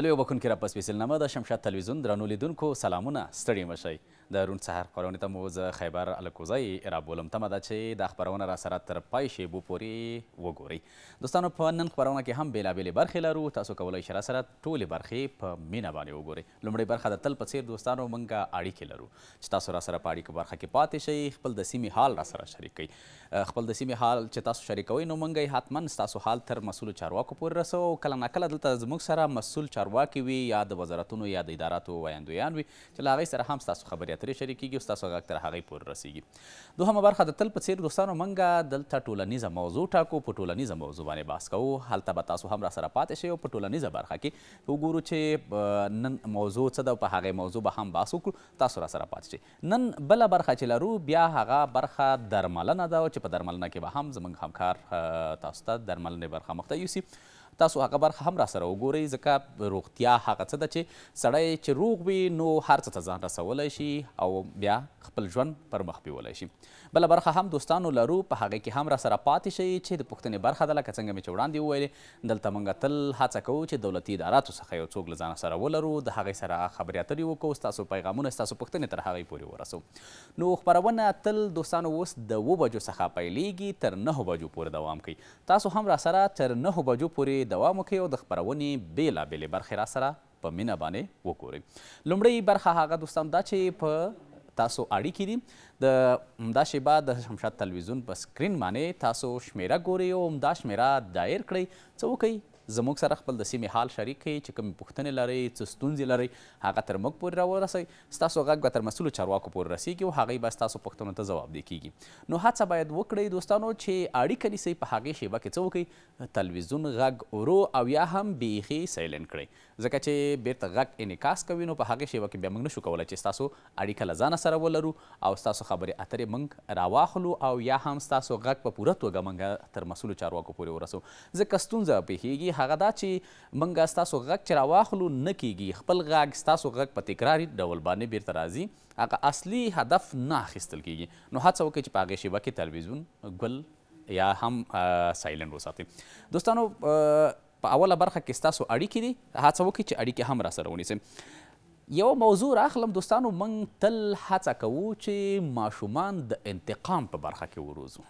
لیدلو وبکونکي را په سپېڅلنامه د شمشاد تلویزیون درنو لیدونکو سلامونه ستړي مه شئ د روڼ سهار خپرونې ته مو زه خیبر الکوزی رابولم تمه ده چې دا خپرونه را سره تر پای شیبو پورې وګورئ دوستانو په نن خپرونه کې هم بېلابېلې برخې لرو تاسو کولی شئ را سره ټولې برخې په مینه باندې وګورئ لومړۍ برخه د تل په څېر دوستانو موږ اړیکې لرو چې تاسو را سره په اړیکو برخه کې پاتې شئ خپل د سیمې حال را سره شریک کړئ خپل د سیمې حال چې تاسو شریکوئ نو موږ یې حتما ستاسو حال تر مسؤلو چارواکو پورې رسو کله ناکله دلته زموږ سره مسؤل چارواکو چارواکي وي یا د وزارتونو یا د اداراتو ویاندویان وي چې له هغې سره هم ستاسو خبرې اترې شریکېږي او ستاسو غږ تر هغې پورې رسیږي دوهمه برخه د تل په څیر دوستانو موږ دلته ټولنیزه موضوع ټاکو په ټولنیزه موضوع باندې بحث کوو هلته به تاسو هم راسره پاتې شئ او په ټولنیزه برخه کې وګورو چې نن موضوع څه ده او په هغې موضوع به هم بحث وکړو تاسو راسره پاتې شئ نن بله برخه چې لرو بیا هغه برخه درملنه ده چې په درملنه کې به هم زموږ همکار تاسو ته درملنې برخه مخته یوسي تاسو هغه برخه هم راسره وګورئ ځکه روغتیا هغه څه ده چې سړی چې روغ وي نو هر څه ته ځان رسولی شي او بیا خپل ژوند پر مخ بیولی شي بل برخه هم دوستانو لرو په هغه کې هم را سره پاتې شي چې د پښتنې برخه ده لکه څنګه مې چې وړاندې وویلې دلته موږ تل هڅه کوو چې دولتي اداراتو څخه یو څوک له ځانه سره ولرو د هغې سره خبرې اترې وکړو ستاسو پیغامونه ستاسو پوښتنې تر هغې پورې ورسو نو خپرونه تل دوستانو اوس د اوو بجو څخه پیلیږي تر نهو بجو پورې دوام کوي تاسو هم را سره تر نهو بجو پورې دوام وکړئ او د خپرونې بېلابېلې برخې را سره په مینه باندې وګورئ لومړۍ برخه هغه دوستان دا چې په تاسو اړیکې دي د همدا شیبه د شمشاد تلویزیون په سکرین باندې تاسو شمیره ګورئ او همدا شمیره دایر کړئ څه وکئ زموږ سره خپل د سیمې حال شریک کړئ چې کومې پوښتنې لرئ څه ستونزې لرئ هغه تر موږ پورې راورسئ ستاسو غږ به تر مسؤلو چارواکو پورې رسیږي او هغوی به ستاسو پوښتنو ته ځواب دی کیږي نو هڅه باید وکړئ دوستانو چې اړیکه نیسئ په هغې شیبه کې څه وکړئ تلویزیون غږ ورو او یا هم بیخي سایلنټ کړئ ځکه چې بیرته غږ انعکاس کوي نو په هغې شیبه کې بیا موږ نشو کولی چې ستاسو اړیکه له ځانه سره ولرو او ستاسو خبرې اترې موږ راواخلو او یا هم ستاسو غږ په پوره توګه موږ تر مسولو چارواکو پورې ورسو ځکه ستونزه پیښیږي هغه دا چې موږ ستاسو غږ چې راواخلو نه کیږي خپل غږ ستاسو غږ په تکراري ډول باندې بیرته راځي هغه اصلي هدف نه اخیستل کیږي نو هڅه وکړئ چې په هغې شیبه کې تلویزیون ګل یا هم سایلنټ وساتئ دوستانو په اوله برخه کې ستاسو اړیکې دي هڅه وکړئ چې اړیکې هم راسره ونیسئ یوه موضوع راخلم دوستانو موږ تل هڅه کوو چې ماشومان د انتقام په برخه کې وروزو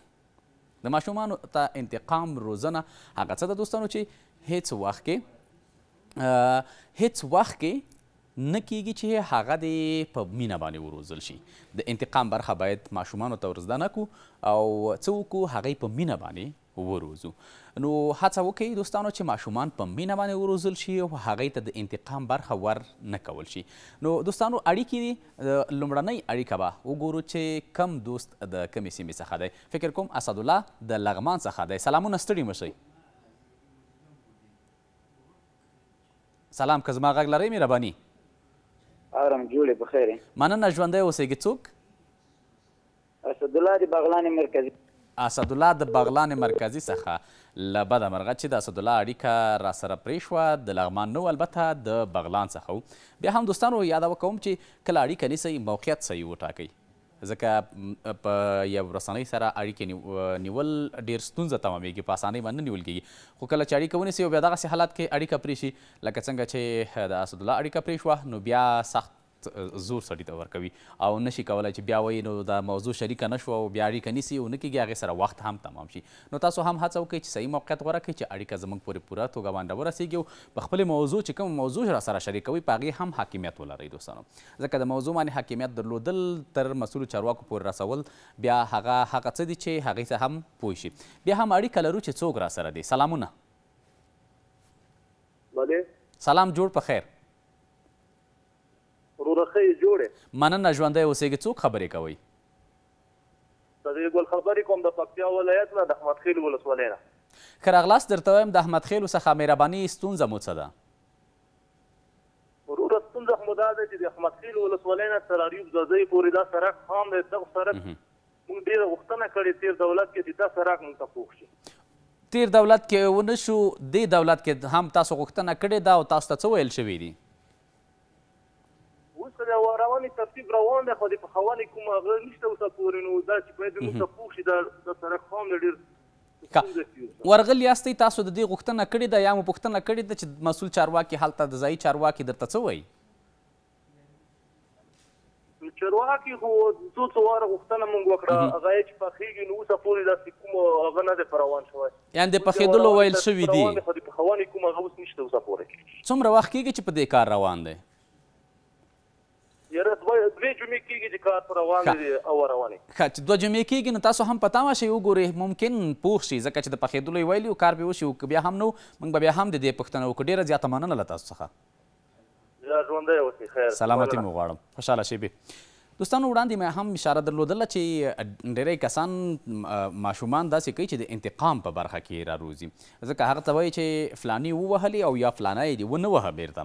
د ماشومانو ته انتقام روزنه هغه څه ده دوستانو چې هیڅ وخت کې هیڅ وخت کې نه کیږي چې هغه د په مینه باندې وروزل شي د انتقام برخه باید ماشومانو ته ورزده نه کړو او څه وکړو هغې په مینه باندې وروزو نو هڅه وکړئ دوستانو چې ماشومان په مینه باندې وروزل شي او هغې ته د انتقام برخه ور نه کول شي نو دوستانو اړیکې دي لومړنۍ اړیکه به وګورو چې کم دوست د کمې سیمې څخه دی فکر کوم اسدالله د لغمان څخه دی سلامونه ستړي مشئ سلام که زما غږ لرئ مهرباني اورم جوړې په خیر مننه ژوندی اوسئ څوک اسدالله د بغلانې مرکزي اسدالله د بغلان مرکزی څخه له بده مرغه چې د اسدالله اړیکه راسره پرې شوه د لغمان نو البته د بغلان څخه بیا هم دوستانو یادوه کوم چې کله اړیکه نیسئ موقعیت صحیح وټاکئ ځکه په یو رسنۍ سره اړیکې نیول ډېر ستونزه تمامیږي په اسانۍ باندې نه نیول کېږي خو کله چې اړیکه ونیسي او بیا دغسې حالات کې اړیکه پرې شي لکه څنګه چې د اسدالله اړیکه پرې شوه نو بیا سخت زور سړي ته ورکوي او نشي کولای چې بیا وایي نو دا موضوع شریکه نه شوه او بیا اړیکه نیسي او نه کېږي هغې سره وخت هم تمام شي نو تاسو هم هڅه وکړئ چې صحیح موقعیت غوره کړئ چې اړیکه زموږ پورې پوره توګه باندې ورسیږي او په خپلې موضوع چې کوم موضوع را سره شریکوي په هغې هم حاکمیت ولرئ دوستانو ځکه د موضوع باندې حاکمیت درلودل تر مسؤلو چارواکو پورې رسول بیا هغه هغه څه دي چې هغې ته هم پوه شي بیا هم اړیکه لرو چې څوک را سره دی سلامونه بله سلام جوړ په خیر رورخه یې جوړې مننه ژوندی اوسېږي څوک خبرې کوي صدیق ګل خبرې کوم د پکتیا ولایت نه د احمد خیل ولسوالۍ نه ښه راغلاست درته وایم د احمد خیلو څخه مهرباني ستونزه مو څه ده وروره ستونزه خو دا ده چې د احمد خیل ولسوالۍ نه تر اریوب ځاځۍ پورې دا سړک خام دی دغه سړک موږ ډېره غوښتنه کړې تېر دولت کې چې دا سړک موږ ته پوښ شي تیر دولت کې ونه شو دې دولت کې هم تاسو غوښتنه کړې ده او تاسو ته څه ویل شوي دي اوس د رواني ترتیب روان دی خو د پخواني کوم هغه نشته اوسه پورې نو دا چې باید موږ پوه شي د سره خام ډېر ورغلی یاستئ تاسو د دې غوښتنه کړې ده یا مو پوښتنه کړې ده چې مسؤل چارواکي هلته د ځایي چارواکي درته څه وایي چرواکي خو څو څو واره غوښتنه مونږ وکړه هغه چې پخېږي نو اوسه پورې داسې کوم هغه نه دی په روان شوی یعنې د پخېدلو ویل شوي دي خو د پخواني کوم هغه اوس نشته اوسه پورې څومره وخت کېږي چې په دې کار روان دی یره دوه دوه جمعې کېږي چې کار پر روان دي او روانې ښه چې دوه جمعې کېږي نو تاسو هم پتا واشئ وګورئ ممکن پوه شي ځکه چې د پخېدلو یې ویلي کار به وشي که بیا هم نو موږ به بیا هم د دې پوښتنه وکړو ډېره زیاته مننه له تاسو څخه ژوندی اوسئ خیر سلامتي مو غواړم خوشحاله شئ دوستانو وړاندې مې هم اشاره درلودله چې ډیری کسان ماشومان داسې کوي چې د انتقام په برخه کې راروزي ځکه هغه ته وایي چې فلانی ووهلې او یا فلانی دې ونه وهه بیرته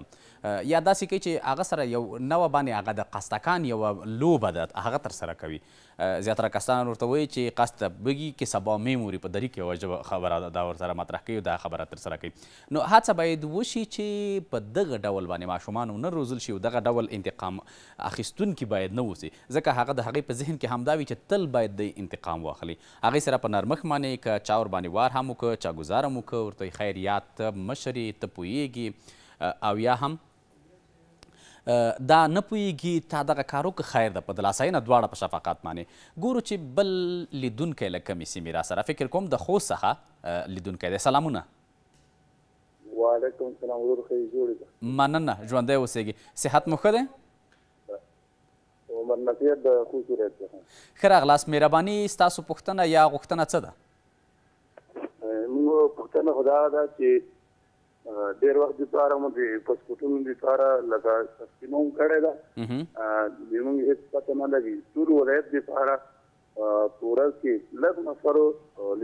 یا داسې کوي چې هغه سره یو نوه باندې هغه د قستکان یوه لوبه ده هغه ترسره کوي زیاتره کسان ورته وایي چې قصد بګي کې سبا میموري په دری کې خبره دا ورسره مطرح کوي دا خبره ترسره کوي نو هڅه باید وشي چې په دغه ډول باندې ماشومان ونه روزل شي او دغه ډول انتقام اخیستونکي باید نه اوسي ځکه هغه د هغې په ذهن کې همدا وي چې تل باید د انتقام واخلي هغې سره په نرمښت باندې که چا ورباندې وار هم وکړه چا ګزار هم وکړه ورته خیر یاد ته مشرې ته پوهېږي او یا هم دا نه پوهیږي تا دغه کار وکړه خیر ده په دلاسایي نه دواړه په شفقت باندې ګورو چې بل لیدونکی له کومې سیمې را سره فکر کوم د خوست څخه لیدونکی دی سلامونه وعلیکم السلام ورور ښه جوړې ده مننه ژوندی اوسېږي صحت مو ښه دی عمر نصیر د خوست ولایت څخه ښه راغلاست مهرباني ستاسو پوښتنه یا غوښتنه څه ده موږ پوښتنه خو دغه ده چې ډیر وخت د پاره مو د پاسپورتونو د پاره لکه سیمو کړه دا موږ هیڅ پته نه لګي ټول ولایت د پاره پورز کې لږ نفرو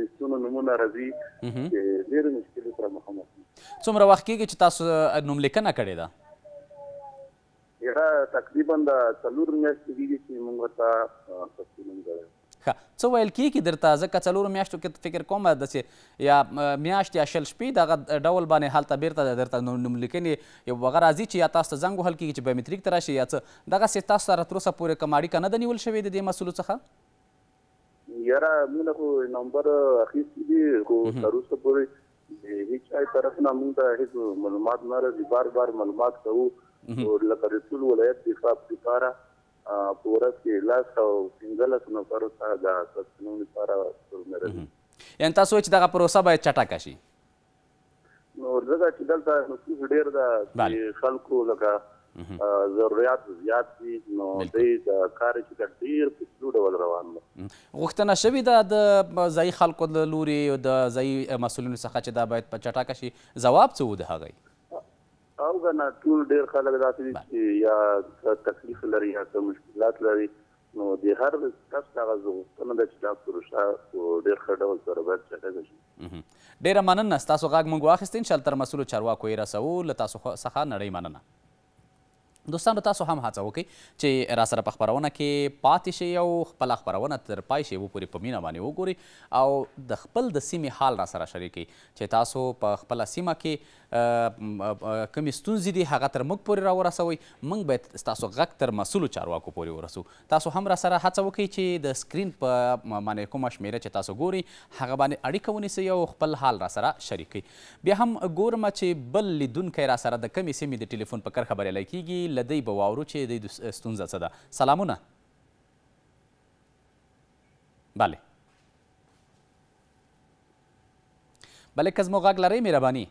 لیستونو نمونه راځي چې ډیر مشکل سره مخ هم څومره وخت کېږي چې تاسو نوم لیکنه کړې ده یا تقریبا د څلور میاشتې کېږي چې موږ ته تسلیم کړو ښه څه ویل کېږي درته ځکه څلورو میاشتو کې فکر کوم داسې یا میاشت یا شل شپې دغه ډول باندې هلته بیرته درته نوملیکنې یو هغه راځي چې یا تاسو ته زنګ وهل کېږي چې بایومتریک ته راشي یا څه دغسې تاسو سره تر اوسه پورې کومه اړیکه نه ده نیول شوې د دې مسلو څخه یاره موږ خو نمبر اخیستی دی خو تر اوسه پورې هیڅ ای طرف نه موږ ته هیڅ معلومات نه راځي بار بار معلومات کوو او لکه رسول ولایت دفاع لپاره پورس کې لاس او پنځلس نفرو ته د سرچینو لپاره ستونزه راځي یعنې تاسو چې دغه پروسه باید چټکه شي نو ځکه چې دلته نفوس ډېر ده چې خلکو لکه ضروریات زیات دي نو دوی د کار چې ډېر په سلو ډول روان ده غوښتنه شوې ده د ځایي خلکو له لورې د ځایي مسؤلینو څخه چې دا باید په چټکه شي ځواب څه و د هغوی او غنا ټول ډیر خلک راځي چې یا تکلیف لري یا مشکلات لري نو د هر کس هغه زغتنه د چې تاسو رښتا ډیر خړډول سره باید چټک شي ډیر مننه تاسو غاګ مونږ واخیستین چې تر مسولو چارواکو یې رسو ل تاسو څخه نړۍ مننه دوستانو تاسو هم هڅه وکړئ چې را سره په خپرونه کې پاتې شئ او خپله خپرونه تر پای شئ وپورې په مینه باندې وګورئ او د خپل د سیمې حال را سره شریکئ چې تاسو په خپله سیمه کې کومې ستونزې دي هغه تر موږ پورې راورسوئ موږ باید ستاسو غږ تر مسؤلو چارواکو پورې ورسو تاسو هم راسره هڅه وکړئ چې د سکرین په باندې کومه شمیره چې تاسو ګورئ هغه باندې اړیکه ونیسئ او خپل حال راسره شریک کړئ بیا هم ګورمه چې بل لیدونکی راسره د کمې سیمې د ټلیفون په کرښه بریالی کیږي له دوی به واورو چې د ستونزه څه ده سلامونه بله بله که زما غږ لرئ مهرباني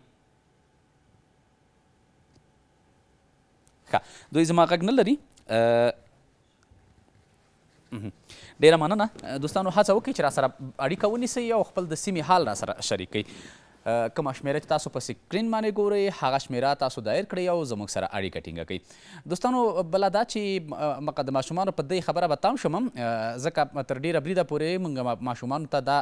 ښه دوی زما غږ نه لري ډیره مننه دوستانو هڅه وکړئ چې راسره اړیکه ونیسئ او خپل د سیمې حال راسره شریک کړئ کومه شمیره چې تاسو په سکرین باندې ګورئ هغه شمیره تاسو دایر کړئ او زموږ سره اړیکه ټینګه کړئ دوستانو بله دا چې مقدمه ماشومانو په دې خبره به تام شم ځکه تر ډېره بریده پورې موږ ماشومانو ته دا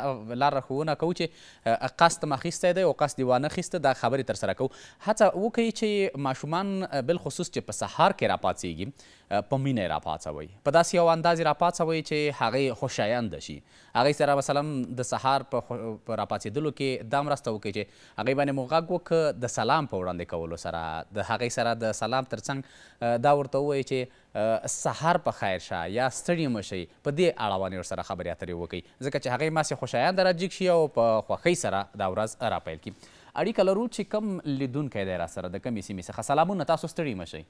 لار رښوونه کوو چې قصد م اخیستی دی او قصد یې وانه اخیسته دا خبرې ترسره کوو هڅه وکړئ چې ماشومان بالخصوص چې په سهار کې راپاڅېږي په مینه یې راپاڅوئ په داسې یو انداز یې راپاڅوئ چې هغې خوشاینده شي هغې سره مثلا د سهار په راپاڅېدلو کې دا مرسته وکړئ کې چې هغې باندې مو غږ وکړ د سلام په وړاندې کولو سره د هغې سره د سلام تر څنګ دا ورته ووایي چې سهار په خیر شه یا ستړي مه شئ په دې اړه باندې ورسره خبرې اترې وکړئ ځکه چې هغې ماسې خوشایند راجګ شي او په خوښۍ سره دا ورځ راپیل کړي اړیکه لرو چې کم لیدونکی دی راسره د کمې سیمې څخه سلامونه تاسو ستړي مه شئ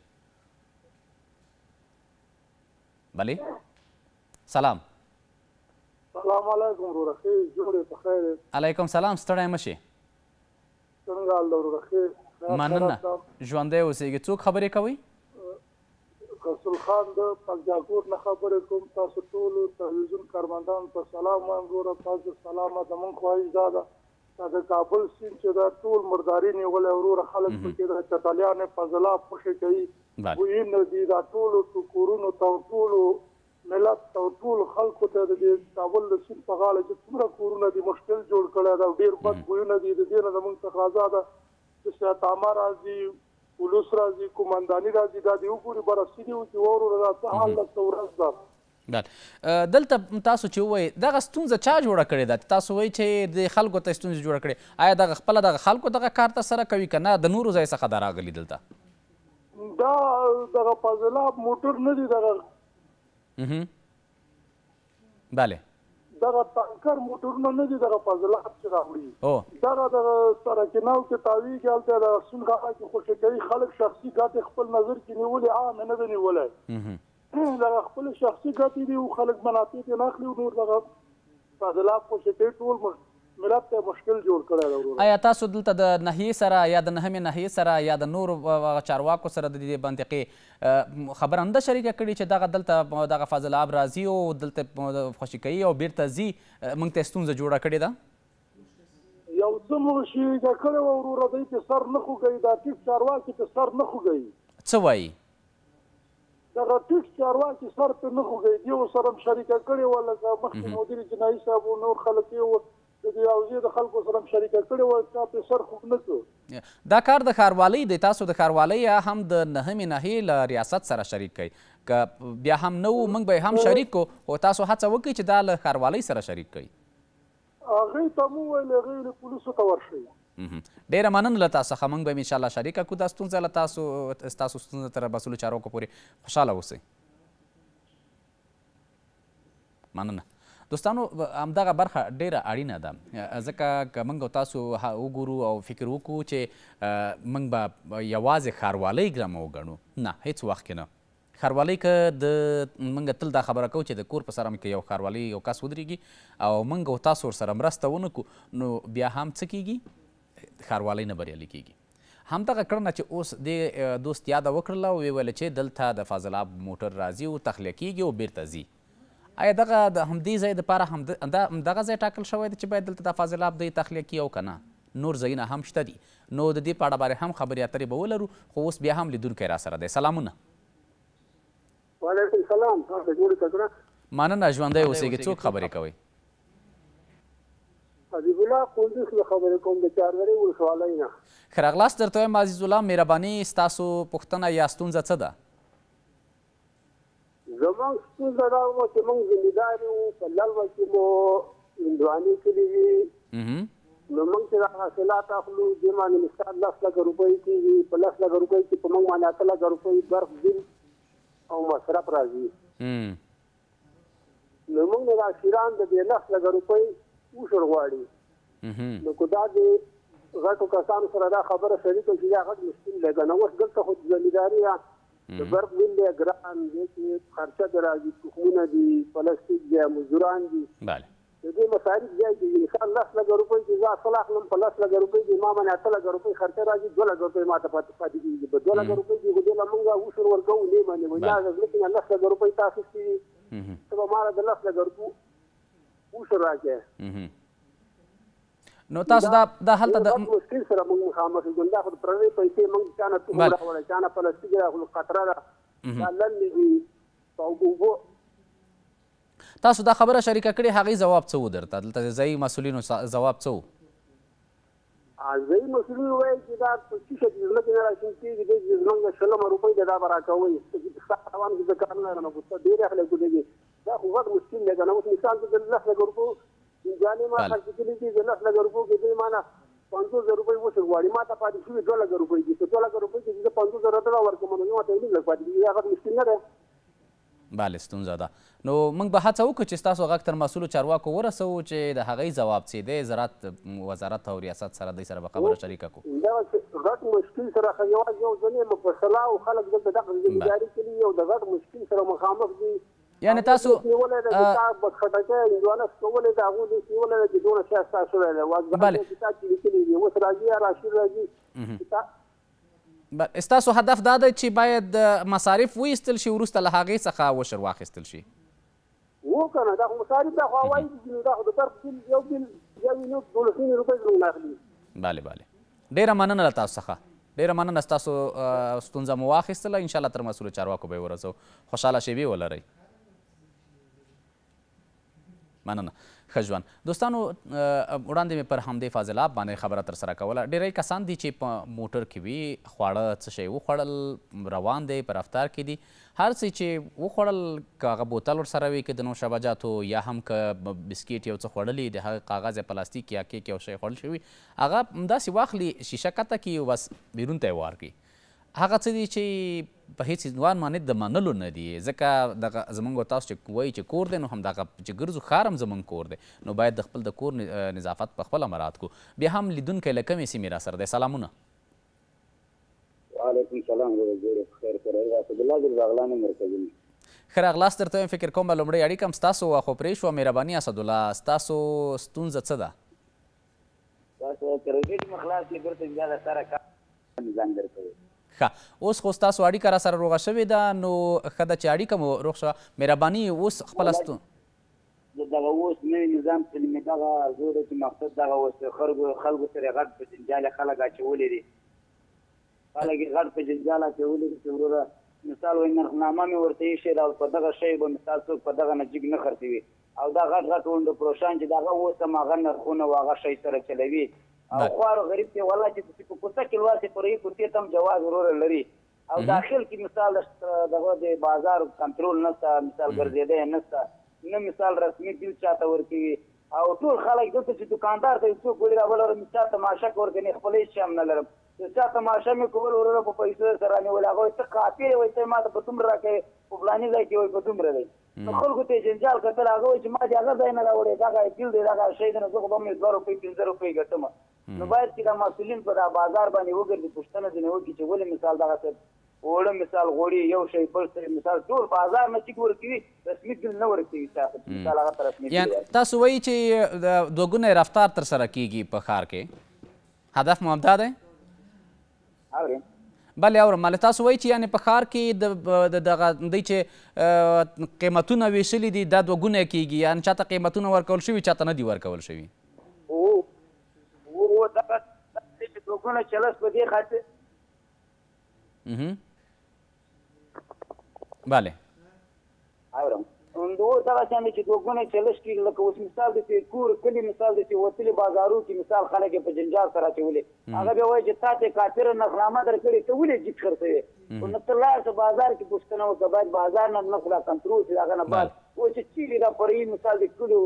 بلې سلام سلام علیکم وروره ښه جوړې په خیر علیکم سلام ستړی مه شئ څنګه الله ورغخي مننه ژوندې اوسېږي څوک خبرې کوي رسول خان د پنجاګور نه خبرې کوم تاسو ټول تلویزیون کارمندان په سلام منګور تاسو سلام د مون خواهش دادا د کابل سین چې دا ټول مرداري نیول ورور خلک پکې د چټلیانه فضلا پخې کوي وې نه دي دا ټول کورونو ټول ملت او ټول خلکو ته د کابل د سیند په غاړه چې څومره کورونه دي مشکل جوړ کړی دا ډیر بد بویونه دي د دې نه زموږ تقاضا ده چې سیاتامه راځي پولیس راځي کومانداني راځي دا دی وګوري بره سیدي او چې وورو دا څه حال ده ورځ ده دلته تاسو چې وای دغه ستونزه چا جوړه کړې ده تاسو وای چې د خلکو ته ستونزه جوړه کړې آیا دغه خپل دغه خلکو دغه کار ته سره کوي کنه د نورو ځای څخه دراغلی دلته دا دغه فاضلاب موټر نه دی دغه بله دغه ټانکر موټرونه نه دي دغه فضلات چې راوړي دغه د سرکناو کې تاویږي هلته د سون غاړه کې خوشې کوي خلک شخصي ګټې خپل نظر کې نیولې عام نه دی نیولی دغه خپل شخصي ګټې دي او خلک منافع ترې نه اخلي او نور دغه فضلات خوشې کوي ټول ملت ته مشکل جوړ کړی دی وروره آیا تاسو دلته د نهیې سره یا د نهمې نهیې سره یا د نورو چارواکو سره د دې منطقې خبره همده شریکه کړې چې دغه دلته دغه فاضل آب راځي او دلته خوشي کوي او بیرته ځي موږ ته ستونزه جوړه کړې ده یو څه موږ شریکه کړې وه وروره دوی ته سر نه خوږوي دا ټیټ چارواکي ته سر نه خوږوي څه وایي دغه ټیټ چارواکي سر ته نه خوږوي دې ورسره هم شریکه کړې وه لکه مخکې مدیر جنایي صاحب نور خلک یې د دې اوزې د خلکو سره شریکه کړې وه چا پرې سر خوږ نه کړو دا کار د ښاروالۍ دی تاسو د ښاروالۍ هم د نهمې ناحیې له ریاست سره شریک کوئ که بیا هم نه وو موږ به یې هم شریک کو خو تاسو هڅه وکړئ چې دا له ښاروالۍ سره شریک کړئ هغوی ته مو وویل هغوی له پولیسو ته ورشئ ډیره مننه له تاسو څخه موږ به هم انشاءالله شریکه کړو دا ستونزه له تاسو ستاسو ستونزه تر بسلو چارواکو پورې خوشحاله اوسئ مننه دوستانو همدغه برخه ډیره اړینه ده ځکه که موږ تاسو وګورو او فکر وکړو چې موږ به یوازې ښاروالۍ ګرمه وګڼو نه هیڅ وخت کې نه خاروالۍ که د منګه تل دا خبره کوو چې د کور په سره کې یو خاروالۍ یو کس ودرېږي او منګه او تاسو ورسره مرسته ونکړو نو بیا هم څه کیږي خاروالۍ نه بریالي کیږي همدغه کړنه چې اوس دې دوست یاده وکړله او ویې ویل چې دلته د فاضلاب موټر راځي او تخلیه کیږي او بیرته ځي آیا دغه د همدې ځای دپاره همدغه ځای ټاکل شوی دی چې باید دلته دا فاضله ابدی تخلیه کړي او که نه نور ځایونه هم شته دي نو د دې په اړه باندې هم خبرې اترې به ولرو خو اوس بیا هم لیدونکی راسره دی سلامونه وعلیکم سلام مننه ژوندی اوسېږي څوک خبرې کوئ حبیب الله قندوس له خبرې کوم د چاردرې ولسوالۍ نه ښه راغلاست درته وایم عزیزالله مهرباني ستاسو پوښتنه یا ستونزه څه ده زمونږ ستونزه دا وه چې موږ زمیندار وو په للوه کې مو هندوانې کړي وي نو موږ چې دا حاصلات اخلو دې باندې مثال لس لکه روپۍ کېږي په لس لکه روپۍ کې په موږ باندې اته لکه روپۍ برف بل او مصرف راځي نو موږ نه دا شیران د دې لس لکه روپۍ وشر غواړي نو کو دا دې غټو کسانو سره دا خبره شریکه چې دا غټ مشکل دی که نه اوس دلته خو زمینداري د برق بل دی ګران دی خرچه درازي تخمونه دي پلاستیک دی مزدوران دي بله د دې مصارف ځای چې انسان لس لګ روپۍ چې زه اصل اخلم په لس لګ روپۍ چې ما باندې اصل لګ روپۍ خرچه راځي دوه لګ روپۍ ماته پاتې پاتې کېږي په دوه لګ روپۍ کې خو دې له مونږه وشور ورکوو دې باندې وایي دا ځکه چې لس لګ روپۍ تاسو کې ته به ما له لس لګ روپۍ وشور راکړې نو تاسو دا د هلته د مشکل سره موږ مخامخ یو دا خو پرې پیسې موږ چانه ټول راوړل چانه پلاستیک راوړل قطره را لنې تاسو دا خبره شریکه کړې هغې ځواب څه ودرته دلته ځایي مسؤلینو ځواب څه و ځایي مسؤلینو وایي چې دا څه شی چې ځمکې نه راشین کېږي دی چې زموږ شلمه روپۍ د دا به راکوئ ستا روان کې زه کار نه لرم ډېرې خلک ولګي دا خو غټ مشکل دی که نه اوس مثال ته د لس لکه روپو جانې ما خرڅ کړي دي د لس لګ روپو کې دوی مانا 500 روپۍ وسر غواړي ما ته پاتې شوې 2 لګ روپۍ دي 2 لګ روپۍ کې زه 500 درته ورکوم نو ما ته یې لګ پاتې دي هغه مشکل نه ده بله ستونزه ده نو موږ به هڅه وکړو چې ستاسو غږ تر مسؤلو چارواکو ورسوو چې د هغې ځواب څه دی زراعت وزارت او ریاست سره دوی سره به خبره شریکه کړو غټ مشکل سره یوازې یو ځل مفصله او خلک دلته دغه ادارې کلي او د غټ مشکل سره مخامخ دي یعنی تاسو خټکه اندوانه سکولې دا غو دې سکولې چې دوه شیا تاسو ویل او بله کتاب چې لیکلي دی اوس راځي یا راشي راځي استاسو هدف دا دی چې باید مصارف ویستل شي وروسته له هغې څخه وشر واخیستل شي وو کنه دا مصارف دا خو وایي چې دا خو د طرف بل یو بل یو نو دولسین روپۍ زموږ اخلي بله بله ډیره مننه له تاسو څخه ډیره مننه ستاسو ستونزه مو واخیستله انشاءالله تر مسؤلو چارواکو به یې ورسوو خوشحاله شیبې ولرئ مننه ښه ژوند دوستانو وړاندې مې پر همدې فاضلاب باندې خبره ترسره کوله ډیری کسان دي چې په موټر کې وي خواړه څه شی وخوړل روان دی پر رفتار کې دي هر څه چې وخوړل که هغه بوتل ورسره وي که د نوشابهجاتو یا هم که بسکیټ یو څه خوړلي د هغه کاغذ یا پلاستیک یا کیک یو شی خوړل شوي هغه همداسې واخلي شیشه کته کړي بس بیرون ته یې ورکړي هغه څه دي چې په هیڅ عنوان باندې د منلو نه دي ځکه دغه زمونږ تاسو چې وایي چې کور دی نو همدغه چې ګرځو ښار هم زمونږ کور دی نو باید د خپل د کور نظافت په خپله مراد کو بیا هم لیدونکی له کومې سیمې را سره دی سلامونه وعلیکم سلام ورځ خیر سره عبدالله ګلباغلاني مرکزي ښه راغلاست درته وایم فکر کوم به لومړۍ اړیکه هم ستاسو وه خو پرې شوه مهرباني اسدالله ستاسو ستونزه څه ده تاسو کرکټ مې خلاص کړې بیرته بیا د سره کار زنګ درکوي ښه اوس خو ستاسو اړیکه را سره روغه شوې ده نو ښه ده چې اړیکه مو روغ شوه مهرباني اوس خپله ستون دغه اوس نوی نظام چې مې دغه زور چې مقصد دغه اوس خلکو خلکو سره غټ په جنجال خلک اچولې دي خلک یې غټ په جنجال اچولې دي چې وروره مثال وایي نرخنامه مې ورته ایښې ده او په دغه شی به مثال څوک په دغه نه جګ نه خرڅوي او دا غټ غټ وند پروشان چې داغه اوس ما غن خونه واغه شي سره چلوي او خوار غریب ته والله چې په کوڅه کې لواسي پرې کوتي تم جواز ضرور لري او داخل کې مثال دغه د بازار کنټرول نشته مثال ګرځیدې نشته نه مثال رسمي دیو چاته ورکی او ټول خلک دته چې دکاندار ته څو ګوري راول او مثال تماشا کور کې نه خپلې شم نه لرم چې تماشا مې کول ورور په پیسو سره نه ولا غوښته کافي وي ته ما ته په تومره کې په بلاني ځای کې وي په تومره دی نو خلکو ته جنجال کتل هغه چې ما دې هغه ځای نه راوړی دا هغه کیل دی دا هغه شی دی نو زه خو به مې دوه روپۍ پنځه روپۍ ګټم نو باید چې دا مسؤلین په دا بازار باندې وګرځي پوښتنه ځینې وکړي چې ولې مثال دغه څه وړه مثال غوړي یو شی بل څه مثال ټول بازار نه چې ورکوي رسمي بل نه ورکوي تاسو مثال هغه طرف نه یعنی تاسو وایي چې دوګونه رفتار تر سره کیږي په خار کې هدف مو همدا دی بلې اورم ماله تاسو وایي چې یعنې په ښار کې د دغه دی چې قیمتونه ویشلي دي دا دوه ګونه کېږي یعنې چاته قیمتونه ورکول شوي چاته نه دي ورکول شوي دوه چلس په دې خاطر بله اورم دوه دغه شان چې دوه ګونه چلش کې لکه اوس مثال دی چې کور کلی مثال دی چې وتلی بازارو کې مثال خلک په جنجال سره چولې هغه به وایي چې تا ته کافر نغرامه درکړې ته ولې جیب خرڅوي نو تر لاسه بازار کې پښتنه او کباب بازار نه نه خلا کنټرول شي هغه نه بعد و چې چیرې دا پرې مثال د کلیو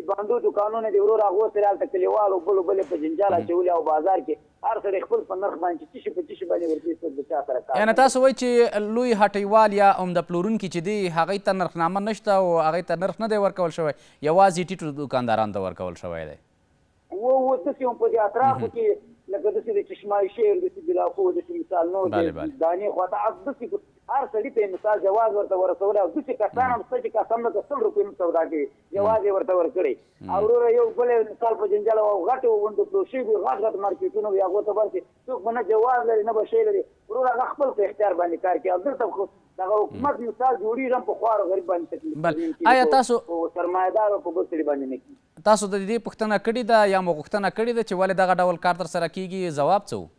د باندو دکانونه دی ورور هغه سره د کلیوالو بل بل په جنجال چولې او بازار کې هر سره خپل په نرخ باندې چې شي په چې باندې ورته څه د چا سره کار یعنی تاسو وایي چې لوی هټیوال یا ام د پلورونکو چې دی هغه ته نرخنامه نشته او هغه ته نرخ نه دی ورکول شوی یوازې ټیټو دکاندارانو ته ورکول شوی دی و و څه هم په دې اطرافو کې لکه د چشمه شهر د بلاخو د مثال نو د دانې خواته اقدسي هر سړي ته مثال جواز ورته ورسول او دوی کسان هم چې کسان نو کسان روپې نو سودا کوي جواز ورته ورکړي او ورو یو بل مثال په جنجال او غټو وندو په شی به غټ غټ مارکیټونو یا غوته ورته څوک باندې جواز لري نه بشي لري ورو هغه خپل په اختیار باندې کار کوي دلته خو دغه حکومت مثال جوړی رم په خوار غریب باندې تکلیف بل آیا تاسو سرمایدار په ګوتړي باندې نه کی تاسو د دې پښتنه کړې ده یا مو غوښتنه کړې ده چې ولې دغه ډول کار تر سره کیږي جواب څه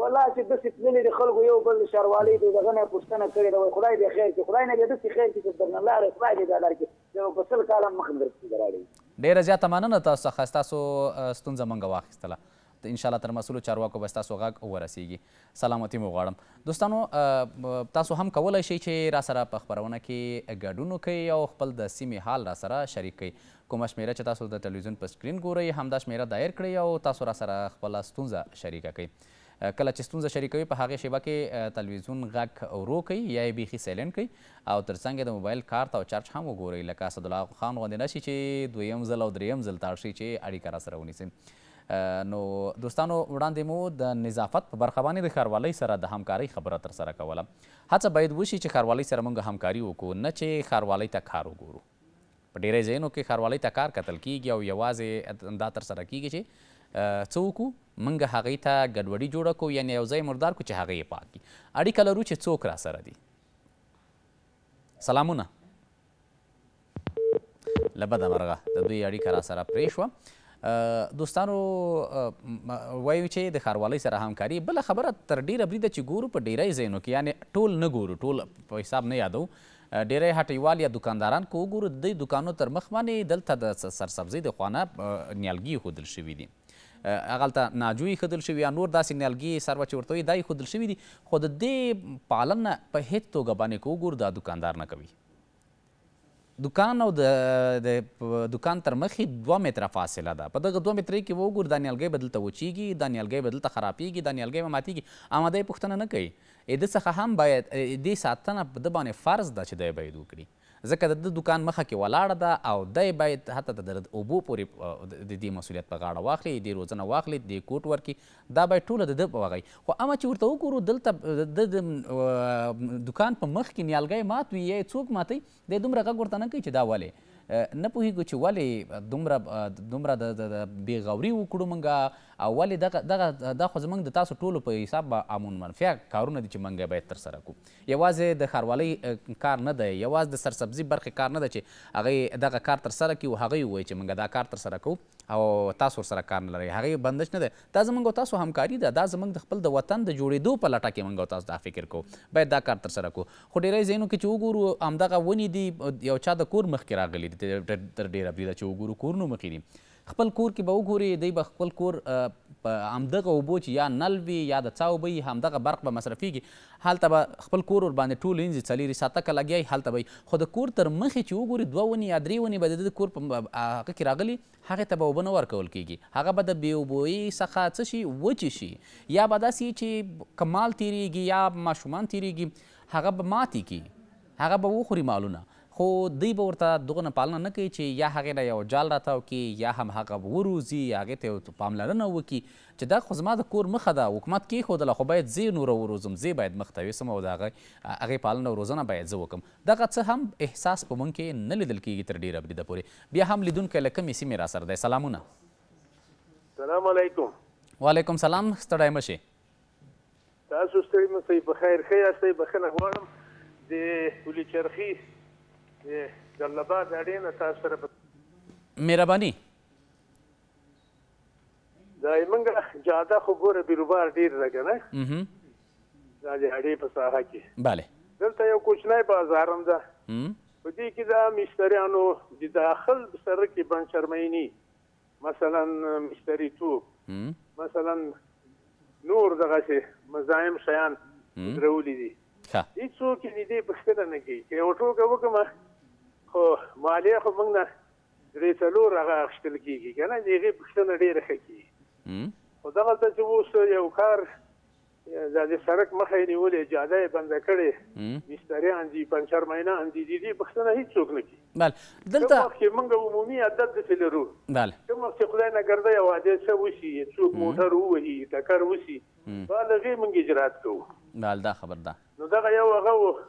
والله چې د سپلې د خلکو یو بل شاروالي د دغه نه پښتنه کړې دا خدای دې خیر کړي خدای نه دې دې خیر کړي چې درنه لار خدای دې دا لار کې یو فصل کاله مخ درڅ دراړي ډیره زیاته مننه تاسو څخه تاسو ستونزه منګه واخیستله ان شاء الله تر مسولو چارواکو به ستاسو غږ ورسیږي سلامتی مو غواړم دوستانو تاسو هم کولی شئ چې را سره په خپرونه کې ګډون وکړئ او خپل د سیمې حال را سره شریک کړئ کومه شمیره چې تاسو د تلویزیون په سکرین ګورئ همدا شمیره دایر کړئ او تاسو را سره خپله ستونزه شریکه کړئ کله چې ستونزه شریکوي په هغې شیبه کې تلویزیون غږ ورو کوي یا یې بیخي سایلنټ کوي او ترڅنګ د موبایل کارت او چارج هم وګورئ لکه اسدالله خان غوندې نه شي چې دویم ځل او دریم ځل تاړ شي چې اړیکه راسره ونیسي نو دوستانو وړاندې مو د نظافت په برخه باندې د ښاروالۍ سره د همکارۍ خبره ترسره کوله هڅه باید وشي چې ښاروالۍ سره موږ همکاري وکړو نه چې ښاروالۍ ته کار وګورو په ډیری ځایونو کې ښاروالۍ ته کار کتل کیږي او یوازې دا ترسره کیږي چې څه وکړو منګه هغې ته ګډوډي جوړه کړو یعنې یو ځای مردار کړو چې هغه یې پاک کړي اړیکه لرو چې څوک راسره دي سلامونه له بده مرغه د دوی اړیکه راسره پرې شوه دوستانو وایو چې د ښاروالۍ سره همکاري بله خبره تر ډیره بریده چې ګورو په ډیری ځایونو کې یعنې ټول نه ګورو ټول په حساب نه یادو ډیری هټیوال یا دکانداران که وګورو د دوی دوکانو تر مخ باندې دلته د سرسبزۍ د خوانه نیالګي ایښودل شوي دي هغه هلته ناجو ایښودل شوي یا نور داسې نیالګي څاروه چې ورته وي دا ایښودل شوي دي خو د دې پالنه په هیڅ توګه باندې که وګورو دا دوکاندار نه کوي دکان او د دکان تر مخې دوه متره فاصله ده په دغه دوه مترې کې وګور دا نیالګی به دلته وچیږي دا نیالګی به دلته خرابیږي دا نیالګی به ماتیږي اماده یې پوښتنه نه کوي د څخه هم باید دې ساتنه په ده باندې فرض ده چې دی باید وکړي ځکه د ده دکان مخه کې ولاړه ده او دی باید حتی د اوبو پورې د دې مسؤلیت په غاړه واخلي د روزنه واخلي د کوټ ورکړي دا باید ټوله د ده په وغی خو اما چې ورته وګورو دلته د دکان په مخ کې نیالګی مات وي یا څوک ماتوي دی دومره غږ ورته نه کوي چې دا ولې نه پوهیږو چې ولې دومره دومره د بېغوري وکړو موږ او ولې دغه دغه دا خو زموږ د تاسو ټولو په حساب به عموم منفیه کارونه دي چې موږ باید ترسره کړو یوازې د ښاروالۍ کار نه دی یوازې د سرسبزي برخې کار نه دی چې هغې دغه کار ترسره کړي او هغوی ووایي چې موږ دا کار ترسره کوو او تاسو سره کار نه لرئ هغې بندش نه دی دا زموږ او تاسو همکاري ده دا زموږ د خپل د وطن د جوړېدو په لټه کې موږ او تاسو دا فکر کوو باید دا کار ترسره کړو خو ډېری ځایونو کې چې وګورو همدغه ونې دي یو چا د کور مخکې راغلي دي تر ډېره بریده چې وګورو کورونو مخکې دي خپل کور کې به وګوري دوی به خپل کور په همدغه اوبو چې یا نل وي یا د څا اوبه وي همدغه برق به مصرفیږي هلته به خپل کور ورباندې ټول وینځي څلېرې ساتکه لګیای هلته به خو د کور تر مخې چې وګوري دوه ونې یا درې ونې به د د کور په هغه کې راغلي هغې ته به اوبه نه ورکول کېږي هغه به د بې اوبویي څخه څه شي وچې شي یا به داسې چې کمال تیریږي یا ماشومان تیریږي هغه به ماتې کړي هغه به وخوري مالونه خو دوی به ورته دغونه پالنه نه کوي چې یا هغې نه یو جال راتاو کړي یا هم هغه وروزي هغې ته یو پاملرنه وکړي چې دا خو زما د کور مخه ده حکومت کېښودله خو باید زه یې نوره وروزم زه باید مخته ویسم او د هغې پالنه او روزنه باید زه وکړم دغه څه هم احساس په موږ کې نه لیدل کېږي تر ډېره بریده پورې بیا هم لیدونکی له کمې سیمې را سره دی سلامونه سلام علیکم وعلیکم سلام ستړی مشي تاسو ستړي مې په خیر ښه یاستئ بخښنه غواړم د ولي چرخي د لباد اړینه تاسو سره مهرباني دا موږ جاده خو ګوره بیروبار ډیر ده نه دا د هډې په ساحه کې بله دلته یو کوچنی بازار هم ده په دې کې دا مشتریانو د داخل سره کې بند شرمینی مثلا مشتری تو مثلا نور دغه شی مزایم شیان درولي دي هیڅوک یې دې پښتنه نه کوي که یو ټوکه وکړم خو مالیه خو موږ نه درې څلور هغه اخیستل کېږي که نه د هغې پوښتنه ډېره ښه کېږي خو دغلته چې اوس یو کار دا د سړک مخه یې نیولې اجازه یې بنده کړې مستریان دي پنچر مینان دي دي دې پوښتنه هېڅوک نه کوي بله دلته کوم وخت چې موږ عمومي عادت داسې لرو بله کوم وخت چې خدای نه ګرده یو حادثه وشي څوک موټر ووهي ټکر وشي بله هغې موږ اجرات کوو بله دا خبر ده نو دغه یو هغه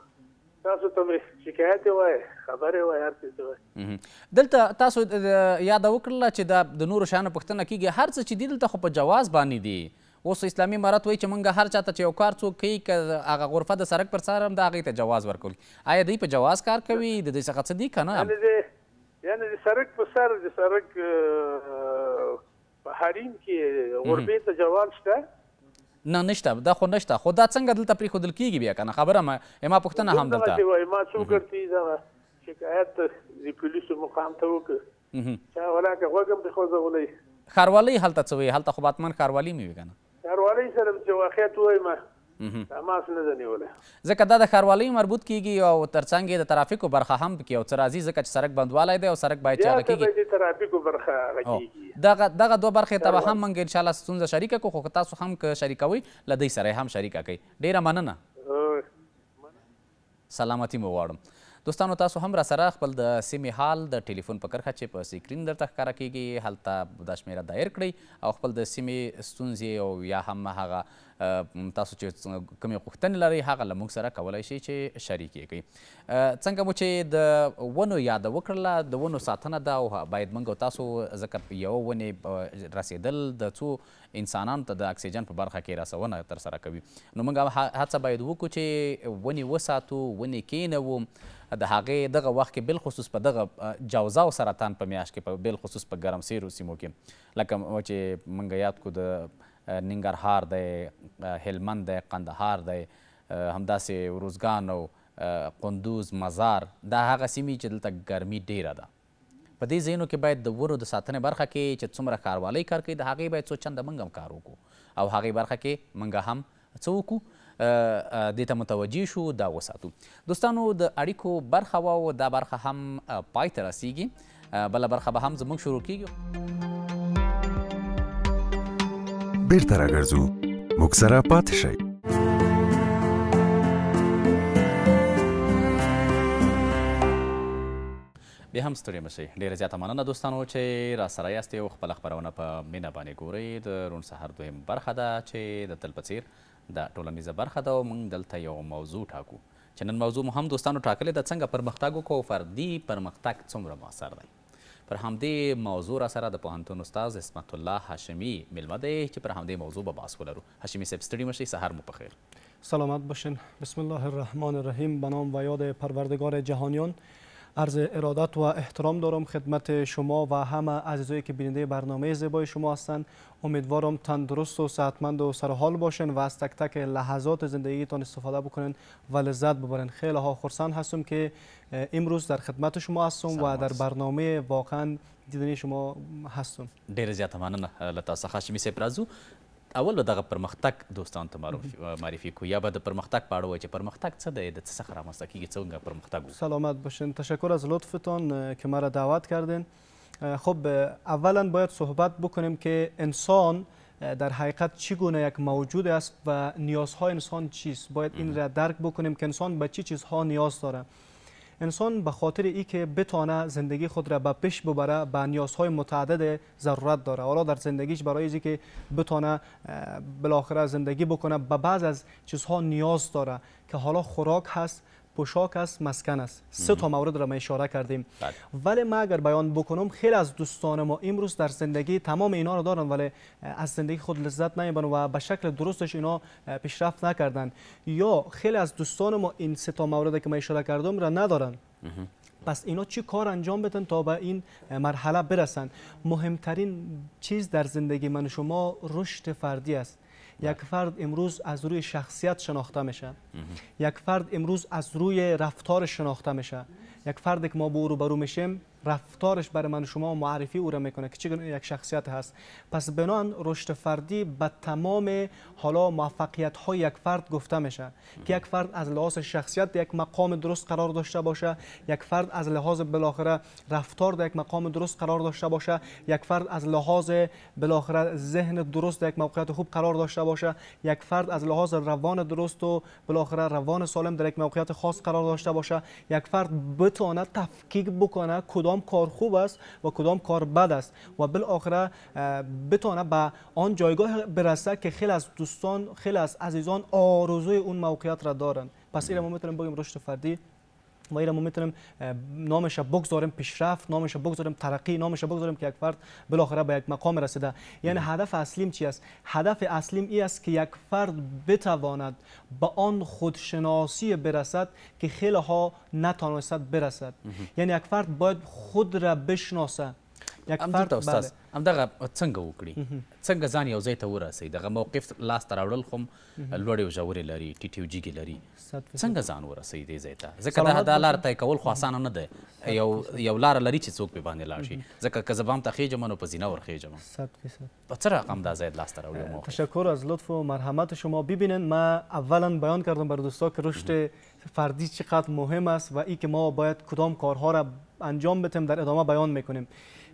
تاسو ته شکایت وای خبره وای هر څه وای دلته تاسو یاد وکړل چې دا د نورو شانو پښتنه کیږي هر څه چې دی دلته خو په جواز باندې دی اوس اسلامي امارات وایي چې موږ هر چاته چې یو کار څوک کوي که هغه غرفه د سړک پر سر هم د هغې ته جواز ورکول آیا دوی په جواز کار کوي د دوی څخه څه دي که نه یعنې د سړک په سر د سړک په حریم کې غربې ته جواز شته نه نشته دا خو نشته خو دا څنګه دلته پرېښودل کېږي بیا که نه خبره ما ما پوښتنه هم دلته ما څو ګرځي دغه شکایت د پولیسو مقام ته وکړ چا ولاکه غوږم دې خوځولی ښاروالۍ هلته څه وایي هلته خو باتمن ښاروالي مې وي که نه ښاروالۍ سره چې واقعیت ووایم تماس نه ده نیولی ځکه دا د ښاروالیو مربوط کیږي او ترڅنګ یې د ترافیکو برخه هم پکې یو څه راځي ځکه چې سړک بندوالی دی او سړک باید چاغه کیږي ترافیکو برخه کیږي دغه دغه دوه برخې ته به هم موږ انشاءالله ستونزه شریکه کړو خو که تاسو هم که شریکوئ له دوی سره هم شریکه کوئ ډیره مننه سلامتي مو غواړم دوستانو تاسو هم را سره خپل د سیمې حال د ټلیفون په کرښه چې په سکرین درته ښکاره کیږي هلته دا شمېره دایر کړئ او خپل د سیمې ستونزې او یا هم هغه تاسو چې کومې غوښتنې لرئ هغه له موږ سره کولی شئ چې شریکې کړئ څنګه مو چې د ونو یاد وکړله د ونو ساتنه ده او باید موږ تاسو ځکه یوه ونې رسېدل د څو انسانانو ته د اکسیجن په برخه کې رسونه ترسره کوي نو موږ هڅه باید وکړو چې ونې وساتو ونې کښېنوو د هغې دغه وخت کې بالخصوص په دغه جوزا او سرطان په میاشت کې په بالخصوص په ګرمسیرو سیمو کې لکه چې موږ یاد کو د ننګرهار دی هلمند دی قندهار دی همداسې روزګان او قندوز مزار دا هغه سیمې چې دلته ګرمي ډیره ده په دې ځایونو کې باید د ونو د ساتنې برخه کې چې څومره کاروالۍ کار کوي د هغې باید څو چنده موږ هم کار وکړو او هغې برخه کې موږ هم څه وکړو دې ته متوجه شو دا وساتو دوستانو د اړیکو برخه وه او دا برخه هم پای ته رسیږي بله برخه به هم زموږ شروع کیږي بیرته راګرځو موږ سره پاتې شئ بیا هم ستړي مشي ډیره زیاته مننه دوستانو چې را سره یاست او خپل خبرونه په مینه باندې ګورئ د رون سحر دویم برخه ده چې د تل پڅیر د ټولنیزه برخه ده او موږ دلته یو موضوع ټاکو چې نن موضوع مو هم دوستانو ټاکلې ده څنګه پرمختګ وکړو فردي پرمختګ څومره موثر دی پر همدې موضوع را سره د پوهنتون استاد اسمت الله هاشمی میلمه دی چې پر همدې موضوع به بحث ولرو هاشمی صاحب ستړي مشئ سهر مو پخیر سلامت باشین بسم الله الرحمن الرحیم به نام و یاد پروردگار جهانیان عرض ارادت و احترام دارم خدمت شما و همه عزیزایی که بیننده برنامه زیبای شما هستند امیدوارم تندرست و صحتمند و سرحال باشین و از تک تک لحظات زندگیتان استفاده بکنین و لذت ببرن خیلی ها خرسند هستم که امروز در خدمت شما هستم و در برنامه واقعا دیدنی شما هستم دیر زیاد مننه لطا سخش اول به دغه پرمختګ دوستان ته معرفي کو یا به د پرمختګ په اړه وایي چې پرمختګ څه دی د څه څخه کیږي څنګه پرمختګ سلامت باشین تشکر از لطفتان که مرا دعوت کردین خب اولا باید صحبت بکنیم که انسان در حقیقت چگونه یک موجود است و نیازهای انسان چیست باید این را درک بکنیم که انسان به چه چیزها نیاز داره انسان به خاطر ای که بتانه زندگی خود را به پیش ببره به نیازهای متعدد ضرورت داره حالا در زندگیش برای ازی که بتانه بالاخره زندگی بکنه به بعض از چیزها نیاز داره که حالا خوراک هست پوشاک است مسکن است سه تا مورد را ما اشاره کردیم بله. ولی ما اگر بیان بکنم خیلی از دوستان ما امروز در زندگی تمام اینا رو دارن ولی از زندگی خود لذت نمیبرن و به شکل درستش اینا پیشرفت نکردن یا خیلی از دوستان ما این سه تا موردی که ما اشاره کردم را ندارن پس اینا چی کار انجام بدن تا به این مرحله برسن مهمترین چیز در زندگی من شما رشد فردی است یک فرد امروز از روی شخصیت شناخته میشه یک فرد امروز از روی رفتار شناخته میشه یک فرد که ما به او میشیم رفتارش برای من شما معرفی او را میکنه که چگونه یک شخصیت هست پس بنان رشد فردی به تمام حالا موفقیت های یک فرد گفته میشه که یک فرد از لحاظ شخصیت یک مقام درست قرار داشته باشه یک فرد از لحاظ بالاخره رفتار در یک مقام درست قرار داشته باشه یک فرد از لحاظ بالاخره ذهن درست در یک موقعیت خوب قرار داشته باشه یک فرد از لحاظ روان درست و بالاخره روان سالم در یک موقعیت خاص قرار داشته باشه یک فرد بتواند تفکیک بکنه کدام کدام کار خوب است و کدام کار بد است و بالاخره بتونه به آن جایگاه برسه که خیلی از دوستان خیلی از عزیزان آرزوی اون موقعیت را دارن پس اینو ما میتونیم بگیم رشد فردی ما ایرا میتونیم نامش بگذاریم پیشرفت نامش بگذاریم ترقی نامش بگذاریم که یک فرد بالاخره به یک مقام رسیده یعنی هدف اصلیم چی است هدف اصلیم ای است که یک فرد بتواند به آن خودشناسی برسد که خیلی ها نتوانست برسد یعنی یک فرد باید خود را بشناسه یک فرد استاد همدغه څنګه وکړي څنګه ځان یو ځای ته ورسوي دغه موقف لاسته راوړل خو هم لوړې او ژورې لري ټیټې او جګې لري څنګه ځان ورسوي دې ځای ته ځکه دا لار طی کول خو اسانه نه ده یو یو لار لري چې څوک پې باندې لاړ شي ځکه که زه به هم ته خېږم نو په زینه ورخېږم صد فیصد با چه رقم در زید لاست رو تشکر از لطف و مرحمت شما ببینن من اولا بیان کردم بر دوستا که رشد فردی چقدر مهم است و ای که ما باید کدام کارها را انجام بتیم در ادامه بیان میکنیم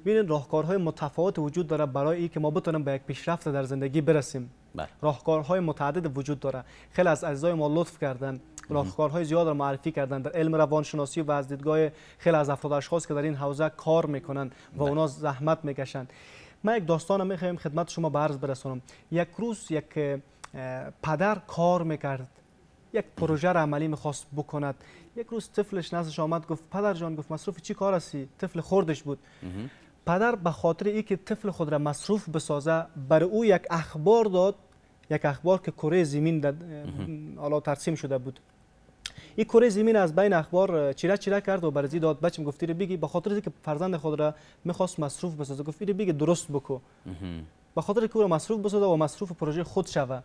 ببینید راهکارهای متفاوت وجود داره برای اینکه ما بتونیم به یک پیشرفت در زندگی برسیم بله. راهکارهای متعدد وجود داره خیلی از اعضای ما لطف کردن راهکارهای زیاد را معرفی کردن در علم روانشناسی و از دیدگاه خیلی از افراد اشخاص که در این حوزه کار میکنن و بله. اونا زحمت میکشن من یک داستان میخوایم خدمت شما به عرض برسانم یک روز یک پدر کار میکرد یک پروژه را عملی میخواست بکند یک روز طفلش نزدش آمد گفت پدر جان گفت مصروف چی کار هستی طفل خوردش بود پدر به خاطر که طفل خود را مصروف بسازه بر او یک اخبار داد یک اخبار که کره زمین حالا ترسیم شده بود این کره زمین از بین اخبار چیره چیره کرد و برزی داد بچم گفتی رو بگی به خاطر که فرزند خود را میخواست مصروف بسازه گفتی رو بگی درست بکو به خاطر که او را مصروف بسازه و مصروف پروژه خود شوه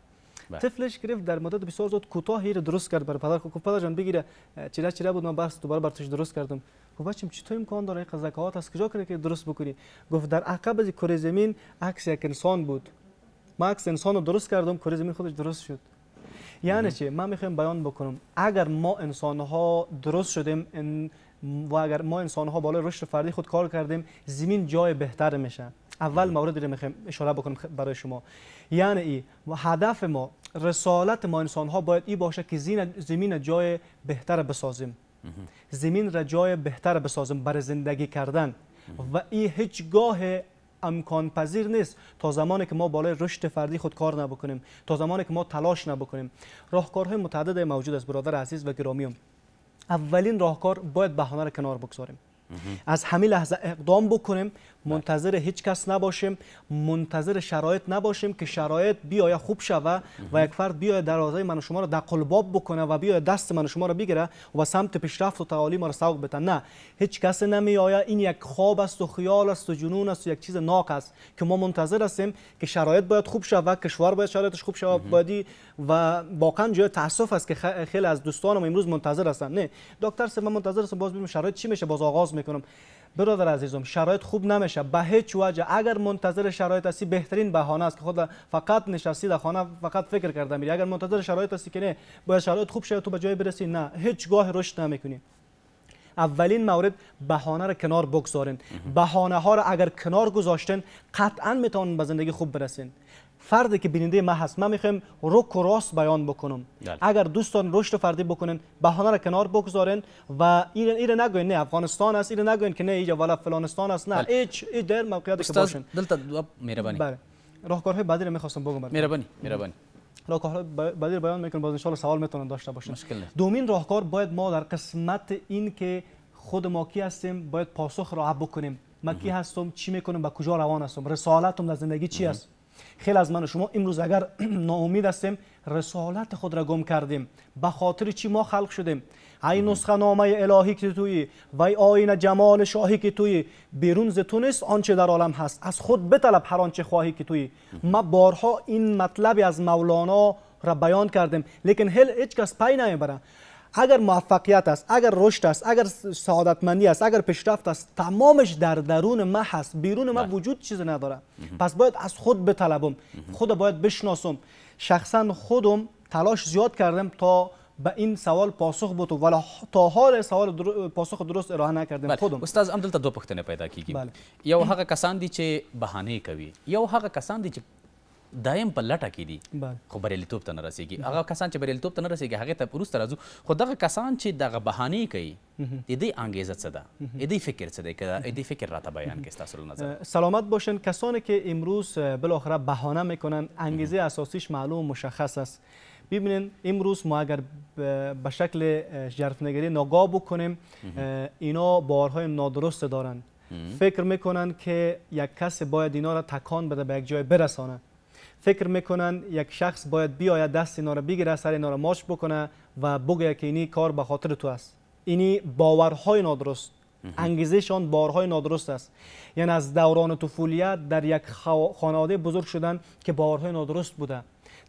بله. طفلش گرفت در مدت بسیار زود کوتاه درست کرد بر پدر گفت پدر جان بگیره چیره چیره بود من بس دوباره بر درست کردم گفت خب بچم چطور امکان داره قزکات از کجا کنه که درست بکنی گفت در عقب از کره زمین عکس یک انسان بود ما عکس انسان رو درست کردم کره زمین خودش درست شد یعنی چی من میخوایم بیان بکنم اگر ما انسان ها درست شدیم و اگر ما انسان ها بالای رشد فردی خود کار کردیم زمین جای بهتر میشه اول مورد رو میخوایم اشاره بکنم برای شما یعنی ای هدف ما رسالت ما انسان ها باید ای باشه که زمین جای بهتر بسازیم زمین را جای بهتر بسازم برای زندگی کردن و این هیچگاه امکان پذیر نیست تا زمانی که ما بالای رشد فردی خود کار نبکنیم تا زمانی که ما تلاش نبکنیم راهکارهای متعدد موجود است برادر عزیز و گرامیم اولین راهکار باید بهانه را کنار بگذاریم از همین لحظه اقدام بکنیم بله. منتظر هیچ کس نباشیم منتظر شرایط نباشیم که شرایط بیای خوب شوه و یک فرد در دروازه من و شما را دقل باب بکنه و بیای دست من و شما را بگیره و سمت پیشرفت و تعالی ما را سوق بتن نه هیچ کس نمی آیا این یک خواب است و خیال است و جنون است و یک چیز ناق است که ما منتظر هستیم که شرایط باید خوب شوه کشور باید شرایطش خوب شوه بادی و واقعا جای تاسف است که خیلی از دوستانم امروز منتظر هستن نه دکتر سه من منتظر هستم باز ببینم شرایط چی میشه باز آغاز میکنم برادر عزیزم شرایط خوب نمیشه به هیچ وجه اگر منتظر شرایط هستی بهترین بهانه است که خود فقط نشستی در خانه فقط فکر کرده میری اگر منتظر شرایط هستی که نه باید شرایط خوب شه تو به جای برسی نه هیچ گاه رشد نمیکنی اولین مورد بهانه را کنار بگذارین بهانه ها را اگر کنار گذاشتن قطعا میتونن به زندگی خوب برسین فردی که بیننده ما هست ما میخوایم رک و راست بیان بکنم بله. اگر دوستان رشد فردی بکنن بهانه را کنار بگذارن و ایران ایران نگوین نه افغانستان است ایران نگوین که نه اینجا والا فلانستان است نه بله. هیچ ای در موقعیت که باشن دلتا مهربانی بله راهکارهای بعدی را میخواستم بگم مهربانی مهربانی راهکار بعدی بیان میکنم باز ان سوال میتونن داشته باشن مشکل دومین راهکار باید ما در قسمت این که خود ما کی هستیم باید پاسخ را بکنیم ما کی هستم چی میکنم با کجا روان هستم رسالتم در زندگی چی است خیلی از من و شما امروز اگر ناامید هستیم رسالت خود را گم کردیم به خاطر چی ما خلق شدیم ای نسخه نامه الهی که تویی و ای آین جمال شاهی که تویی بیرون ز تو نیست آنچه در عالم هست از خود بطلب هر آنچه خواهی که تویی ما بارها این مطلبی از مولانا را بیان کردیم لیکن هل هیچ کس پی نمیبره اگر موفقیت است اگر رشد است اگر سعادتمندی است اگر پیشرفت است تمامش در درون ما هست بیرون ما بله. وجود چیز نداره پس باید از خود بطلبم خود باید بشناسم شخصا خودم تلاش زیاد کردم تا به این سوال پاسخ بود ولی تا حال سوال پاسخ درست ارائه نکردم بله. خودم استاد هم دو دو پیدا کیږي بله. یو حق کسان دی بهانه کوی، یو حق کسان دایم په لټه کې دي خو بریالیتوب ته نه رسېږي هغه کسان چې بریالیتوب ته نه رسېږي هغې ته وروسته راځو خو دغه کسان چې دغه بهانې کوي د دې انګیزه څه ده د دې فکر څه دی که د فکر راته بیان کړي ستاسو له نظر سلامت باشن کسانی که امروز بالاخره بهانه میکنن انگیزه اساسیش معلوم مشخص است ببینین امروز ما اگر به شکل جرفنگری نگاه بکنیم اینا بارهای نادرست دارن فکر میکنن که یک کس باید اینا را تکان بده به یک جای برسانه فکر میکنن یک شخص باید بیاید دست اینا رو بگیره سر اینا رو ماش بکنه و بگه که اینی کار به خاطر تو است اینی باورهای نادرست انگیزشان بارهای نادرست است یعنی از دوران طفولیت در یک خانواده بزرگ شدن که باورهای نادرست بوده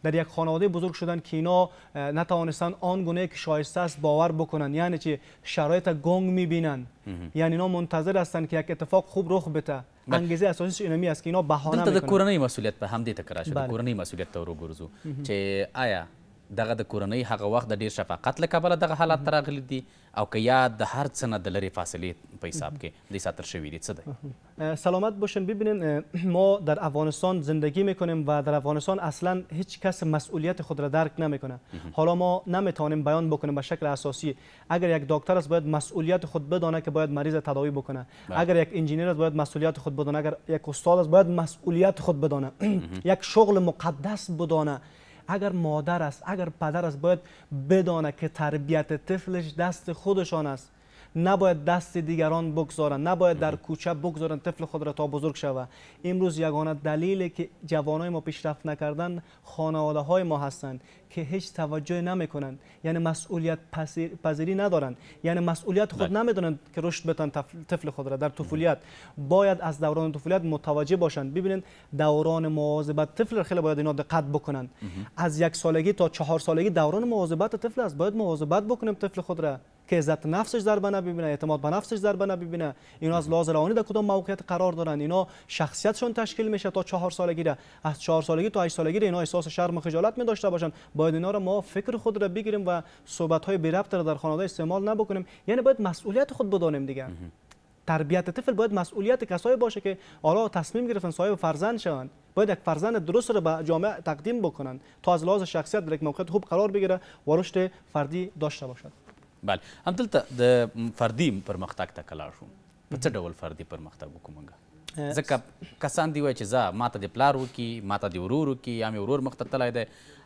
در یک خانواده بزرگ شدن که اینا نتوانستن آن گونه که شایسته است باور بکنن یعنی که شرایط گنگ میبینن یعنی اینا منتظر هستن که یک اتفاق خوب رخ بده بله. انگیزه اساسیش اینمی است که اینا بهانه میکنن در کورنۍ مسئولیت به هم دې تکرار شو مسئولیت تا رو گرزو آیا دغه د کورنۍ هغه وخت د ډیر شفقت له کبله دغه حالات ته دی او که یا د هر څه نه د لرې فاصله په حساب کې دی ساتر سلامت باشین ببینین ما در افغانستان زندگی میکنیم و در افغانستان اصلا هیچ کس مسئولیت خود را درک نمیکنه حالا ما نمیتونیم بیان بکنیم به شکل اساسی اگر یک دکتر است باید مسئولیت خود بدانه که باید مریض تداوی بکنه بله. اگر یک انجینیر است باید مسئولیت خود بدانه اگر یک استاد است باید مسئولیت خود بدانه یک شغل مقدس بدانه اگر مادر است اگر پدر است باید بدانه که تربیت طفلش دست خودشان است نباید دست دیگران بگذارن، نباید در کوچه بگذارن طفل خود را تا بزرگ شود امروز یگانه دلیلی که جوانای ما پیشرفت نکردن خانواده های ما هستند که هیچ توجه کنند. یعنی مسئولیت پذیری ندارند یعنی مسئولیت خود بله. دانند که رشد بتن طفل خود را در طفولیت باید از دوران طفولیت متوجه باشند ببینید دوران مواظبت طفل خیلی باید اینا دقت بکنند از یک سالگی تا چهار سالگی دوران مواظبت طفل است باید مواظبت بکنیم طفل خود را که عزت نفسش ضربه نبینه اعتماد به نفسش ضربه نبینه اینا از لحاظ روانی در کدام موقعیت قرار دارن اینا شخصیتشون تشکیل میشه تا چهار سالگی ده از چهار سالگی تا 8 سالگی اینا احساس شرم و خجالت می داشته باشن باید اینا رو ما فکر خود را بگیریم و صحبت های بی ربط را در خانواده استعمال نبکنیم یعنی باید مسئولیت خود بدانیم دیگه تربیت طفل باید مسئولیت کسایی باشه که حالا تصمیم گرفتن صاحب فرزند شوند باید یک فرزند درست رو به جامعه تقدیم بکنن تا از لحاظ شخصیت در یک موقعیت خوب قرار بگیره و رشد فردی داشته باشد بله همدلته د فردي پرمختګ ته کلاړ شو په څه ډول فردي پرمختګ وکړو موږ ځکه کسان دی وایي چې ځه ما ته د پلار وکړي ما ته د ورور وکړي یا مې ورور مخته تللی دی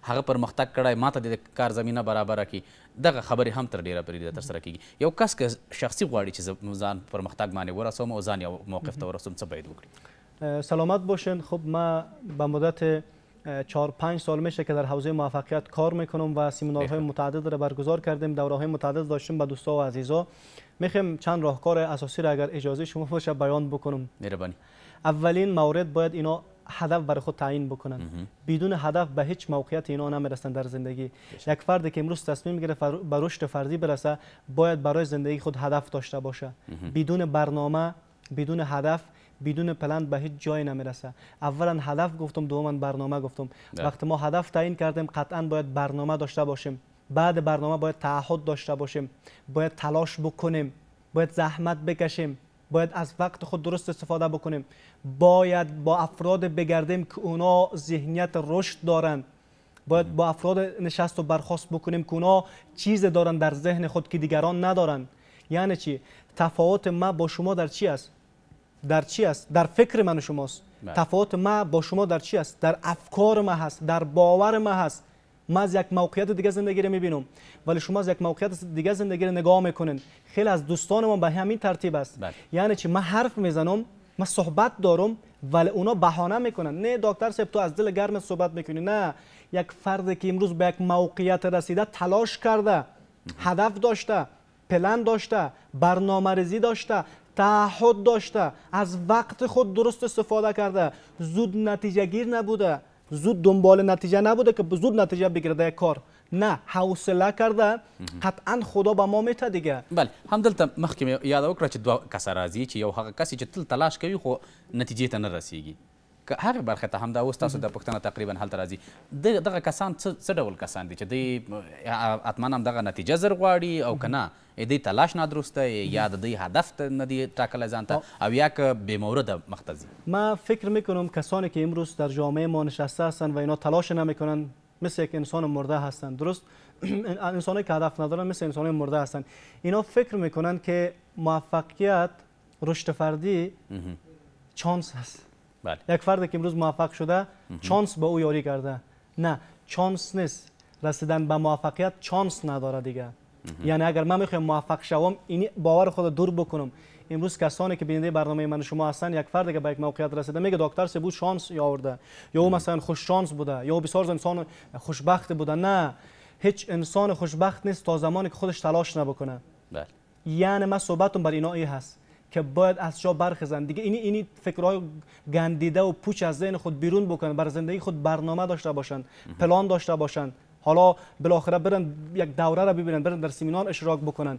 هغه پرمختګ کړی ما ته د کار زمینه برابره کړي دغه خبرې هم تر ډېره پرې ترسره کیږي یو کس که شخصي غواړي چې ځان پرمختګ باندې ورسوم او ځان یو موقف ته ورسوم څه باید وکړي سلامت باشن خب ما به مدت چهار پنج سال میشه که در حوزه موفقیت کار میکنم و های متعدد را برگزار کردیم دوره متعدد داشتیم با دوستا و عزیزا میخیم چند راهکار اساسی را اگر اجازه شما باشه بیان بکنم مهربانی اولین مورد باید اینا هدف برای خود تعیین بکنن بدون هدف به هیچ موقعیت اینا نمیرسن در زندگی یک فرد که امروز تصمیم میگیره به رشد فردی برسه باید برای زندگی خود هدف داشته باشه بدون برنامه بدون هدف بدون پلند به هیچ جایی نمیرسه اولا هدف گفتم دوما برنامه گفتم وقتی ما هدف تعیین کردیم قطعا باید برنامه داشته باشیم بعد برنامه باید تعهد داشته باشیم باید تلاش بکنیم باید زحمت بکشیم باید از وقت خود درست استفاده بکنیم باید با افراد بگردیم که اونا ذهنیت رشد دارن باید با افراد نشست و برخواست بکنیم که اونا چیز دارن در ذهن خود که دیگران ندارن یعنی چی تفاوت ما با شما در چی است در چی است در فکر من و شماست بله. تفاوت ما با شما در چی است در افکار ما هست در باور ما هست من از یک موقعیت دیگه زندگی رو میبینم ولی شما از یک موقعیت دیگه زندگی رو نگاه میکنین خیلی از دوستان ما به همین ترتیب است بله. یعنی چی من حرف میزنم ما صحبت دارم ولی اونا بهانه میکنن نه دکتر صاحب تو از دل گرم صحبت میکنی نه یک فرد که امروز به یک موقعیت رسیده تلاش کرده هدف داشته پلن داشته برنامه داشته تعهد داشته از وقت خود درست استفاده کرده زود نتیجه گیر نبوده زود دنبال نتیجه نبوده که زود نتیجه بگیرده کار نه حوصله کرده قطعا خدا به ما میته دیگه بله هم دلته مخکې یاده وکړه چې دوه کسه راځي چې یو هغه کسی چې تل تلاش کوي خو نتیجې ته نه رسیږي که هغه برخه ته هم دا اوس تاسو د پښتنه تقریبا هلته راځي دغه کسان څه ډول کسان دي چې دوی اتمان هم دغه نتیجه زر غواړي او که نه دوی تلاش نادرسته یا د دوی هدف نه دی ټاکلی ځان ته او یا که بمورده مختزی ما فکر میکنم کسانی که امروز در جامعه ما نشسته هستند و اینا تلاش نمیکنن مثل یک انسان مرده هستند درست انسانهایی که هدف ندارن مثل انسانهای مرده هستند اینا فکر میکنن که موفقیت رشد فردی چانس هست بله. یک فرد که امروز موفق شده چانس به او یاری کرده نه چانس نیست رسیدن به موفقیت چانس نداره دیگه یعنی اگر من میخوام موفق شوم این باور خود دور بکنم امروز کسانی که بیننده برنامه من شما هستن یک فرد که به یک موقعیت رسیده میگه دکتر سه بود شانس یاورده یا او مثلا خوش شانس بوده یا او بسیار انسان خوشبخت بوده نه هیچ انسان خوشبخت نیست تا زمانی که خودش تلاش نبکنه بله یعنی من صحبتم بر اینا ای هست که باید از جا برخزن دیگه اینی اینی فکرهای گندیده و پوچ از ذهن خود بیرون بکنن بر زندگی خود برنامه داشته باشن پلان داشته باشن حالا بالاخره برن یک دوره را ببینن برن در سیمینار اشتراک بکنن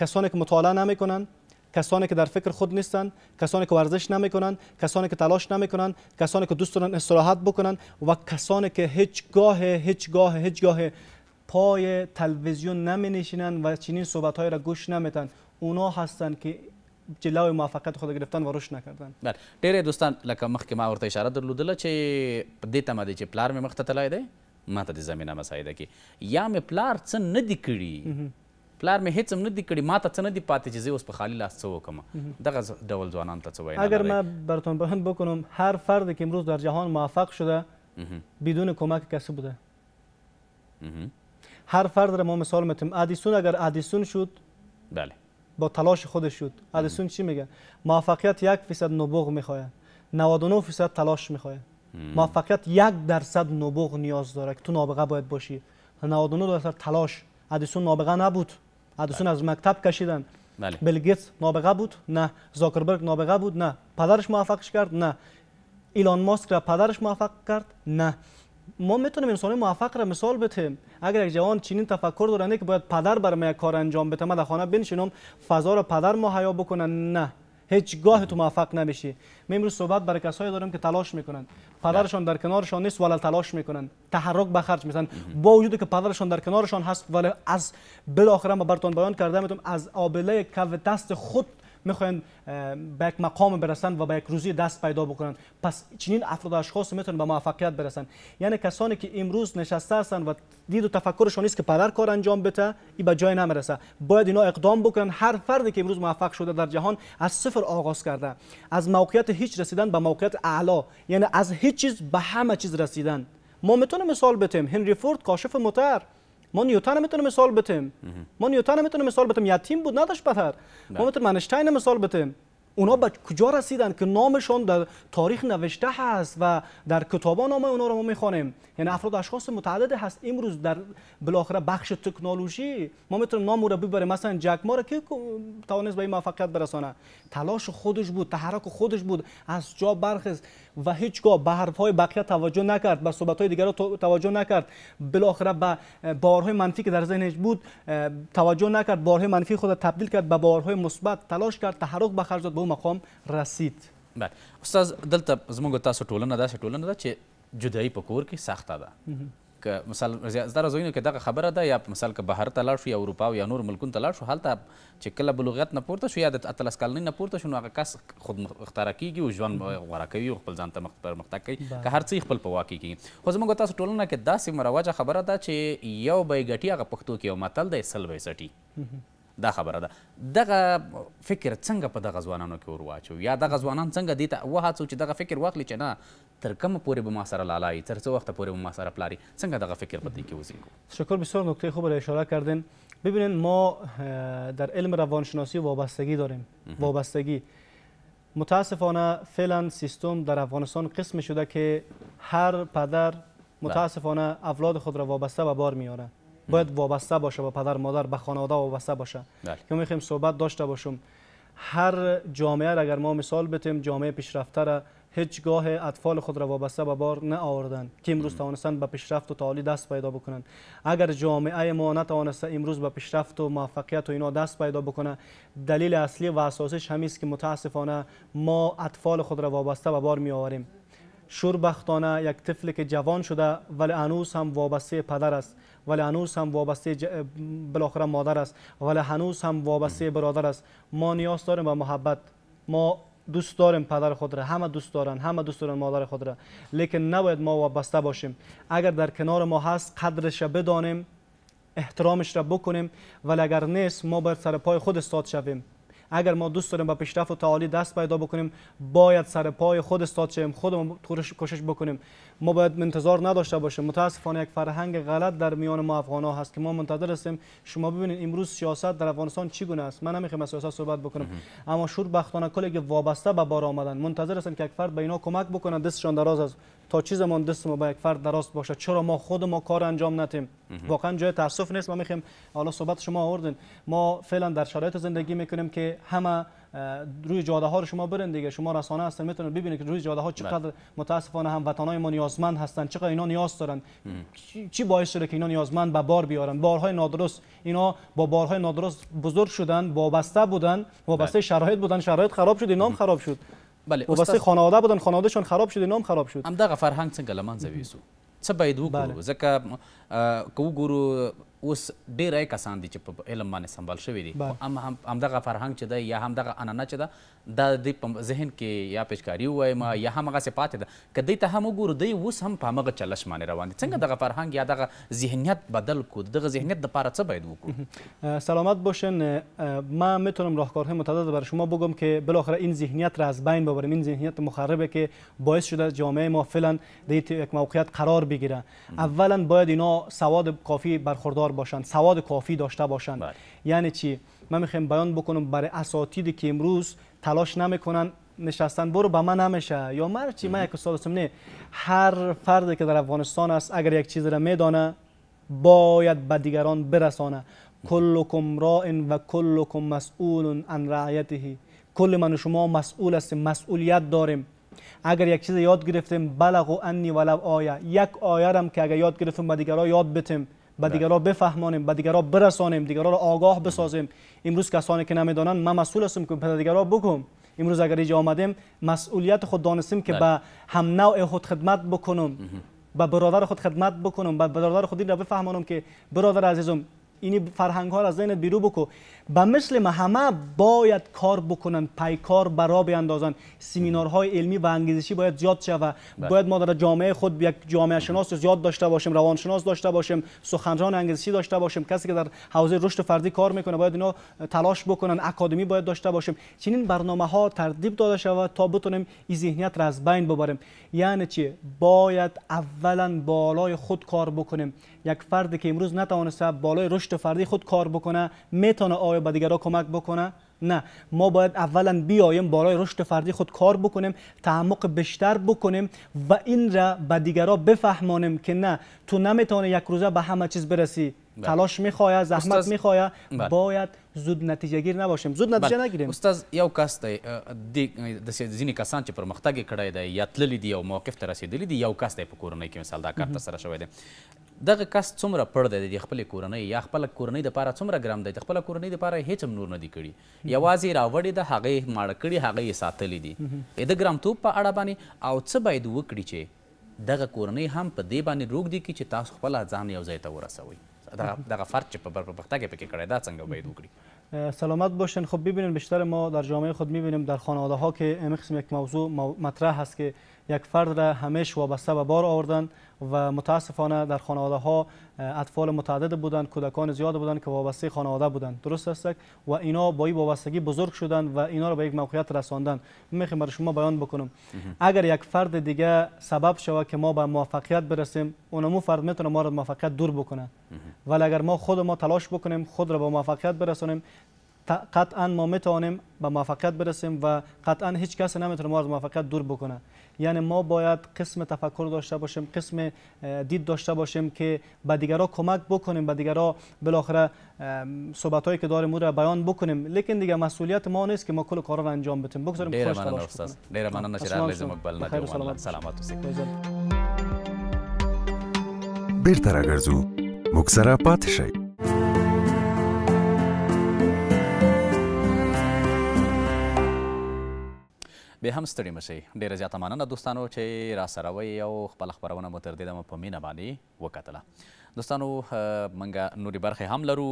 کسانی که مطالعه نمیکنن کسانی که در فکر خود نیستن کسانی که ورزش نمیکنن کسانی که تلاش نمیکنن کسانی که دوست دارن استراحت بکنن و کسانی که هیچگاه هیچگاه گاه پای تلویزیون نمی و چنین صحبت های را گوش نمیتن اونا هستن که چې لوی موافقت خود گرفتن و رشد نکردن بله ډیره دوستان لکه مخکې ما ورته اشاره درلودله چې په دې تمه دي چې پلار مې مخته تللی دی ما ته د زمینه مساعده کې یا مې پلار څه نه دي کړي پلار مې هیڅ هم نه دي کړي ما ته څه نه دي پاتې چې زه اوس په خالي لاس څه وکړم دغه ډول ځوانان ته څه وینا اگر ما براتون بهن بکنم هر فرد که امروز در جهان موفق شده بدون کمک کسی بوده هر فرد را ما مثال میتونیم ادیسون اگر ادیسون شد بله با تلاش خودش شد ادیسون چی میگه موفقیت یک فیصد نبوغ میخوای 99 فیصد تلاش میخوای موفقیت یک درصد نبوغ نیاز داره که تو نابغه باید باشی 99 درصد تلاش ادیسون نابغه نبود ادیسون از مکتب کشیدن بله. نابغه بود نه زاکربرگ نابغه بود نه پدرش موفقش کرد نه ایلان ماسک را پدرش موفق کرد نه ما میتونیم انسان موفق را مثال بتیم اگر یک جوان چنین تفکر دارنده که باید پدر برم یک کار انجام بده ما در خانه بنشینم فضا را پدر مهیا بکنن نه هیچگاه تو موفق نمیشی ما امروز صحبت برای کسایی دارم که تلاش میکنن پدرشان در کنارشان نیست ولی تلاش میکنن تحرک به خرج میزنن با وجود که پدرشان در کنارشان هست ولی از بالاخره ما برتان بیان کردم از آبله کو دست خود میخواین به یک مقام برسن و به یک روزی دست پیدا بکنن پس چنین افراد و اشخاص میتونن به موفقیت برسن یعنی کسانی که امروز نشسته هستند و دید و تفکرشون نیست که پدر کار انجام بده ای به جای نمیرسه باید اینا اقدام بکنن هر فردی که امروز موفق شده در جهان از صفر آغاز کرده از موقعیت هیچ رسیدن به موقعیت اعلا یعنی از هیچ چیز به همه چیز رسیدن ما میتونیم مثال بتیم هنری فورد کاشف متر ما نیوتن میتونه مثال بتیم ما نیوتن میتونه مثال بتیم یتیم بود نداشت بتر ما میتونه منشتین مثال بتیم اونا به کجا رسیدن که نامشان در تاریخ نوشته هست و در کتابا نام اونا رو ما میخوانیم یعنی افراد اشخاص متعدد هست امروز در بالاخره بخش تکنولوژی ما میتونیم نام رو ببریم مثلا جک ما رو که توانست به این موفقیت برسانه تلاش خودش بود تحرک خودش بود از جا برخیز و هیچگاه به های بقیه توجه نکرد به های دیگر توجه نکرد بالاخره به بارهای منفی که در ذهنش بود توجه نکرد بارهای منفی خود را تبدیل کرد به بارهای مثبت تلاش کرد تحرک به خرج داد به اون مقام رسید بله استاد دلته زموږ تاسو ټولنه داسې ټولنه ده چې جدایی په کور کې سخته ده که مثال زیاتره ځایونو کې دغه خبره ده یا مثال که بهر ته لاړ شو یا اروپا یا نور ملکونو ته لاړ شو هلته چې کله بلوغیت نه پورته شو یا د اتلس کلنۍ نه پورته شو نو هغه کس خود اختاره کیږي او ژوند غوره کوي او خپل ځان ته پرمختګ کوي که هر څه خپل په واقع کیږي خو زموږ تاسو ټولنه کې داسې مروجه خبره ده چې یو به یې ګټي هغه پښتو کې یو متل دی سل به یې سټي دا خبره ده دغه فکر څنګه په دغه ځوانانو کې ورواچو یا دغه ځوانان څنګه دې ته وهڅو چې دغه فکر واخلي چې نه تر کومه پورې به ما سره لالایی تر څه وقت پورې به ما پلاری څنګه دغه فکر بدی کې وزینگو شکر بسیار نکته خوب را اشاره کردین ببینین ما در علم روانشناسی وابستگی داریم وابستگی متاسفانه فعلا سیستم در افغانستان قسم شده که هر پدر بله. متاسفانه اولاد خود را وابسته به بار میاره باید وابسته باشه به پدر مادر به خانواده وابسته باشه بله. که میخوایم صحبت داشته باشم هر جامعه اگر ما مثال بتیم جامعه پیشرفته را گاه اطفال خود را وابسته به بار نه که امروز توانستند به پیشرفت و تعالی دست پیدا بکنند اگر جامعه ما نتوانسته امروز به پیشرفت و موفقیت و اینا دست پیدا بکنه دلیل اصلی و همین همیست که متاسفانه ما اطفال خود را وابسته به بار می آوریم شوربختانه یک طفلی که جوان شده ولی هنوز هم وابسته پدر است ولی هنوز هم وابسته ج... مادر است ولی هنوز هم وابسته برادر است ما نیاز داریم به محبت ما دوست داریم پدر خود را همه دوست دارن همه دوست دارن مادر خود را لیکن نباید ما وابسته باشیم اگر در کنار ما هست قدرش را بدانیم احترامش را بکنیم ولی اگر نیست ما باید سر پای خود استاد شویم اگر ما دوست داریم به پیشرفت و تعالی دست پیدا بکنیم باید سر پای خود استاد شیم خودمون کوشش بکنیم ما باید منتظر نداشته باشیم متاسفانه یک فرهنگ غلط در میان ما افغان ها هست که ما منتظر هستیم شما ببینید امروز سیاست در افغانستان چی گونه است من نمیخوام از سیاست صحبت بکنم اما شور بختانه کلی که وابسته به بار آمدن منتظر هستن که یک فرد به اینا کمک بکنه دستشان دراز است تا چیز ما دست ما با یک فرد درست باشه چرا ما خود ما کار انجام نتیم واقعا جای تاسف نیست ما میخیم حالا صحبت شما آوردین ما فعلا در شرایط زندگی میکنیم که همه روی جاده ها رو شما برین دیگه شما رسانه هستن میتونید ببینید که روی جاده ها چقدر بله. متاسفانه هم وطنای ما نیازمند هستن چقدر اینا نیاز دارن چی باعث شده که اینا نیازمند به بار بیارن بارهای نادرست اینا با بارهای نادرست بزرگ شدن وابسته بودن وابسته بله. شرایط بودن شرایط خراب شد اینا هم خراب شد بله وابسته خانواده بودن خانوادهشان خراب شد نام خراب شد همدغه فرهنگ څنګه له منځه یوسو څه باید وکړو ځکه که وګورو اوس ډیری کسان دي چې په علم باندې سنبال شوي دي هم همدغه فرهنګ چې دی یا همدغه عنعنه چې ده دا د دوی په ذهن کې یا پیشکاري ووایم یا همغسې پاتې ده که دوی ته هم وګورو دوی اوس هم په همغه چلش باندې روان دي څنګه دغه فرهنګ یا دغه ذهنیت بدل کو دغه ذهنیت دپاره څه باید وکړو سلامت باشن من میتونم راهکارهای متعدد برای شما بگم که بالاخره این ذهنیت را از بین ببریم این ذهنیت مخربه که باعث شده جامعه ما فعلا در یک موقعیت قرار بگیره اولا باید اینا سواد کافی برخوردار باشند سواد کافی داشته باشند بله. یعنی چی من میخوام بیان بکنم برای اساتیدی که امروز تلاش نمیکنن نشستن برو به من نمیشه یا من چی من یک استاد نه هر فردی که در افغانستان است اگر یک چیز را میدانه باید به دیگران برسانه کلکم راین و کلکم مسئول عن رعایته کل من و شما مسئول هستیم مسئولیت داریم اگر یک چیز یاد گرفتیم بلغ و انی ولو آیه یک آیه هم که اگر یاد گرفتیم به دیگران یاد بتیم به دیگرا بفهمانیم به دیگرا برسانیم دیگرا را آگاه بسازیم امروز کسانی که نمیدانند من مسئول هستم که به دیگرا بگم امروز اگر اینجا آمدیم مسئولیت خود دانستیم که به هم نوع خود خدمت بکنم به برادر خود خدمت بکنم به برادر خود این را بفهمانم که برادر عزیزم اینی فرهنگ ها را از ذهنت بیرو بکو به مثل همه باید کار بکنن پیکار برا بیاندازن های علمی و انگیزشی باید زیاد شود بله. باید ما در جامعه خود یک جامعه شناس زیاد داشته باشیم روانشناس داشته باشیم سخنران انگیزشی داشته باشیم کسی که در حوزه رشد فردی کار میکنه باید اینا تلاش بکنن اکادمی باید داشته باشیم چنین برنامه ها ترتیب داده شود تا بتونیم این ذهنیت را از بین ببریم یعنی چی باید اولا بالای خود کار بکنیم یک فردی که امروز نتوانسته بالای رشد فردی خود کار بکنه میتونه به کمک بکنه نه ما باید اولا بیایم برای رشد فردی خود کار بکنیم تعمق بیشتر بکنیم و این را به دیگرها بفهمانیم که نه تو نمیتونی یک روزه به همه چیز برسی بله. تلاش میخواه زحمت استاز... بله. باید زود نتیجه گیر نباشیم زود بله. نتیجه نگیریم استاد یو کس دی د ځینې کسان چې پرمختګ کرده دی یا تللی دی او موقف ته رسیدلی دی یو کس دی په کورنۍ کې مثال دا کار ترسره شوی دغه کس څومره پړ دی د خپلې کورنۍ یا خپله کورنۍ دپاره څومره ګرم دی د خپله کورنۍ دپاره هیڅ هم نور نه دی کړي یوازې راوړې ده هغه یې ماړه کړي هغه یې ساتلی دي د ګرمتوب په اړه باندې او څه باید وکړي چې دغه کورنۍ هم په دې باندې روږدي کړي چې تاسو خپله ځان یو ځای ته ورسوئ دغه فرد چې په پرمختګ پکې کړی دا څنګه باید وکړي سلامت باشین خب ببینیم بیشتر ما در جامعه خود میبینیم در خانواده ها که امخسم یک موضوع مطرح هست که یک فرد را همش وابسته به بار آوردن و متاسفانه در خانواده ها اطفال متعدد بودن کودکان زیاد بودند که وابسته خانواده بودن درست است و اینا با این وابستگی بزرگ شدن و اینا را به یک موقعیت رساندن میخوام برای شما بیان بکنم اگر یک فرد دیگه سبب شود که ما به موفقیت برسیم اونمو فرد میتونه ما را موفقیت دور بکنه ولی اگر ما خود ما تلاش بکنیم خود را به موفقیت برسانیم قطعا ما میتوانیم به موفقیت برسیم و قطعا هیچ کس نمیتونه ما از موفقیت دور بکنه یعنی ما باید قسم تفکر داشته باشیم قسم دید داشته باشیم که به دیگرها کمک بکنیم به دیگرها بالاخره صحبت هایی که داریم رو بیان بکنیم لیکن دیگه مسئولیت ما نیست که ما کل کار را انجام بدیم بگذاریم خوش تلاش کنیم ډیر سلامت بیا هم ستړي مشئ ډېره زیاته مننه دوستانو چې راسره وئ او خپله خپرونه مو تر دې دمه په مینه باندې وکتله دوستانو منګه نورې برخې هم لرو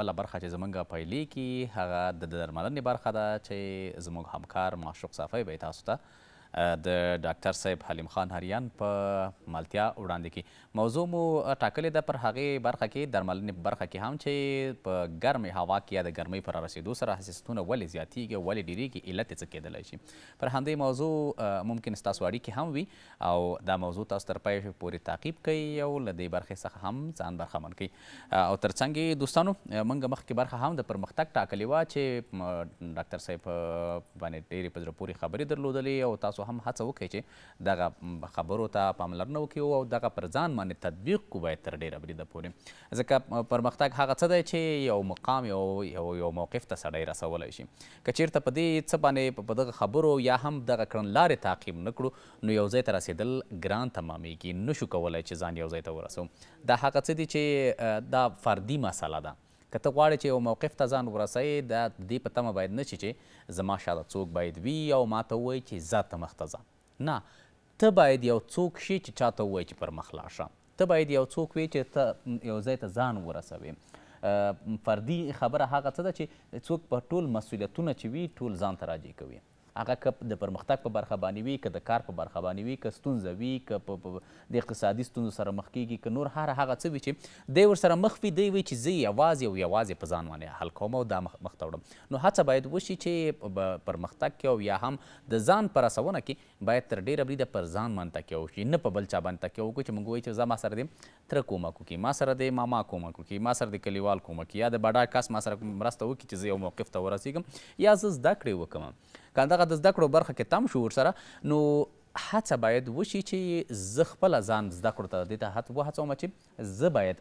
بله برخه چې زمونږ پیلېږي هغه د درملنې برخه ده چې زموږ همکار معشوق صافی به تاسو ته د ډاکټر صاحب حلیم خان هریان په مالتیا وړاندې کی موضوع مو ټاکلې ده پر هغې برخه کې درملنې برخه کې هم چې په ګرمې هوا کې یا د ګرمۍ په رارسېدو سره حساسیتونه ولې زیاتیږي ولې ډېرېږي علت یې څه کېدلی شي پر همدې موضوع ممکن ستاسو اړیکې هم وي او دا موضوع تاسو تر پایه پورې تعقیب کوي او له دې برخې څخه هم ځان برخمن کوي او تر څنګ یې دوستانو موږ مخکې برخه هم د پرمختګ ټاکلې وه چې ډاکټر صاحب باندې ډېرې په زړه پورې خبرې درلودلې او تاسو هم هڅه وکړئ چې دغه خبرو ته پاملرنه وکړو او دغه پر ځان باندې تطبیق کو باید تر ډیره بریده پورې ځکه پرمختګ هغه څه دی چې یو مقام یو یو یو موقف ته سړی رسولی شي که چیرته په دې څه باندې په دغه خبرو یا هم دغه کړنلارې تعقیب نه کړو نو یو ځای ته رسېدل ګران تمامیږي نشو کولی چې ځان یو ځای ته ورسو دا هغه څه دی چې دا فردي مسله ده که ته غواړې چې یو موقف ته ځان ورسوې دا دې په تمه باید نه شي چې زما شاته څوک باید وي او ما ته ووایي چې زه ته مخته ځم نه ته باید یو څوک شي چې چاته ووایي چې پر مخ لاړ شه ته باید یو څوک وي چې ته یو ځای ته ځان ورسوې فردي خبره هغه څه ده چې څوک په ټول مسؤلیتونه چې وي ټول ځان ته راجع کوي هغه که د پرمختګ په برخه باندې وي که د کار په برخه باندې وي که ستونزه وي که په د اقتصادي ستونزو سره مخ کیږي که نور هر هغه څه وي چې دی ورسره مخ وي دی وایي چې زه یې یوازې او یوازې په ځان باندې حل کوم او دا مخ ته وړم نو هڅه باید وشي چې پرمختګ کې او یا هم د ځان په رسونه کې باید تر ډېره بریده پر ځان باندې تکیه وشي نه په بل چا باندې تکیه وکړو چې موږ وایو چې زما سره دې تره کومک وکړي ما سره دې ماما کومک وکړي ما سره دې کلیوال کومک یا د بډا کس ما سره مرسته وکړي چې زه یو موقف ته ورسېږم یا زه زده کړې وکړم که دغه د زده کړو برخه کې تم شو ورسره نو هڅه باید وشي چې زه خپله ځان زده کړو ته دې ته هڅه وهڅوم چې زه باید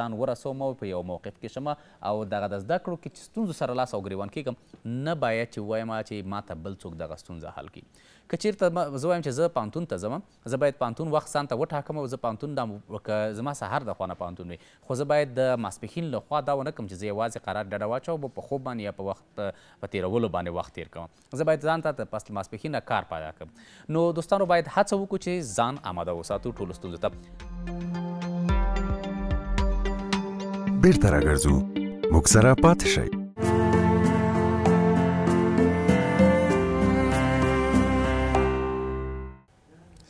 ځان ورسوم او په یو موقف کې شمه او دغه د زده کړو کې چې ستونزو سره لاس او ګریوان کېږم نه باید چې ووایم چې ما ته بل څوک دغه ستونزه حل کړي که چېرته زه وایم چې زه پانتون ته ځم زه باید پانتون وخت ځان ته وټاکم او زه پانتون دا که زما سهار د خوا نه پانتون وي خو زه باید د ماسپښین له خوا دا ونه کړم چې زه یوازې قرار ډډه واچوم په خوب باندې یا په وخت په تېرولو باندې وخت تېر کوم زه باید ځان ته د پس ماسپښین کار پیدا کړم نو دوستانو باید هڅه وکړو چې ځان آماده وساتو ټولو ستونزو ته بیرته راګرځو موږ سره پاتې شئ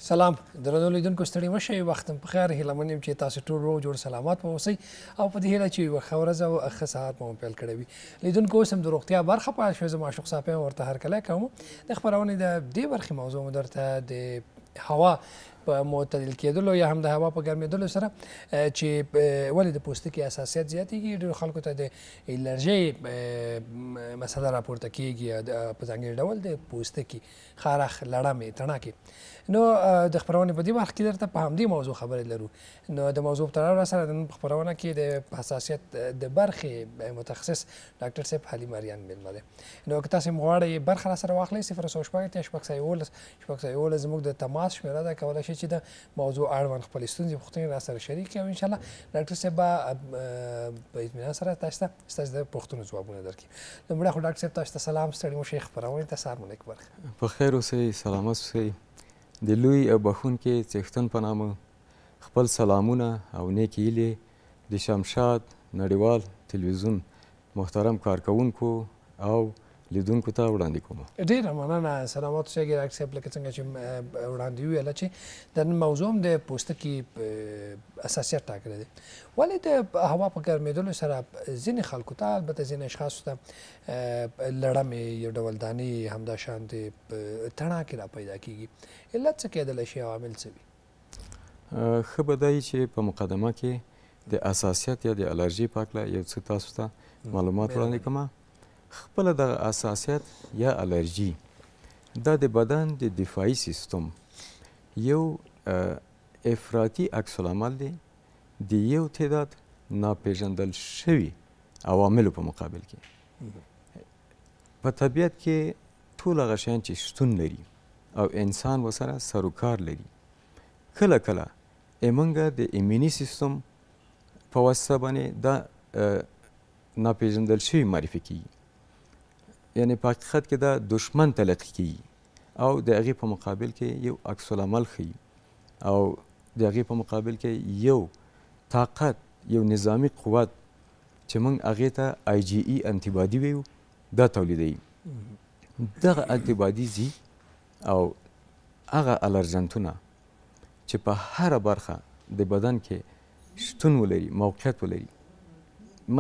سلام درنو لیدونکو ستړي مشه وخت په خیر هله منم چې تاسو ټول روغ جوړ سلامات په اوسئ او په دې هله چې وخورز او اخ ساعت مو پیل کړی وي لیدونکو سم د روغتیا برخه په شوز ما شخصا په ورته هر کله کوم د خبرونه د دې برخه موضوع مو درته د هوا په معتدل کېدلو یا هم د هوا په ګرمېدلو سره چې ولې د پوستکي حساسیت زیاتېږي ډېرو خلکو ته د الرژۍ مسله راپورته کېږي په ځانګړي ډول د پوستکي خارخ لړمې تڼاکې نو د خبرونه په دې وخت کې درته په همدې موضوع خبرې لرو نو د موضوع په اړه سره د خبرونه کې د حساسیت د برخې متخصص ډاکټر صاحب حلیم اریان ملمه ده نو که تاسو مغواړئ برخه سره واخلئ 008 شپږ سوه یولس شپږ سوه یولس زموږ د تماس شمیره ده کولای شي چې د موضوع اړوند خپل ستونزې پوښتنې را سره شریکې او ان شاء الله ډاکټر صاحب په اطمینان سره تاسو ته ستاسو د پوښتنو ځوابونه درکړي لومړی خو ډاکټر صاحب تاسو ته سلام ستړي مو شیخ خبرونه تاسو سلام علیکم په خیر اوسئ سلامت اوسئ د لوی او بخونکې څښتن په نامه خپل سلامونه او نیک هیلې د شمشاد نړیوال تلویزیون محترم کارکوونکو او لیدونکو ته وړاندې کوم ډیره مننه سلامات اوسئ ګیراک صاحب لکه څنګه چې وړاندې ویله چې د نن موضوع هم د پوستکي اساسیت ټاکلی دی ولې د هوا په ګرمېدلو سره ځینې خلکو ته البته ځینې اشخاصو ته لړمې یو ډول دانې همدا شانتې تڼاکې را پیدا کیږي علت څه کیدلی شي عوامل څه وي ښه به دی چې په مقدمه کې د اساسیت یا د الرژي په هکله یو څه تاسو ته معلومات وړاندې کوم خپل د اساسیت یا الرژي دا د بدن د دفاعي سیستم یو افراطی عکس العمل دی د یو تعداد ناپېژندل شوي عواملو په مقابل کې په طبیعت کې ټول هغه شیان چې شتون لري او انسان وسره سر کار لري کله کله امنګه د ایمنی سیستم په واسطه باندې دا ناپېژندل شوي معرفي کیږي یعنی په حقیقت کې دا دشمن تلقی کیږي او د هغې په مقابل کې یو عکس العمل ښیي او د هغې په مقابل کې یو طاقت یو نظامی قوت چې موږ هغې ته آی جی ای انتبادي ویو دا تولیدوي دغه انتبادي ځي او هغه الرجنتونه چې په هره برخه د بدن کې شتون ولري موقعیت ولري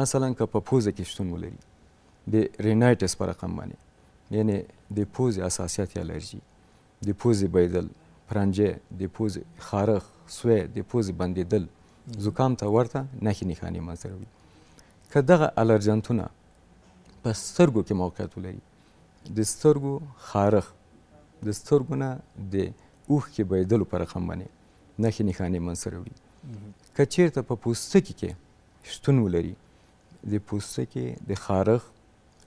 مثلا که په پوزه کې شتون ولري د په رقم باندې یعنی د پوزې حساسیت یا الرژي د پوزې بایدل پرنجې د پوزې خارخ سوی د پوزې بندیدل زکام ته ورته نښې نښانې منځته راوړي که دغه الرجنتونه په سترګو کې موقعیت ولري د سترګو خارخ د سترګو نه د اوښکې بایدلو په رقم باندې نښې نښانې منځته راوړي که چیرته په پوستکي کې شتون ولري د پوستکي د خارخ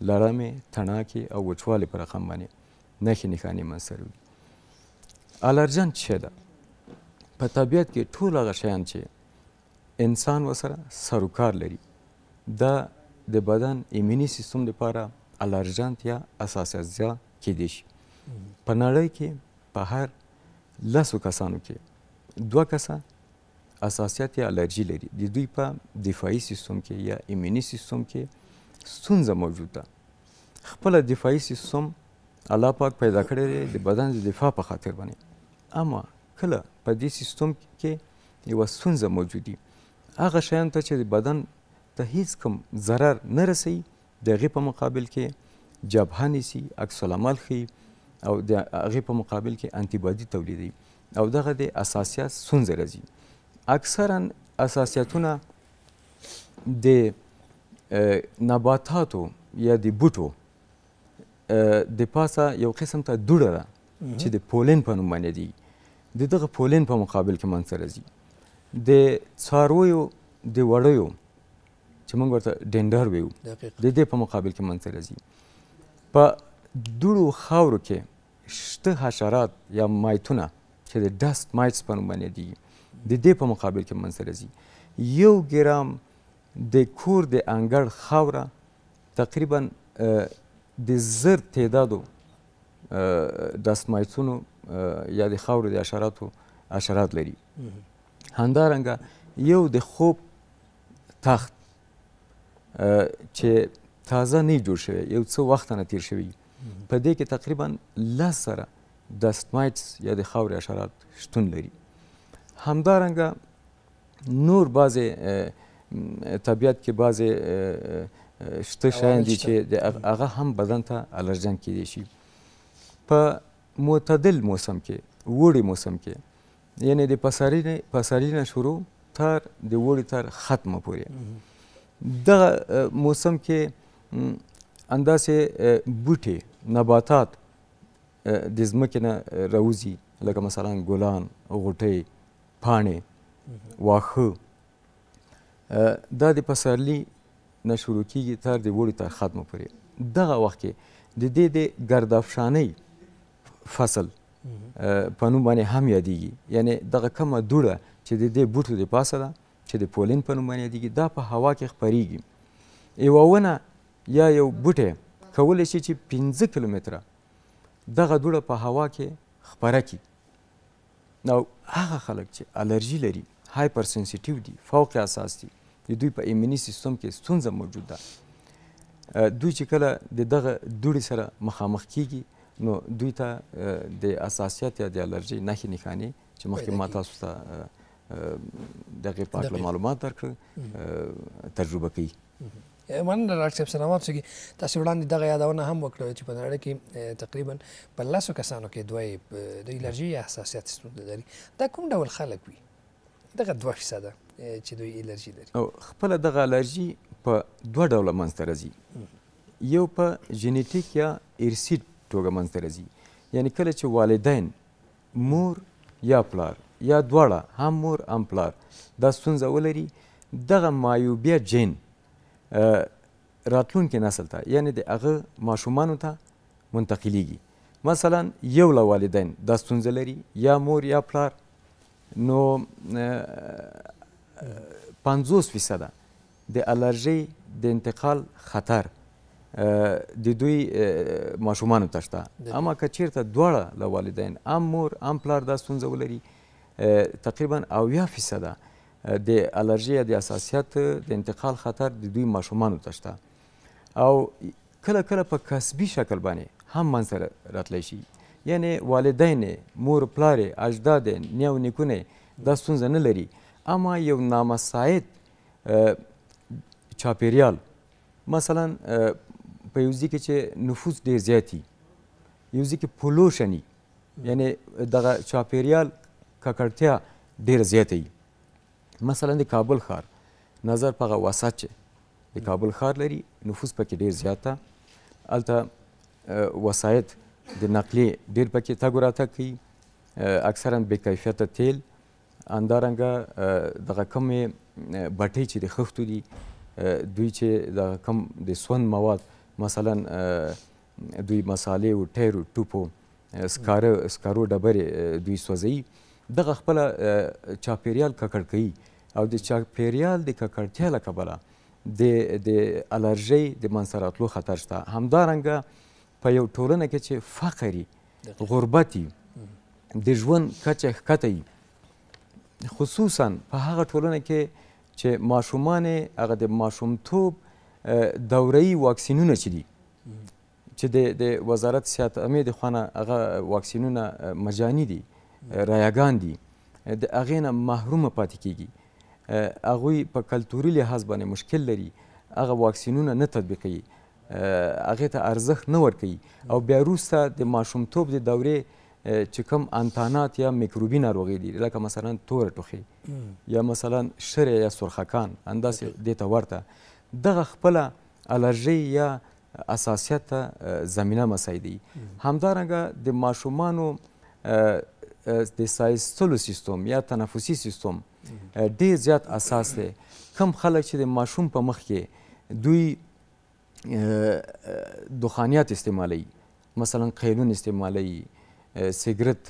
لړمې تڼاکې او وچوالي په رقم باندې نښې نښانې منځته راوړي الرجن څه ده په طبیعت کې ټول هغه شیان چې انسان ورسره سروکار لري دا د بدن ایمني سیستم لپاره الرجنت یا اساس اجزا کېدی شي په نړۍ کې په هر لسو کسانو کې دوه کسان اساسیت یا الرجي لري د دوی په دفاعي سیستم کې یا ایمني سیستم کې ستونزه موجود ده خپل دفاعي سیستم الله پاک پیدا کړی دی د بدن د دفاع په خاطر باندې اما کله په دې سیستم کې یو ستونزه موجود دي هغه شیان ته چې د بدن ته هیڅ کوم ضرر نه رسي د هغې په مقابل کې جبهه نیسي عکس العمل ښیي او د هغې په مقابل کې انتیبادي تولیدوي او دغه د اساسیت ستونزه راځي اکثرا اساسیتونه د نباتاتو یا د بوټو د پاسه یو قسم ته دوړه ده چې د پولین په نوم باندې دي د دغه پولین په مقابل کې منځ راځي د څارویو د وړیو چې موږ ورته ډینډر ویو د دې په مقابل کې منځ راځي په دوړو خاورو کې شته حشرات یا مایتونه چې د ډست مایټس په نوم باندې دي د دې په مقابل کې منځ راځي یو ګرام د کور د انګړ خاوره تقریبا د زر تعدادو دستمایتونو یا د خاورو د حشراتو حشرات لري همدارنګه یو د خوب تخت چې تازه نه جوړ شوی یو څه وخت نه تیر شوی په دې کې تقریبا لس سره دستمایتس یا د خاورې حشرات شتون لري همدارنګه نور بعضې طبیعت کې بعضې شته شیان دي چې هغه هم بدن ته الرجن کېدی شي په معتدل موسم کې وړي موسم کې یعنی د پساري پساري نه شروع تر د وړي تر ختمه پورې دغه موسم کې انداسې بوټي نباتات د ځمکې نه راوځي لکه مثلا ګلان غوټۍ پاڼې واښه دا د پسرلی نه شروع کیږي تر د وړي تر ختمه پورې دغه وخت کې د دې د ګردافشانۍ فصل په نوم باندې هم یادیږي یعنی دغه کومه دوړه چې د دې بوټو د پاسه ده چې د پولین په نوم باندې یادیږي دا په هوا کې خپریږي یوه ونه یا یو بوټی کولی شي چې پنځه کیلومتره دغه دوړه په هوا کې خپره کی نو هغه خلک چې الرژي لري هایپر سنسټیو دي فوق اساس دي د دوی په ایمني سیستم کې ستونزه موجود ده دوی چې کله د دغه دوړې سره مخامخ کیږي نو دوی ته د اساسیت یا د الرژي نښې نښانې چې مخکې ما تاسو ته دغه پاکله معلومات درکړل تجربه کوي مننه ډاکټر صاحب سلامات اوسئ تاسو وړاندې دغه یادونه هم وکړه چې په نړۍ کې تقریبا په لسو کسانو کې دوی د الرژي یا حساسیت ستونزه لري دا کوم ډول خلک وي دغه 2 فیصده چې دوی الرژي لري او خپل دغه الرژي په دوه ډوله منځته راځي یو په جنیټیک یا ارسید توګه منځته راځي یعنی کله چې والدین مور یا پلار یا دواړه هم مور هم پلار دا ستونزه ولري دغه مایوبیا جین راتلونکي نسل ته یعنی د هغه ماشومانو ته منتقلیږي مثلا یو له والدین دا ستونزه لري یا مور یا پلار نو 50 فیصد د الرژي د انتقال خطر د دوی ماشومان ته شته اما که چیرته دواړه له والدین ام مور ام پلار دا ستونزه ولري تقریبا اویا فیصد د الرژي د اساسیت د انتقال خطر د دوی ماشومان ته شته او کله کله په کسبي شکل باندې هم منځ راتلی شي یعنی والدین مور پلار اجداد نیو نیکونه دا ستونزه نه لري اما یو نامساعد چاپیریال مثلا په یو ځای کې چې نفوس ډېر زیاتی یو ځای کې پولوشنی یعنی دغه چاپیریال ککړتیا ډېر زیاتی مثلا د کابل ښار نظر په وسط چې د کابل ښار لري نفوس پکې ډېر زیاته الته وسایط د نقلې ډیر پکې تګ راته کوي اکثرا بې کیفیته تیل اندارنګه دغه کمې بټۍ چې د خښتو دي دوی چې د کم د سون مواد مثلا دوی مصالې او ټیرو ټوپو سکاره سکارو ډبرې دوی سوځي دغه خپل چاپیریال ککړ کوي او د چاپیریال د ککړتیا لکه بلا د د الرژي د منصراتلو خطر شته همدارنګه په یو ټولنه کې چې فقري غربتي د ژوند کچه ښکته خصوصا په هغه ټولنه کې چې ماشومان هغه د ماشومتوب دورهی واکسینونه چې دي چې د وزارت صحت امې د خوانه هغه واکسینونه مجانی دي رایگان دي د هغې نه محرومه پاتې کیږي هغوی په کلتوري لحاظ باندې مشکل لري هغه واکسینونه نه تطبیقوي هغه ته ارزښت نه ورکوي او بیا وروسته د ماشومتوب د دورې چې کوم انتانات یا میکروبي ناروغي دي لکه مثلا تور ټوخي یا مثلا شری یا سرخکان انداسې د ته ورته دغه خپل الرژي یا اساسیت ته زمینه مسایدي همدارنګه د ماشومانو د سایستولو سیستم یا تنفسي سیستم ډیر زیات اساس دی کم خلک چې د ماشوم په مخ کې دوی دخانیات استعمالوي مثلا قیلون استعمالوي سیګریټ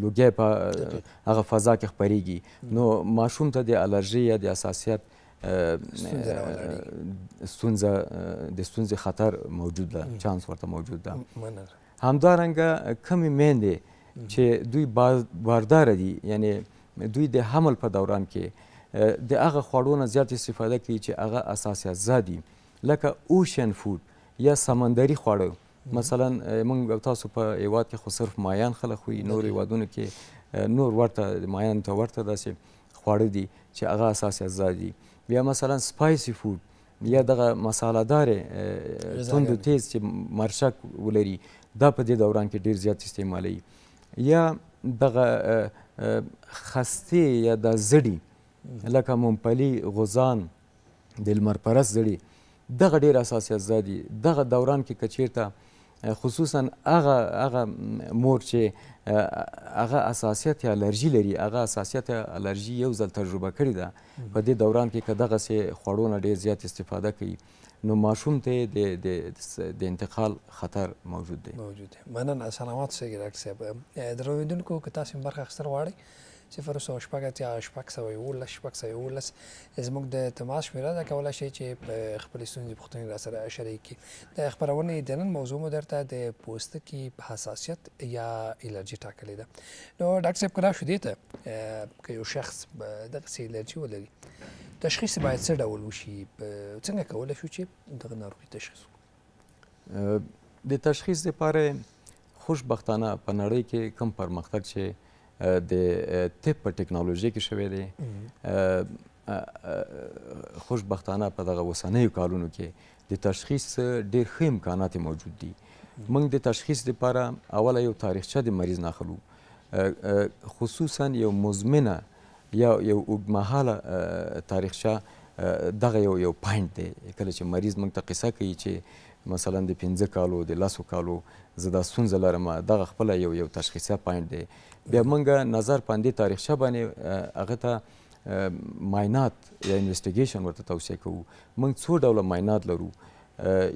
لوګي په هغه فضا کې خپريږي نو ماشوم ته د الرژي یا د اساسیت ستونزه د ستونزې خطر موجود ده چانس ورته موجود ده همدارنګه کمی میندې چې دوی باردار دي یعنی دوی د حمل په دوران کې د هغه خوړو نه زیات استفاده کوي چې هغه اساسیت زادي لکه اوشن فود یا سمندري خواړه مثلا موږ تاسو په ایواد کې خو صرف مایان خلک وي نور ایوادونو کې نور ورته مایان ته ورته داسې خواړه دي چې هغه اساس ازادي بیا مثلا سپایسي فود یا دغه مساله دار توند تیز چې مرشک ولري دا په دې دوران کې ډیر زیات استعمالي یا دغه خسته یا د زړی لکه مونپلی غزان د لمر پرس زړی دغه ډیر اساسي ازادي دغه دوران کې کچیرته خصوصا هغه هغه مور چې هغه اساسیت یا الرژي لري هغه اساسیت یا الرژي یو ځل تجربه کړې ده په دې دوران کې که دغه سي خوړو نه ډیر زیات استفاده کوي نو ماشوم ته د د د انتقال خطر موجود دی موجود دی مننه سلامات سګر اکسب درو دونکو که تاسو برخه اخستر واړئ صفر سو شپږ اتیا شپږ سوه یولس شپږ سوه یولس زموږ د تماس شمېره ده کولی شئ چې خپلې ستونزې پوښتنې راسره شریک کړي د خپرونې د نن موضوع مو درته د پوستکي حساسیت یا الرجي ټاکلې ده نو ډاکټر صاحب کله شو دې ته که یو شخص دغسې الرجي ولري تشخیص باید څه ډول وشي څنګه کولی شو چې دغه ناروغي تشخیص د تشخیص لپاره خوشبختانه په نړۍ کې کم پرمختګ چې د ټپ په ټکنالوژي کې شوې دي خوشبختانه په دغه وسنۍ کارونو کې د تشخیص ډېر ښه امکانات موجود دي موږ د تشخیص لپاره اوله یو تاریخچه د مریض ناخلو خصوصا یو مزمنه یا یو اوږدمهاله تاریخچه دغه یو یو پاینټ دی کله چې مریض موږ ته قصه کوي چې مثلا د پنځه کالو د لسو کالو زه دا ستونزه لرم دغه خپله یو یو تشخیصه پاینټ دی بیا موږ نظر باندې تاریخچه باندې هغه ته ماینات یا انویسټیګیشن ورته توصیه کوو موږ څو ډوله ماینات لرو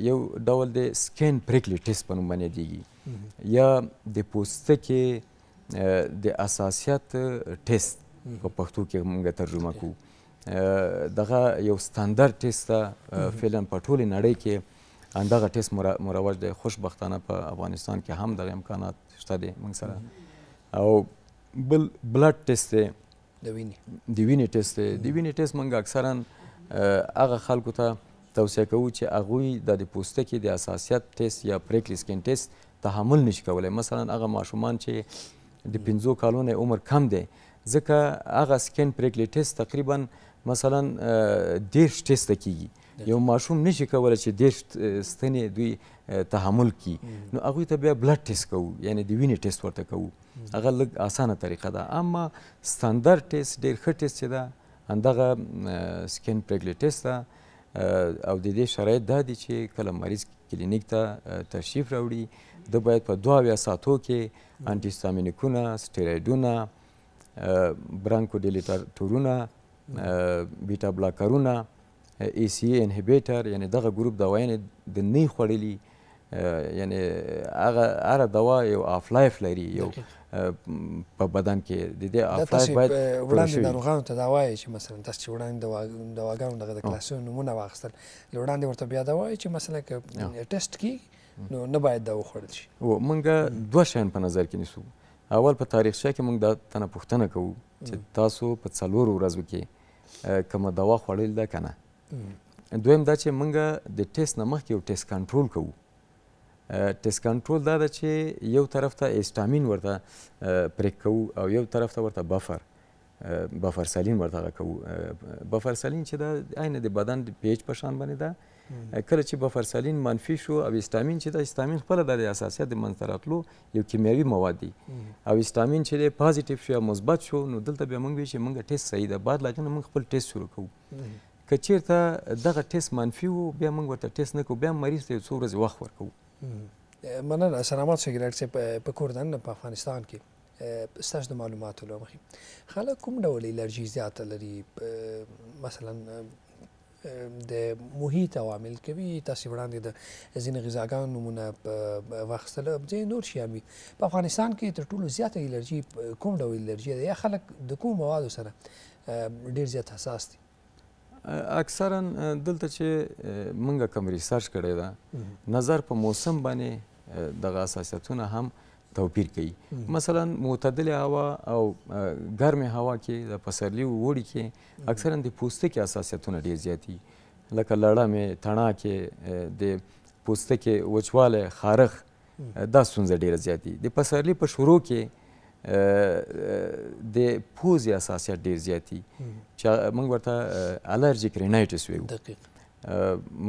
یو ډول د سکین پریکلی ټیسټ په نوم باندې دیږي یا د پوستکې د اساسیت ټیسټ په پښتو کې موږ ترجمه کوو دغه یو ستاندرد ټیسټ فعلا په ټولې نړۍ کې اندغه ټیسټ مروج دی خوشبختانه په افغانستان کې هم دغه امکانات شته دي موږ سره او بل بلډ ټیسټ دی د وینې د وینې ټیسټ دی د وینې ټیسټ موږ اکثرا هغه خلکو ته توصیه کوو چې هغوی د د پوستکي د حساسیت ټیسټ یا پریکلی سکین ټیسټ تحمل نشي کولی مثلا هغه ماشومان چې د پنځو کالونو عمر کم دی ځکه هغه سکین پریکلی ټیسټ تقریبا مثلا دیرش ټیسټ کیږي یو ماشوم نشي کولای چې دیش ستنې دوی تحمل کی نو هغه ته بیا بلډ ټیسټ کوو یعنی د وینې ټیسټ ورته کوو هغه لږ اسانه طریقه ده اما ستاندرد ټیسټ ډیر ښه ټیسټ چې ده اندغه سکین پریګلی ټیسټ ده او د دې شرایط دا دي چې کله مریض کلینیک ته تشریف راوړي د باید په دوه اویا ساعتو کې انټیستامینیکونه سټیرایډونه برانکو ډیلیټاټورونه بیټا بلاکرونه ای سی انهیبیټر یعنی دغه ګروپ دوايانې د نه خوړلي یعنی هغه هر دوا یو اف لایف لري یو په بدن کې د دې افلاس باید وړاندې ناروغانو ته دا وایي چې مثلا تاسو چې وړاندې دواګانو دغه د کلاسیون نمونه واخیستل له وړاندې ورته بیا دا وایي چې مثلا که ټیسټ کې نو نه باید دا وخوړل شي و مونږ دوه شیان په نظر کې نیسو اول په تاریخچه کې مونږ دا تنه پوښتنه کوو چې تاسو په څلورو ورځو کې کومه دوا خوړلې ده که نه Mm. دویم دا چې موږ د ټیسټ نه مخکې یو ټیسټ کنټرول کوو ټیسټ کنټرول دا ده چې یو طرف ته اسټامین ورته پریک کوو او یو طرف ته ورته بفر بفر سالین ورته کوو بفر سالین چې دا عین د بدن د پیچ په شان باندې ده mm. کله چې بفر سالین منفي شو او استامین چې دا استامین خپل د اساسیت د منتراتلو یو کیمیاوي مواد دي mm. او استامین چې دی پازیټیو شو مثبت شو نو دلته به موږ چې موږ ټیسټ صحیح ده بعد لاجن موږ خپل ټیسټ شروع کوو که چیرته دغه ټیسټ منفي وو بیا موږ ورته ټیسټ نه کوو بیا مریض ته یو څو ورځې وخت ورکوو مننه سلامات شئ ډاکټر صاحب په کور دننه په افغانستان کې ستاسو د معلوماتو له مخې خلک کوم ډول الرژي زیاته لري مثلا د محیط عوامل کوي تاسو وړاندې د ځین غذاګان نمونه واخستله ځین نور شي امي په افغانستان کې تر ټولو زیاته الرژي کوم ډول الرژي ده یا خلک د کوم موادو سره ډیر زیات حساس دي اکثرا دلته چې منګه کم ریسرچ کړی ده نظر په موسم باندې دغه اساسیتونه هم توپیر کوي مثلا معتدله هوا او ګرمه هوا کې د پسرلی وړي کې اکثرا د پوستکي اساسیتونه ډیر زیات دي لکه لړه مې تڼا کې د پوستکي وچواله خارخ دا ستونزه ډیره زیات دي د پسرلی په شروع کې د پوزي حساسیت ډیر زیاتی چې موږ ورته الرجیک رینایټس ویو دقیق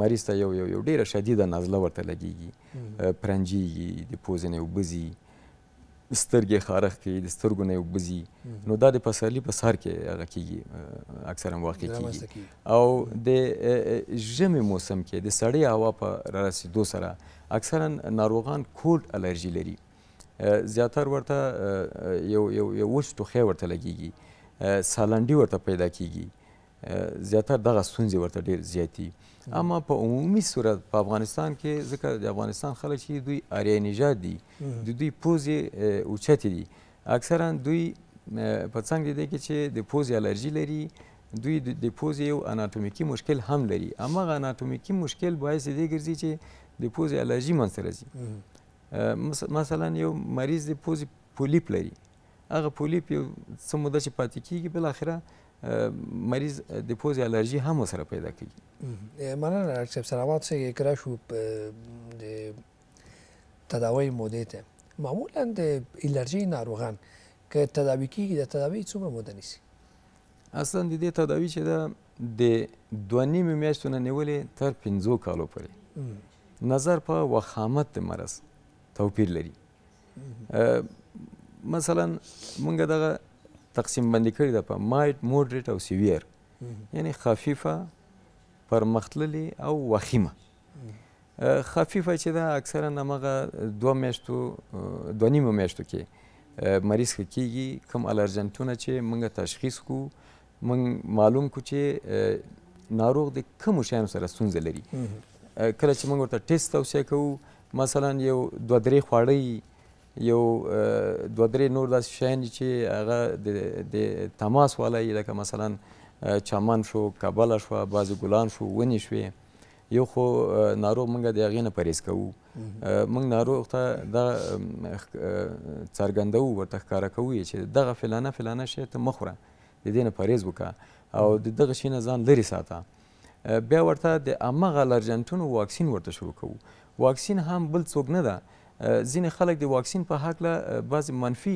مریض ته یو یو یو ډیره شدیده نزله ورته لګیږي پرنجیږي د پوزې نه وبزي سترګې خارخ کوي د سترګو نه وبزي نو دا د پسرلي په سهار کې هغه کیږي اکثرا واقع کیږي او د ژمي موسم کې د سړې هوا په رارسېدو سره اکثرا ناروغان کولډ الرژي لري زیاتر ورته یو یو یو وچ ټوخی ورته لګیږي سالنډي ورته پیدا کیږي زیاتر دغه ستونزې ورته ډیر زیاتی اما په عمومي صورت په افغانستان کې ځکه د افغانستان خلک چې دوی آریای نژاد دي د دوی پوزې اوچتې دي اکثرا دوی په څنګ دی کې چې د پوزې الرژي لري دوی د پوز یو اناتومیکی مشکل هم لري اما غ اناتومیکی مشکل باعث دی ګرځي چې د پوز الرژي منځ راځي مثلا یو مریض د پوزې پولیپ لري هغه پولیپ یو څه موده چې پاتې کیږي بل اخره مریض د پوزې الرژي هم سره پیدا کوي مننه ډاکټر سلامات سه کرا شو د تداوی مودې ته معمولا د الرژي ناروغان که تداوی کیږي د تداوی څومره موده نیسي اصلا د دې تداوی چې ده د دوه نیمې میاشتو نه نیولې تر پنځو کالو پورې نظر په وخامت د مرض توپیر لري مثلا مونږ دغه تقسیم بندي کړی ده په مایټ موډریټ او سیویر یعنی خفیفه پرمختللي او وخیمه خفیفه چې ده اکثرا همغه دوه میاشتو دوه نیمه میاشتو کې مریض کېږي کوم الرجنټونه چې مونږ تشخیص کو مونږ معلوم کو چې ناروغ د کوم شیانو سره ستونزه لري کله چې موږ ورته ټیسټ توصیه کوو مثلا یو دوه درې خواړه یو دوه درې نور داسې شیان چې هغه د تماس والا لکه مثلا چمن شو کابله شوه بعضې ګلان شو ونې شوې یو خو ناروغ موږ د هغې نه پرهیز کوو موږ ناروغ ته دغه څرګندوو ورته ښکاره کوو یې چې دغه فلانه فلانه شی ته مه خوره د دې نه پرهیز وکړه او د دغه شي نه ځان لرې ساته بیا ورته د همغه لرجنټونو واکسین ورته شروع کوو واکسین هم بل څوک نه ده ځین خلک د واکسین په حق له بعض منفي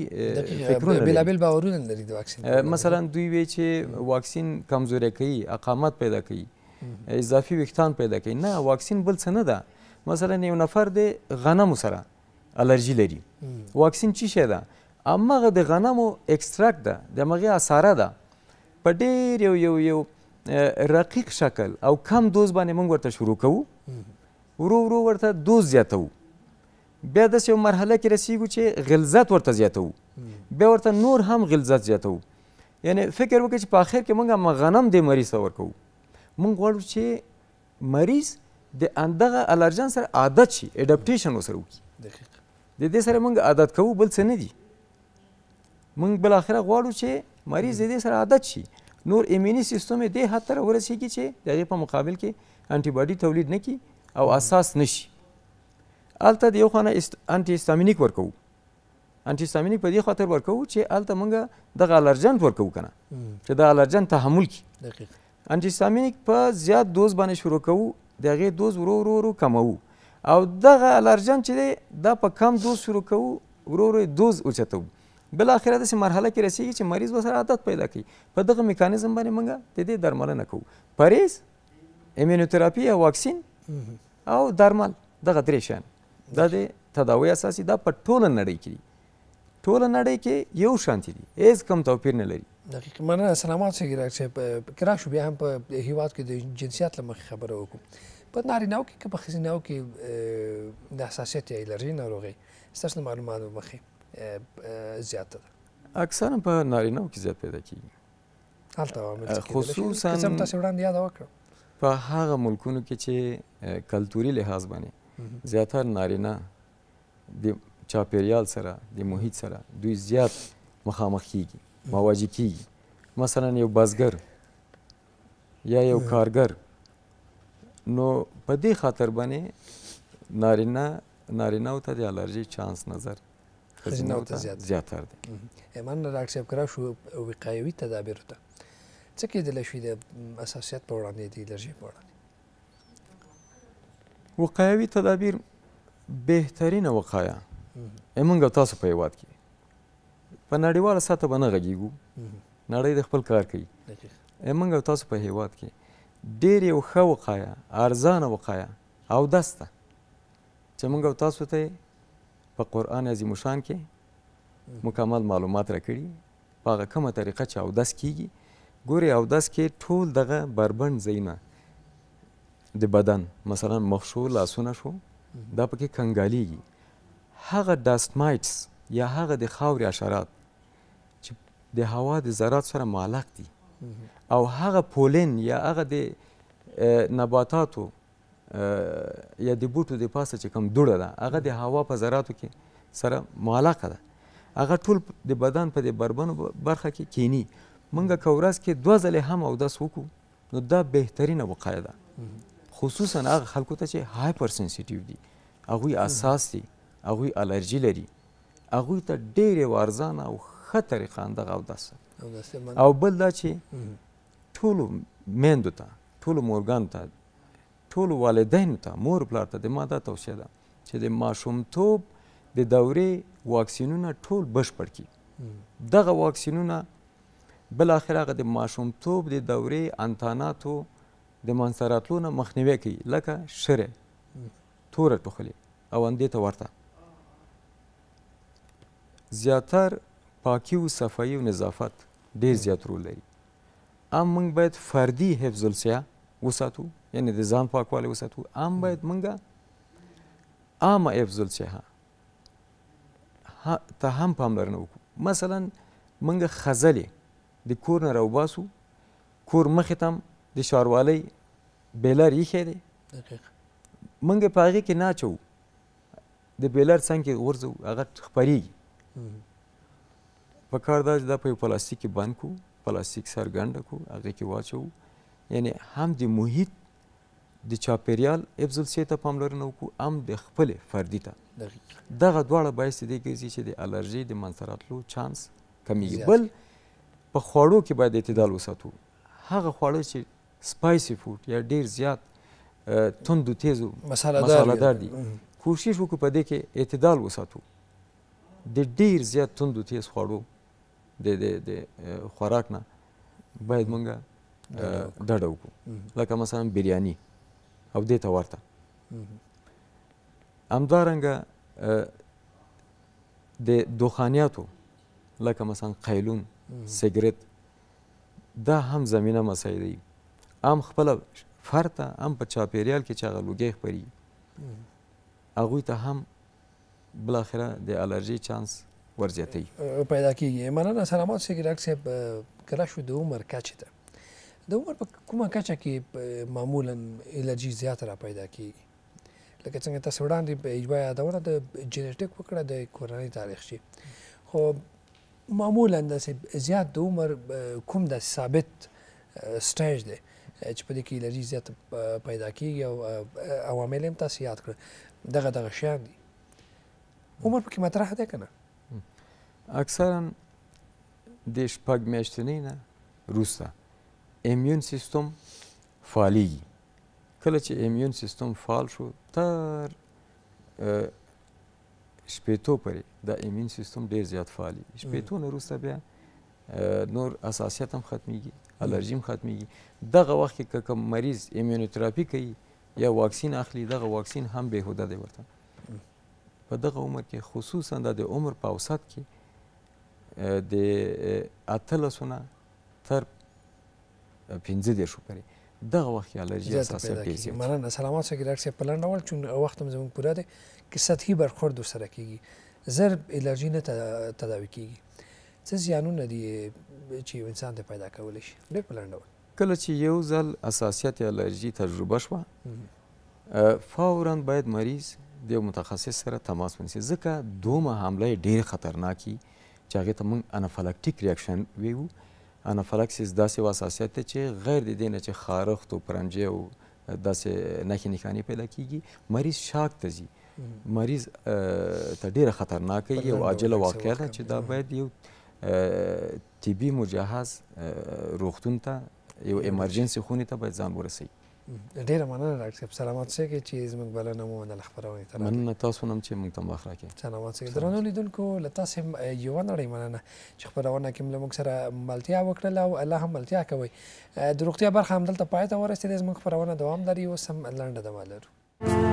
فکرونه لري بلابل باورونه لري د واکسین مثلا دوی وی چې واکسین کمزوري کوي اقامت پیدا کوي اضافي ویښتان پیدا کوي نه واکسین بل څه نه ده مثلا یو نفر د غنمو سره الرژي لري واکسین چی شی ده امغه د غنمو اکستراکټ ده د مغه اثاره ده په ډیر یو یو یو رقیق شکل او کم دوز باندې موږ ورته شروع کوو ورو ورو ورته دوز زیاتوو بیا داسې یو مرحله کې رسیږو چې غلظت ورته زیاتوو بیا ورته نور هم غلظت زیاتوو یعنی فکر وکړئ چې په آخر کې موږ هم غنم دې مریض ته ورکوو موږ غواړو چې مریض د اندغه الرجن سره عادت شي اډاپټیشن ورسره وکړي دقیق د دې سره موږ عادت کوو بل څه نه دي موږ بل آخره غواړو چې مریض دې سره عادت شي نور ایمنی سیستم دې حد ته ورسیږي چې د هغې په مقابل کې انټي باډي تولید نه کړي او اساس نشي الته د یو خانه انټي استامینیک ورکو انټي استامینیک په دې خاطر ورکو چې الته مونږ دغه الرجنټ ورکو کنه چې دا الرجنټ تحمل کی دقیق انټي استامینیک په زیات دوز باندې شروع کوو دغه دوز ورو ورو ورو کمو او دغه الرجنټ چې دی دا په کم دوز شروع کوو ورو ورو دوز اوچتو بل اخره داسې مرحله کې رسیږي چې مریض وسره عادت پیدا کوي په دغه میکانیزم باندې موږ د دې درملنه کوو پریز ایمونوتراپي او واکسین او درمل دغه درې شیان دا د تداوی اساسي دا په ټوله نړۍ کې دي ټوله نړۍ کې یو شانتي دي هیڅ کم توپیر نه لري دقیق مننه سلامات سي ګراک صاحب کرا شو بیا هم په هیواد کې د جنسیت لمخې خبره وکړو په نارینهو کې که په ښځینهو کې د حساسیت یا الرژي ناروغي ستاسو معلومات مخې زیاته ده اکثرا په نارینهو کې زیات پیدا کیږي هلته خصوصا تاسو وړاندې یاد وکړم په هغه ملکونو کې چې کلتوري لحاظ باندې زیاتره نارینه د چاپیریال سره د محیط سره دوی زیات مخامخ کیږي مواجه کیږي مثلا یو بازګر یا یو کارګر نو په دې خاطر باندې نارینه نارینه او ته د الرژي چانس نظر ښځینه او ته زیاتره دی من ډاکټر صاحب کرا شو وقایوي تدابیر ته څه کېدلی شي د اساسیت په وړاندې د ایلرژي په وړاندې وقایوي تدابیر بهترینه وقایه موږ تاسو په هیواد کې په نړیواله سطح به نه غږیږو نړۍ د خپل کار کوي موږ تاسو په هیواد کې ډېر یو ښه وقایه ارزانه وقایه اودس ده چې موږ تاسو ته په قرآن عظیم شان کې مکمل معلومات راکړي په هغه کومه طریقه چې اودس کیږي ګوري اودس کې ټول دغه بربند ځایونه د بدن مثلا مخ شو لاسونه شو دا پکې کنګالیږي هغه ډاسټمایټس یا هغه د خاورې حشرات چې د هوا د ذرات سره معلق دي او هغه پولین یا هغه د نباتاتو یا د بوټو د پاسه چې کوم دوړه ده هغه د هوا په ذراتو کې سره معلقه ده هغه ټول د بدن په د بربنو برخه کې کینی منګه کورس کې دوه ځله هم او داس وکړو نو دا بهترینه وقایه ده خصوصا هغه خلکو ته چې هایپر سنسټیو دي هغوی اساس دي هغوی الرجي لري هغوی ته ډېرې وارزانه او ښه طریقه همدغه اوداس او بل دا چې ټولو میندو ته ټولو مورګانو ته ټولو والدینو ته مور پلار ته د ما دا توصیه ده چې د ماشومتوب د دورې واکسینونه ټول بشپړ کړي دغه واکسینونه بل اخر هغه د ماشومتوب د دورې انتاناتو د منصراتلو نه مخنیوي کوي لکه شره توره ټوخلې او اندې ته ورته زیاتر پاکي او صفایي او نظافت ډېر زیات رول لري ام موږ باید فردي حفظ الصحه وساتو یعنی د ځان پاکوالی وساتو ام باید موږ عامه حفظ الصحه ته هم پاملرنه وکړو مثلا موږ خزلې د کور نه راوباسو کور مخې ته د ښاروالۍ بیلر ایښی دی موږ په هغې کې نه اچوو د بیلر څنګ کې غورځو هغه خپرېږي په کار دا چې دا په یو پلاستیک کې بند کړو پلاستیک سرګنډه کړو هغې کې واچوو یعنی هم د محیط د چاپیریال حفظ الصحې ته پاملرنه وکړو هم د خپلې فردي ته دغه دواړه باعث دی ګرځي چې د الرژي د منځ راتلو چانس کمیږي بل په خوړو کې باید اعتدال وساتو هغه خواړه چې سپایسي فود یا ډیر زیات توندو تیزو مسالهدار دي کوشش وکړو په دې کې اعتدال وساتو د ډیر زیات توندو تیز خواړو د د د خوراک نه باید مونږ ډډه وکړو لکه مثلا بریانی او دې ته ورته همدارنګه د دوخانیاتو لکه مثلا قیلون سیګریټ دا هم زمینه مسایل دی هم خپل فرد ته هم په چاپیریال کې چې هغه لوګی خپري هغوی ته هم بلاخره د الرژي چانس ور زیاتوي پیدا کېږي مننه سلامات سګرک صاحب کله شو د عمر کچې ته د عمر په کومه کچه کې معمولا الرژي زیات را پیدا کېږي لکه څنګه تاسو وړاندې په اجبا یادونه د جینټیک وکړه د کورنۍ تاریخ شي خو معمولا د زیات د عمر کوم د ثابت سټیج دی چې په دې کې لري زیات پیدا کیږي او عوامل هم تاسو یاد کړئ دغه دغه شیان دي عمر پکې مطرح دی کنه اکثرا د شپږ میاشتنۍ نه روسته امیون سیستم فعالیږي کله چې امیون سیستم فعال شو تر شپېتو پورې د ایمین سیستم ډېر زیات فعالي شپېتو نه وروسته بیا نور اساسیت هم ختمیږي الرژي هم ختمیږي دغه وخت کې که کوم مریض ایمیونوتراپي کوي یا واکسین اخلي دغه واکسین هم بېهوده دی ورته په دغه عمر کې خصوصا د عمر په اوسط کې د اتلسو نه تر پنځه دېرشو پورې دغه وخت الرژي اساسه پیسي مننه سلامات سره ډاکټر صاحب په لنډ ډول چون وخت هم زموږ پوره دی کې سطحي برخورد سره کیږي ضرب الرژي نه تداوي کیږي څه زیانونه دي چې انسان ته پیدا کولی شي ډېر په لنډ ډول کله چې یو ځل اساسیت الرژي تجربه شوه فورا باید مریض د یو متخصص سره تماس ونیسي ځکه دومره حمله ډېر خطرناکي چې هغې ته موږ انافلکټیک ریاکشن ویو انافلاکسیس داسې وساسیت ته چې غیر د دې نه چې خارښت او پرنجې او داسې نښې نښانې پیدا کیږي مریض شاک ته ځي مریض ته ډیره خطرناکه یي او عاجله واقعه ده چې دا باید یو طبي مجهز روغتون ته یو ایمرجنسي خونې ته باید ځان ورسوي ډیره مننه ډاکټر صاحب سلامات اوسئ چې زموږ بلنه مو منله خپرونې ته مننه تاسو هم چې موږ ته مخ راکړئ سلامات اوسئ درنو لیدونکو له تاسو هم یوه نړۍ مننه چې خپرونه کې له موږ سره ملتیا وکړله او الله هم ملتیا کوي د روغتیا برخه همدلته پای ته ورسېدې زموږ خپرونه دوام لري اوس هم لنډه دمه لرو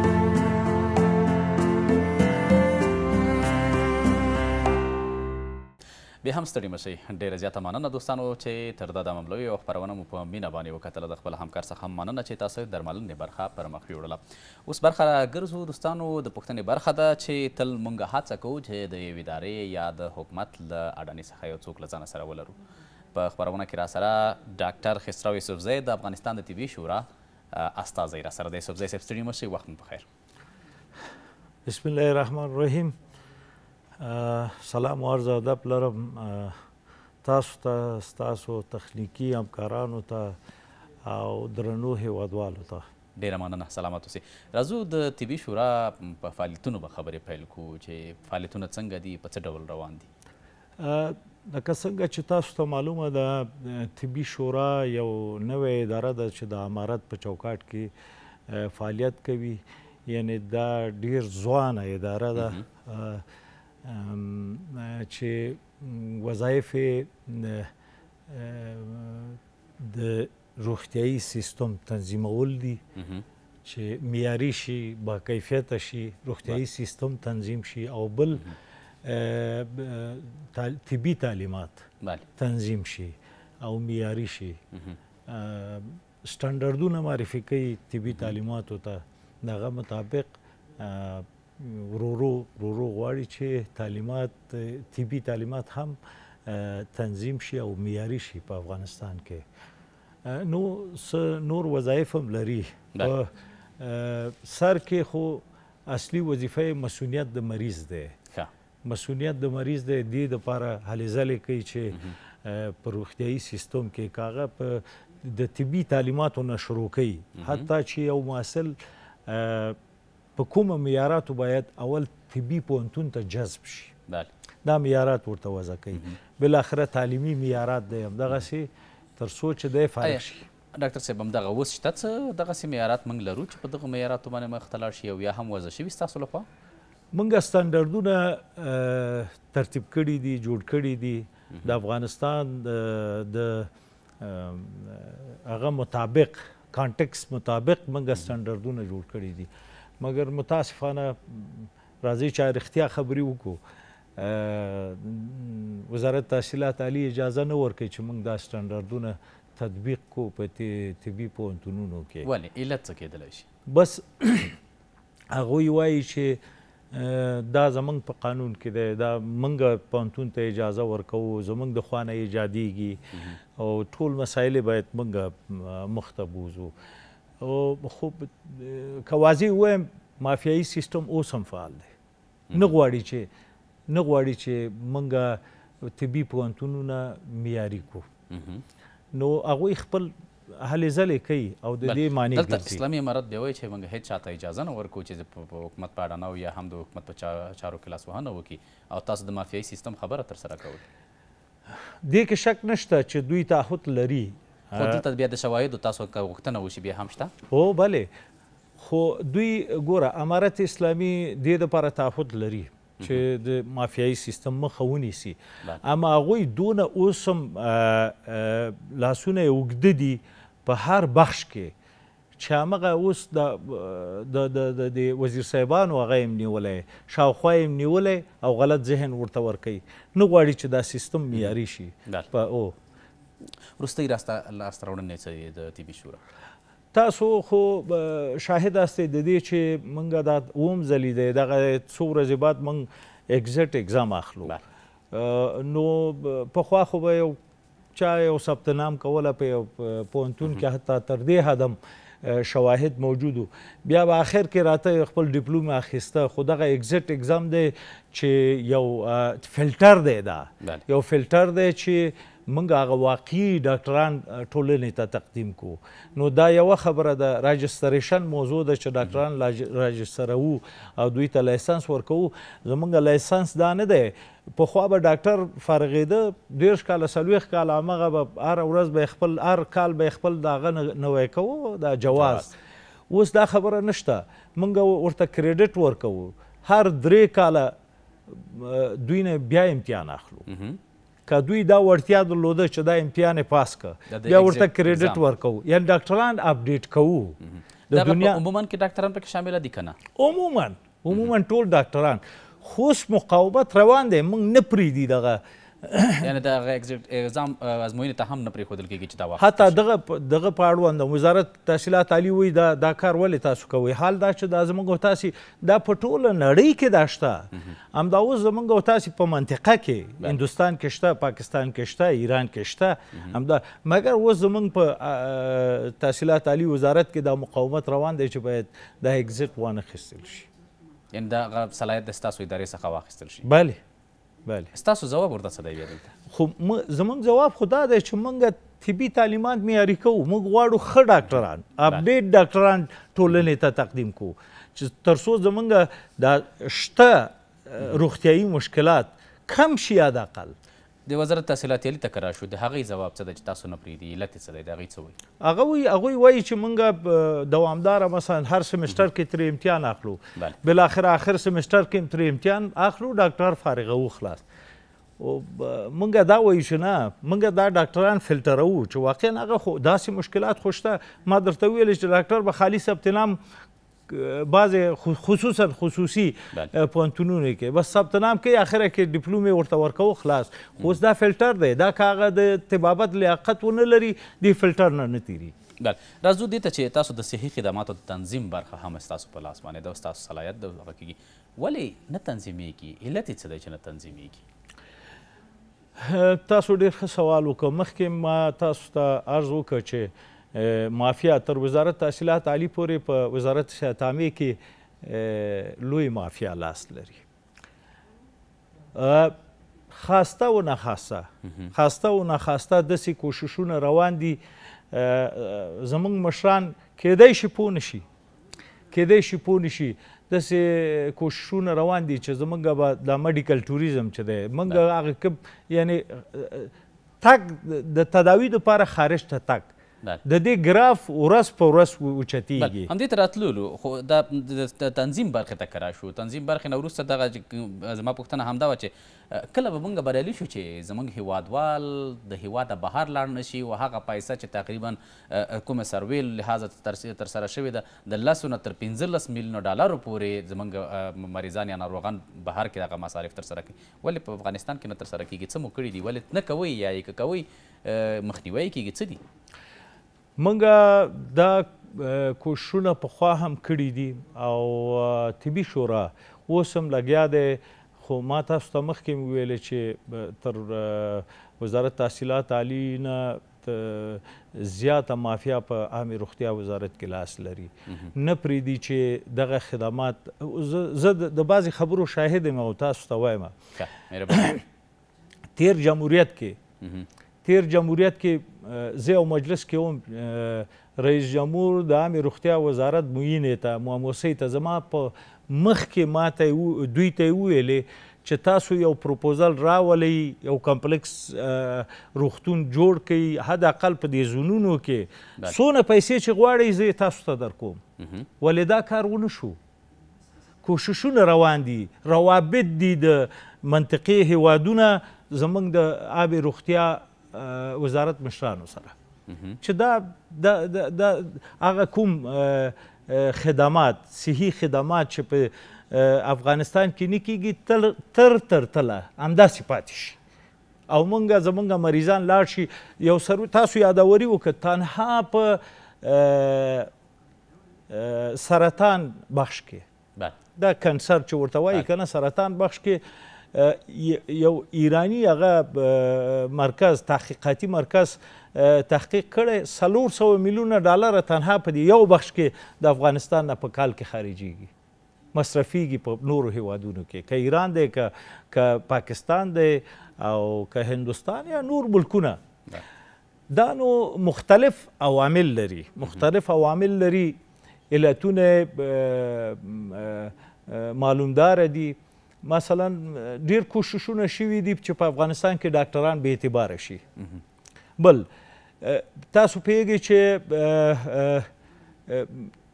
بیا هم ستړي مشئ ډېره زیاته مننه دوستانو چې تر دا د مملوی او خپرونه مو په مینه باندې وکتله د خپل همکار څخه هم مننه چې تاسو درملنې برخه پر مخ یوړله اوس برخه راګرځو دوستانو د پوښتنې برخه ده چې تل موږ هڅه کوو چې د یوې ادارې یا د حکومت له اډانې څخه یو څوک له ځانه سره ولرو په خپرونه کې را سره ډاکټر خسرو یوسفزی د افغانستان د طبي شورا استازی را سره دی یوسفزی صاحب ستړي مشئ وخت مو په خیر بسم الله الرحمن الرحیم سلام او عرض ادب لرم تاسو ته تاسو تخنیکی همکارانو ته او درنو هیوادوالو ته ډیره مننه سلامت اوسئ راځو د طبي شورا په فعالیتونو به خبرې پیل کوو چې فعالیتونه څنګه دي په څه ډول روان دي لکه څنګه چې تاسو ته معلومه ده طبي شورا یو نوې اداره ده چې د امارت په چوکاټ کې فعالیت کوي یعنی دا ډیر ځوانه اداره ده چې وظایف د روغتیاي سیستم تنظیمول دي چې معیاري شي با کیفیت شي روغتیاي سیستم تنظیم شي او بل طبي تعلیمات تنظیم شي او معیاري شي سټانډردونه معرفي کوي طبي تعلیماتو ته دغه مطابق ورورو ورورو غواړي چې تعلیمات طبي تعلیمات هم تنظیم شي او معیاري شي په افغانستان کې نو نور وظایف هم لري سر کې خو اصلي وظیفه مسؤلیت د مریض دی مسؤلیت د مریض دی د لپاره هلې ځلې کوي چې په روغتیایي سیستم کې کاغه په د طبي تعلیماتو نه شروع کوي حتی چې یو مؤثر په کومه معیاراتو باید اول طبي پوهنتون ته جذب شي بله دا معیارات ورته وضع کوي بالاخره تعلیمي معیارات دی همدغسې تر څو چې دی فارغ شي ډاکټر صاحب همدغه اوس شته څه دغسې معیارات موږ لرو چې په دغو معیاراتو باندې مخ ته شي او یا هم وضع شوي ستاسو لخوا موږ سټنډردونه ترتیب کړي دي جوړ کړي دي د افغانستان د هغه مطابق کانټیکس مطابق موږ سټنډردونه جوړ کړي دي مګر متاسفانه راځي چې اړتیا خبري وکړو وزارت تحصیلات عالی اجازه نه ورکوي چې موږ دا سټانډرډونه تطبیق کو په طبي پوهنتونونو کې ولې علت څه کېدلی شي بس هغوی وایي چې دا زمنګ په قانون کې دی دا منګه پوهنتون ته اجازه ورکوو زمنګ د خوانه ایجادیږي او ټول مسایل باید منګه مخته بوزو خو کوازی وایم مافیایي سیستم اوس هم فعال دی نه غواړي چې نه غواړي چې مونږه طبي پوهنتونونه معیاري کړو نو هغوی خپل هلې ځلې کوي او د دې معنی دلته اسلامي امارت بیا وایي چې موږ هیڅ چاته اجازه نه ورکوو چې په حکومت په اډانه یا هم د حکومت په چارو کې لاسوهنه وکړي او تاسو د مافیایي سیستم خبره ترسره کوئ دې کې شک نشته چې دوی تعهد لري خو دلته بیا د شواهدو تاسو که غوښتنه وشي بیا هم شته هو بله خو دوی ګوره امارت اسلامي دې دپاره تعهد لري چې د مافیایي سیستم مخه ونیسي اما هغوی دونه اوس هم لاسونه یې اوږده دي په هر بخش کې چې همغه اوس د د د وزیر صاحبانو هغه یې هم نیولی شاوخوا یې هم نیولی او غلط ذهن ورته ورکوي نه غواړي چې دا سیستم معیاري شي په او وروستۍ لاسته راوړنې څه دي د طبي شورا تاسو خو شاهد استې د دې چې مونږ دا اوم ځلې دی دغه څو ورځې بعد مونږ اگزټ اگزام اخلو نو پخوا خو به یو چا یو ثبتنام کوله په پونتون کې حتی تر دې حدم شواهد موجودو بیا به آخر کې راته خپل ډیپلوم اخیسته خو دغه اگزټ اگزام دی چې یو فلټر دی دا یو فلټر دی چې موږ هغه واقعي ډاکټران ټولنې ته تقدیم کو نو دا یوه خبره ده راجستریشن موضوع ده چې ډاکټران راجستروو او دوی ته لایسنس ورکوو زمونږ لایسنس دا نه دی پخوا به ډاکټر فارغېده دېرش کاله څلوېښت کاله همغه به هره ورځ به خپل هر کال به خپل د هغه نوی کوو دا جواز اوس دا خبره نشته موږ ورته کریډټ ورکوو هر درې کاله دوی نه بیا امتحان اخلو که دوی دا وړتیا درلوده چې دا امتحان یې پاس کړه بیا ورته کریډټ ورکوو یعنې ډاکټران اپډیټ کوو د دنیا عموما کې ډاکټران پکې شامل دي که نه عموما عموما ټول ډاکټران خوست مقاومت روان دی موږ نه پرېږدي دغه یعنی د اغزام ازموینې ته هم نه پرېښودل کېږي چې دا وخت حتی دغه دغه په اړوند وزارت تحصیلات عالی وایي دا دا کار ولې تاسو کوئ حال دا چې دا زموږ او تاسې دا په ټوله نړۍ کې دا شته همدا اوس زموږ او تاسې په منطقه کې هندوستان کې شته پاکستان کې شته ایران کې شته همدا مګر اوس زموږ په تحصیلات عالی وزارت کې دا مقاومت روان دی چې باید دا اگزیټ وانخیستل شي یعنی دا صلاحیت د ستاسو ادارې څخه واخیستل شي بله بله ستاسو ځواب ورته څه دی بیا دلته خو زموږ ځواب خو دا دی چې موږ طبي تعلیمات معیاري کوو موږ غواړو ښه ډاکټران اپډیټ ډاکټران ټولنې ته تقدیم کوو چې تر څو زموږ د شته روغتیایي مشکلات کم شي یا د اقل د وزارت تحصیلات عالی ته کرار شو د هغې ځواب څه ده چې تاسو نه پرېږدي علت یې څه دی د هغې څه وایي هغه وایي هغوی وایي چې موږ دوامداره مثلا هر سمستر کې ترې امتحان اخلو بالاخره آخر سمستر کې هم ترې امتحان اخلو ډاکټر فارغوو خلاص مونږ دا وایو چې نه مونږ دا ډاکټران فلټروو چې واقعا هغه خو داسې مشکلات خو شته ما درته ویل چې ډاکټر به خالي ثبت نام بعض خصوصا خصوصي پونتونونه کې بس ثبت نام کوي اخره کې ډیپلوم ورته ورکو خلاص خو دا فلټر دی دا کاغه د طبابت لیاقت ونه لري دی فلټر نه نتیری بل راځو دې ته چې تاسو د صحي خدماتو د تنظیم برخه هم ستاسو په لاس باندې ده او ستاسو صلاحیت د هغه کېږي ولې نه تنظیمیږي علت یې څه دی چې نه تنظیمیږي تاسو ډېر ښه سوال وکړ مخکې ما تاسو ته عرض وکړ چې مافیا تر وزارت تحصیلات عالی پورې په وزارت شتامې کې لوی مافیا لاس لري خاسته و نخواسته خاسته و نخواسته داسې کوششونه روان دي زموږ مشران کیدای شي پوه نشي کیدای شي پوه نشي داسې کوششونه روان دي چې زموږ به دا مډیکل ټوریزم چې دی موږ هغه کب یعنی تګ د تداوی دپاره خارج ته تګ د دې ګراف ورس په ورس اوچتیږي همدې ته راتللو خو دا د تنظیم برخې ته کرا شو تنظیم برخې نه وروسته دغه زما پوښتنه همدا وه چې کله به موږ بریالي شو چې زموږ هیوادوال د هیواد بهر لاړ نه شي او هغه پیسه چې تقریبا کومه سروې لحاظه ترسره شوې ده د لسو نه تر پنځلس میلیونه ډالرو پورې زموږ مریضان یا ناروغان بهر کې دغه مصارف ترسره کوي ولې په افغانستان کې نه ترسره کیږي څه مو کړي دي ولې نه کوئ یا یې که کوئ مخنیوی کیږي څه دي منګه دا کوشونه پخوا هم کړي دي او طبي شورا اوس هم لګیا دی خو ما تاسو ته مخکې مې ویلې چې تر وزارت تحصیلات عالی نه زیاته مافیا په عامه روغتیا وزارت کې لاس لري نه پریدي چې دغه خدمات زه د بعضی خبرو شاهد یم او تاسو ته وایم تیر جمهوریت کې تیر جمهوریت کې زه او مجلس کې هم رئیس جمهور د عامې روغتیا وزارت موینې ته موموسۍ ته زما په مخ کې ما ته دوی ته ویلې چې تاسو یو پروپوزل راولئ یو کمپلیکس روغتون جوړ کړئ حداقل په دې زونونو کې څونه پیسې چې غواړئ زه تاسو ته درکوم ولې دا کار ونه شو کوششونه روان دي روابط دي د منطقي هیوادونه زمونږ د آبې روغتیا وزارت مشرانو سره چې دا د د هغه کوم خدمات صحي خدمات چې په افغانستان کې نه کیږي تل تر تر تله همداسې پاتې شي او مونږ زمونږ مریضان لاړ شي یو سرو تاسو یادوري وکړه تنها په سرطان بخش کې دا کنسر چې ورته وایي که نه سرطان بخش کې یو ایرانی هغه مرکز تحقیقاتي مرکز تحقیق کړی څلور سوه میلیونه ډالره تنها په یو بخش کې د افغانستان نه په کال کې خارجیږي مصرفیږي په نورو هیوادونو کې که ایران دی که, که پاکستان دی او که هندوستان یا نور ملکونه دا نو مختلف عوامل لري مختلف عوامل لري علتونه معلومدار دي مثلا ډیر کوششونه شوي دي چې په افغانستان کې ډاکټران بې اعتباره شي بل تاسو پیږئ چې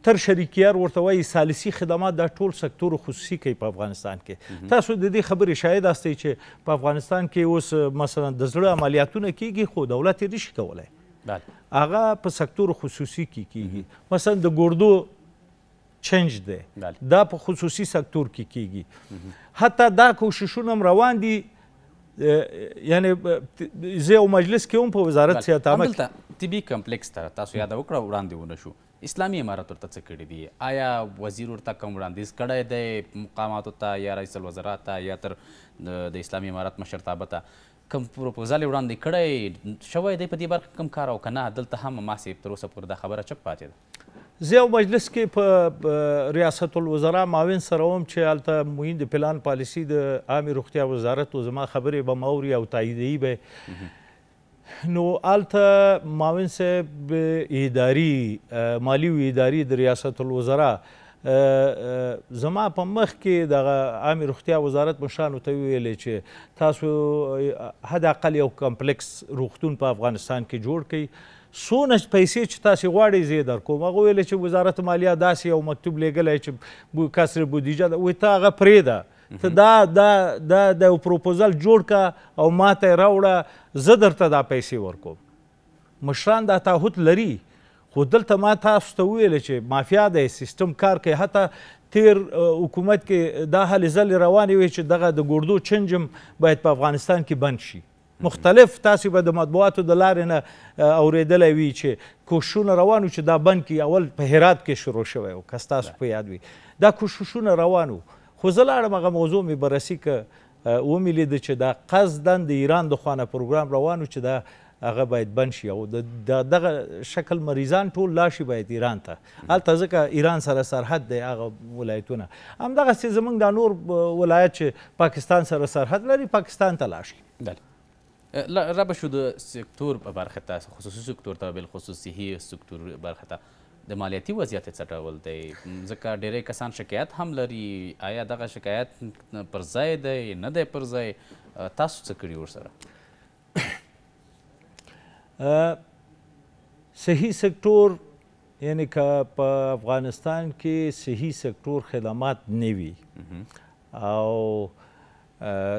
تر شریکیار ورته وایي سالسي خدمات دا ټول سکتور خصوصي کوي په افغانستان کې تاسو د دې خبرې شاهد هستئ چې په افغانستان کې اوس مثلا د زړه عملیاتونه کیږي خو دولت یې نشي کولی هغه په سکتور خصوصي کې کیږي مثلا د ګردو چنج دی دا په خصوصي سکتور کې کی کیږي حتی دا کوششونه هم روان دي یعنی زه او مجلس کې هم په وزارت سیاتامه کې طبي کمپلیکس ته تاسو یاد وکړه وړاندې ونه شو اسلامي امارات ورته څه کړي دي آیا وزیر ورته کوم وړاندیز کړی دی مقاماتو ته یا رئیس الوزرا ته یا تر د اسلامي امارات مشرتابه ته کوم پروپوزل وړاندې کړی شوی دی په دې برخه کوم کار او که نه دلته هم ما صاحب تر اوسه پورې دا خبره چپ پاتې ده زه او مجلس کې په ریاست الوزرا معاون سره وم چې هلته موین د پلان پالیسي د عامې روغتیا وزارت و زما خبرې به م اوري او تاییدوي به نو هلته معاون صاحب اداري مالی و اداري د ریاست الوزرا زما په مخ کې د عامې روغتیا وزارت مشرانو ته ویلې چې تاسو حداقل یو کمپلیکس روغتون په افغانستان کې جوړ کړئ سونه پیسې چې تاسو غواړئ زه درکوم هغه ویل چې وزارت مالیه داسې یو مکتوب لیږلی چې بو کسر بودیجه ده وایي ته هغه پرېږده ته دا دا دا د یو پروپوزل جوړ که او ما ته یې راوړه زه درته دا پیسې ورکوم مشران دا تعهد لري خو دلته ما تاسو ته وویل چې مافیا دی سیستم کار کوي حتی تیر حکومت کې دا هلې ځلې روانې وې چې دغه د ګردو چنجم باید په افغانستان کې بند شي مختلف تاسو به د مطبوعاتو د لارې نه اوریدلی وي چې کوششونه روان چې دا بند کې اول په هرات کې شروع شوی و که ستاسو په یاد وي دا کوششونه روان و خو زه لاړم هغه موضوع مې بررسي که ومې لیده چې دا قصدن د ایران د خوانه پروګرام روان و چې دا هغه باید بند شي او د دغه شکل مریضان ټول لاشي باید ایران ته هلته ځکه ایران سره سرحد دی هغه ولایتونه همدغسې زموږ دا نور ولایت چې پاکستان سره سرحد لري پاکستان ته لاشي ربط شده سکتور برخه تا خصوصي سکتور ته بل خصوصي سکتور برخه ته د مالیاتي وضعیت څه ډول دی ځکه ډیری کسان شکایت هم لري آیا دغه شکایت پر ځای دی نه دی پر ځای تاسو څه کړي ورسره صحیح سکتور یعنی که په افغانستان کې صحیح سکتور خدمات نه وي او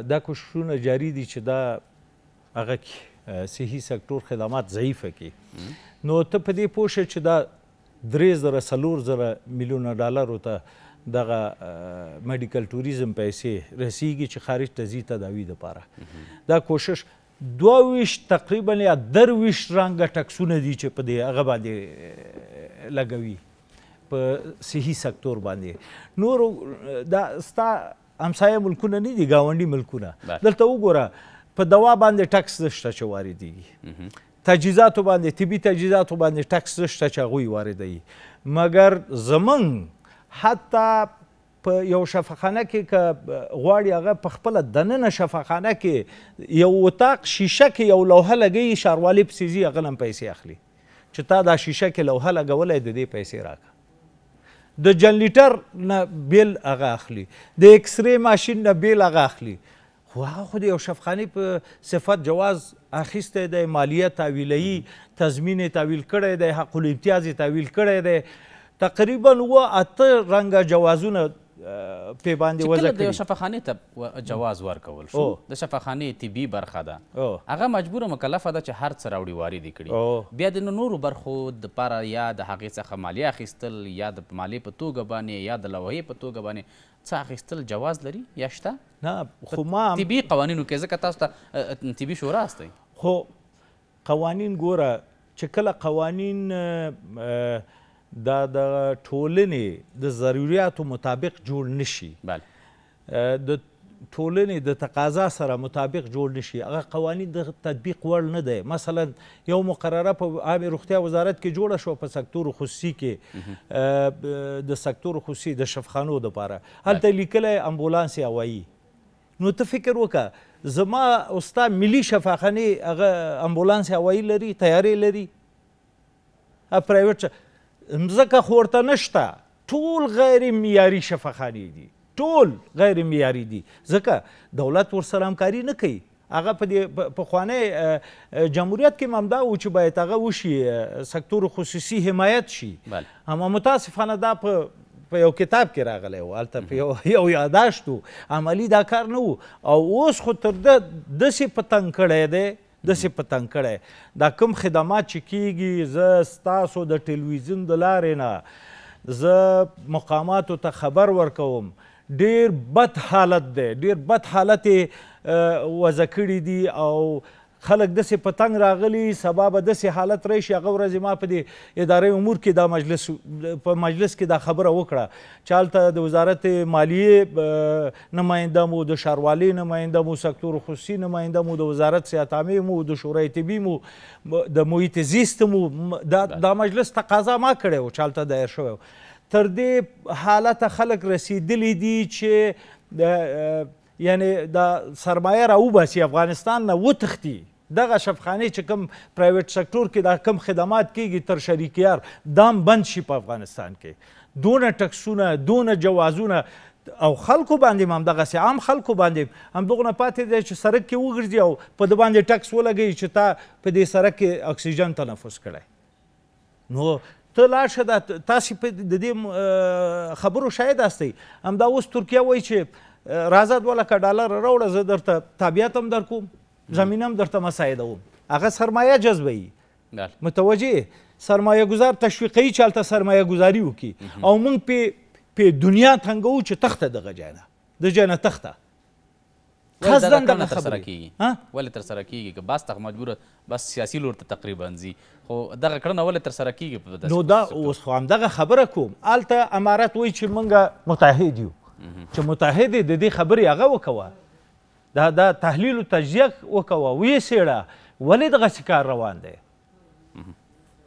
دا کوششونه جاری دي چې دا هغه کې صحي سکتور خدمات ضعیفه کې نو ته په دې پوه شې چې دا درې زره څلور زره میلیونه ډالرو ته دغه میډیکل ټوریزم پیسې رسیږي چې خارج ته ځي تداوي دپاره دا کوشش دوویشت تقریبا یا درویشت رنګه ټکسونه دي چې په دې هغه باندې لګوي په صحي سکتور باندې نور دا ستا همسایه ملکونه نه دي ګاونډي ملکونه دلته وګوره په دوا باندې ټکس نشته چې واردېږي تجهیزاتو باندې طبي تجهیزاتو باندې ټکس نشته چې هغوی واردوي مګر زمونږ حتی په یو شفاخانه کې که غواړي هغه په خپله دننه شفاخانه کې یو اتاق شیشه کې یو لوحه لګوي ښاروالي پسې ځي هغه هم پیسې اخلي چې تا دا شیشه کې لوحه لګولی د دې پیسې راکړه د جنریټر نه بیل هغه اخلي د اکسرې ماشین نه بیل هغه اخلي خو هغه خو د یو شفخاني په صفت جواز اخیستی دی مالیه تاویلوي تضمین یې تاویل کړی دی حق الامتیاز یې تاویل کړی دی تقریبا اوه اته رنګه جوازونه پی باندې وضع کړي د شفاخانې ته جواز ورکول شو د شفاخانې طبي برخه ده هغه مجبور مکلفه ده چې هر څه راوړي واردې کړي بیا د نورو برخو دپاره یا د هغې څخه مالیه اخیستل یا د مالیې په توګه باندې یا د لوحې په توګه باندې څه اخیستل جواز لري یا شته نه خو ما طبي قوانینو کې ځکه تاسو ته طبي شورا هستئ خو قوانین ګوره چې کله قوانین آه آه دا د ټولنې د ضرورتو مطابق جوړ نشي بله د ټولنې د تقاضا سره مطابق جوړ نشي هغه قوانین د تطبیق وړ نه دی مثلا یو مقرره په عام روغتیا وزارت کې جوړه شو په سکتور خصوصي کې د سکتور خصوصي د شفخانو لپاره هلته لیکلی امبولانس یا وایي نو ته فکر وکړه زما استا ملي شفاخانې هغه امبولانس هوایي لري طیارې لري پرایوټ مځکه خورته نشته ټول غیر معیاري شفاخانې دي ټول غیر معیاري دي ځکه دولت ورسره همکاري نه کوي هغه په دې پخوانی جمهوریت کې ممدا و چې باید هغه وشي سکتور خصوصي حمایت شي اما متاسفانه دا په په یو کتاب کې راغلی و هلته په یو یو یاداشت و عملي دا کار نه و او اوس خو تر ده داسې په تنګ کړی دی داسې په تنګ کړی دا کوم خدمات چې کیږي زه ستاسو د ټلویزیون د لارې نه زه مقاماتو ته خبر ورکوم ډیر بد حالت دی ډیر بد حالت یې وضع کړي دي او خلک داسې په تنګ راغلي سبا به داسې حالت راشي هغه ورځ ما په دې ادارې امور کې دا مجلس په مجلس کې دا خبره وکړه چې هلته د وزارت مالیې نماینده مو د ښاروالۍ نماینده مو سکتور خصوصي نماینده مو د وزارت سیاحتامې مو د شورای طبي مو د محیط زیست مو دا, دا مجلس تقاضا ما کړی و چې هلته دایر شوی تر دې حالته خلک رسیدلی دي چې یعنی د سرمایه راوباسي افغانستان نه وتښتي دغه شفخانه چې کوم پرایویټ سکتور کې دا کم خدمات کیږي تر شریکیار دام بند شي په افغانستان کې دونه ټکسونه دونه جوازونه او خلکو باندې هم دغه عام خلکو باندې هم دغه نه پاتې دی چې سرک کې وګرځي او په د باندې ټکس ولګي چې تا په دې سرک کې اکسیجن تنفس کړي نو ته لاړ شه تاسې د دې خبرو شاهد هستئ همدا اوس ترکیه وایي چې راځه دوه لکه ډالر راوړه زه درته طبیعت هم در کوم زمینه هم درته مساعدوم هغه سرمایه جذبوي متوجه سرمایه گذار تشویقی چلته سرمایه گذاری وکي او موږ په په دنیا تنګو چې تخته دغه جانه د جانه تخته قصدن دغه خبره کیږي ولې تر سره کیږي که بس تخ مجبور بس سیاسي لور ته تقریبا ځي خو دغه کړنه ولې تر سره کیږي نو دا اوس خو همدغه خبره کوم الته امارت وایي چې موږ متحد یو چې متحد د دې خبرې هغه وکوه دا دا تحلیل او تجزیه وکوه ویې څېړه ولې دغسې کار روان دی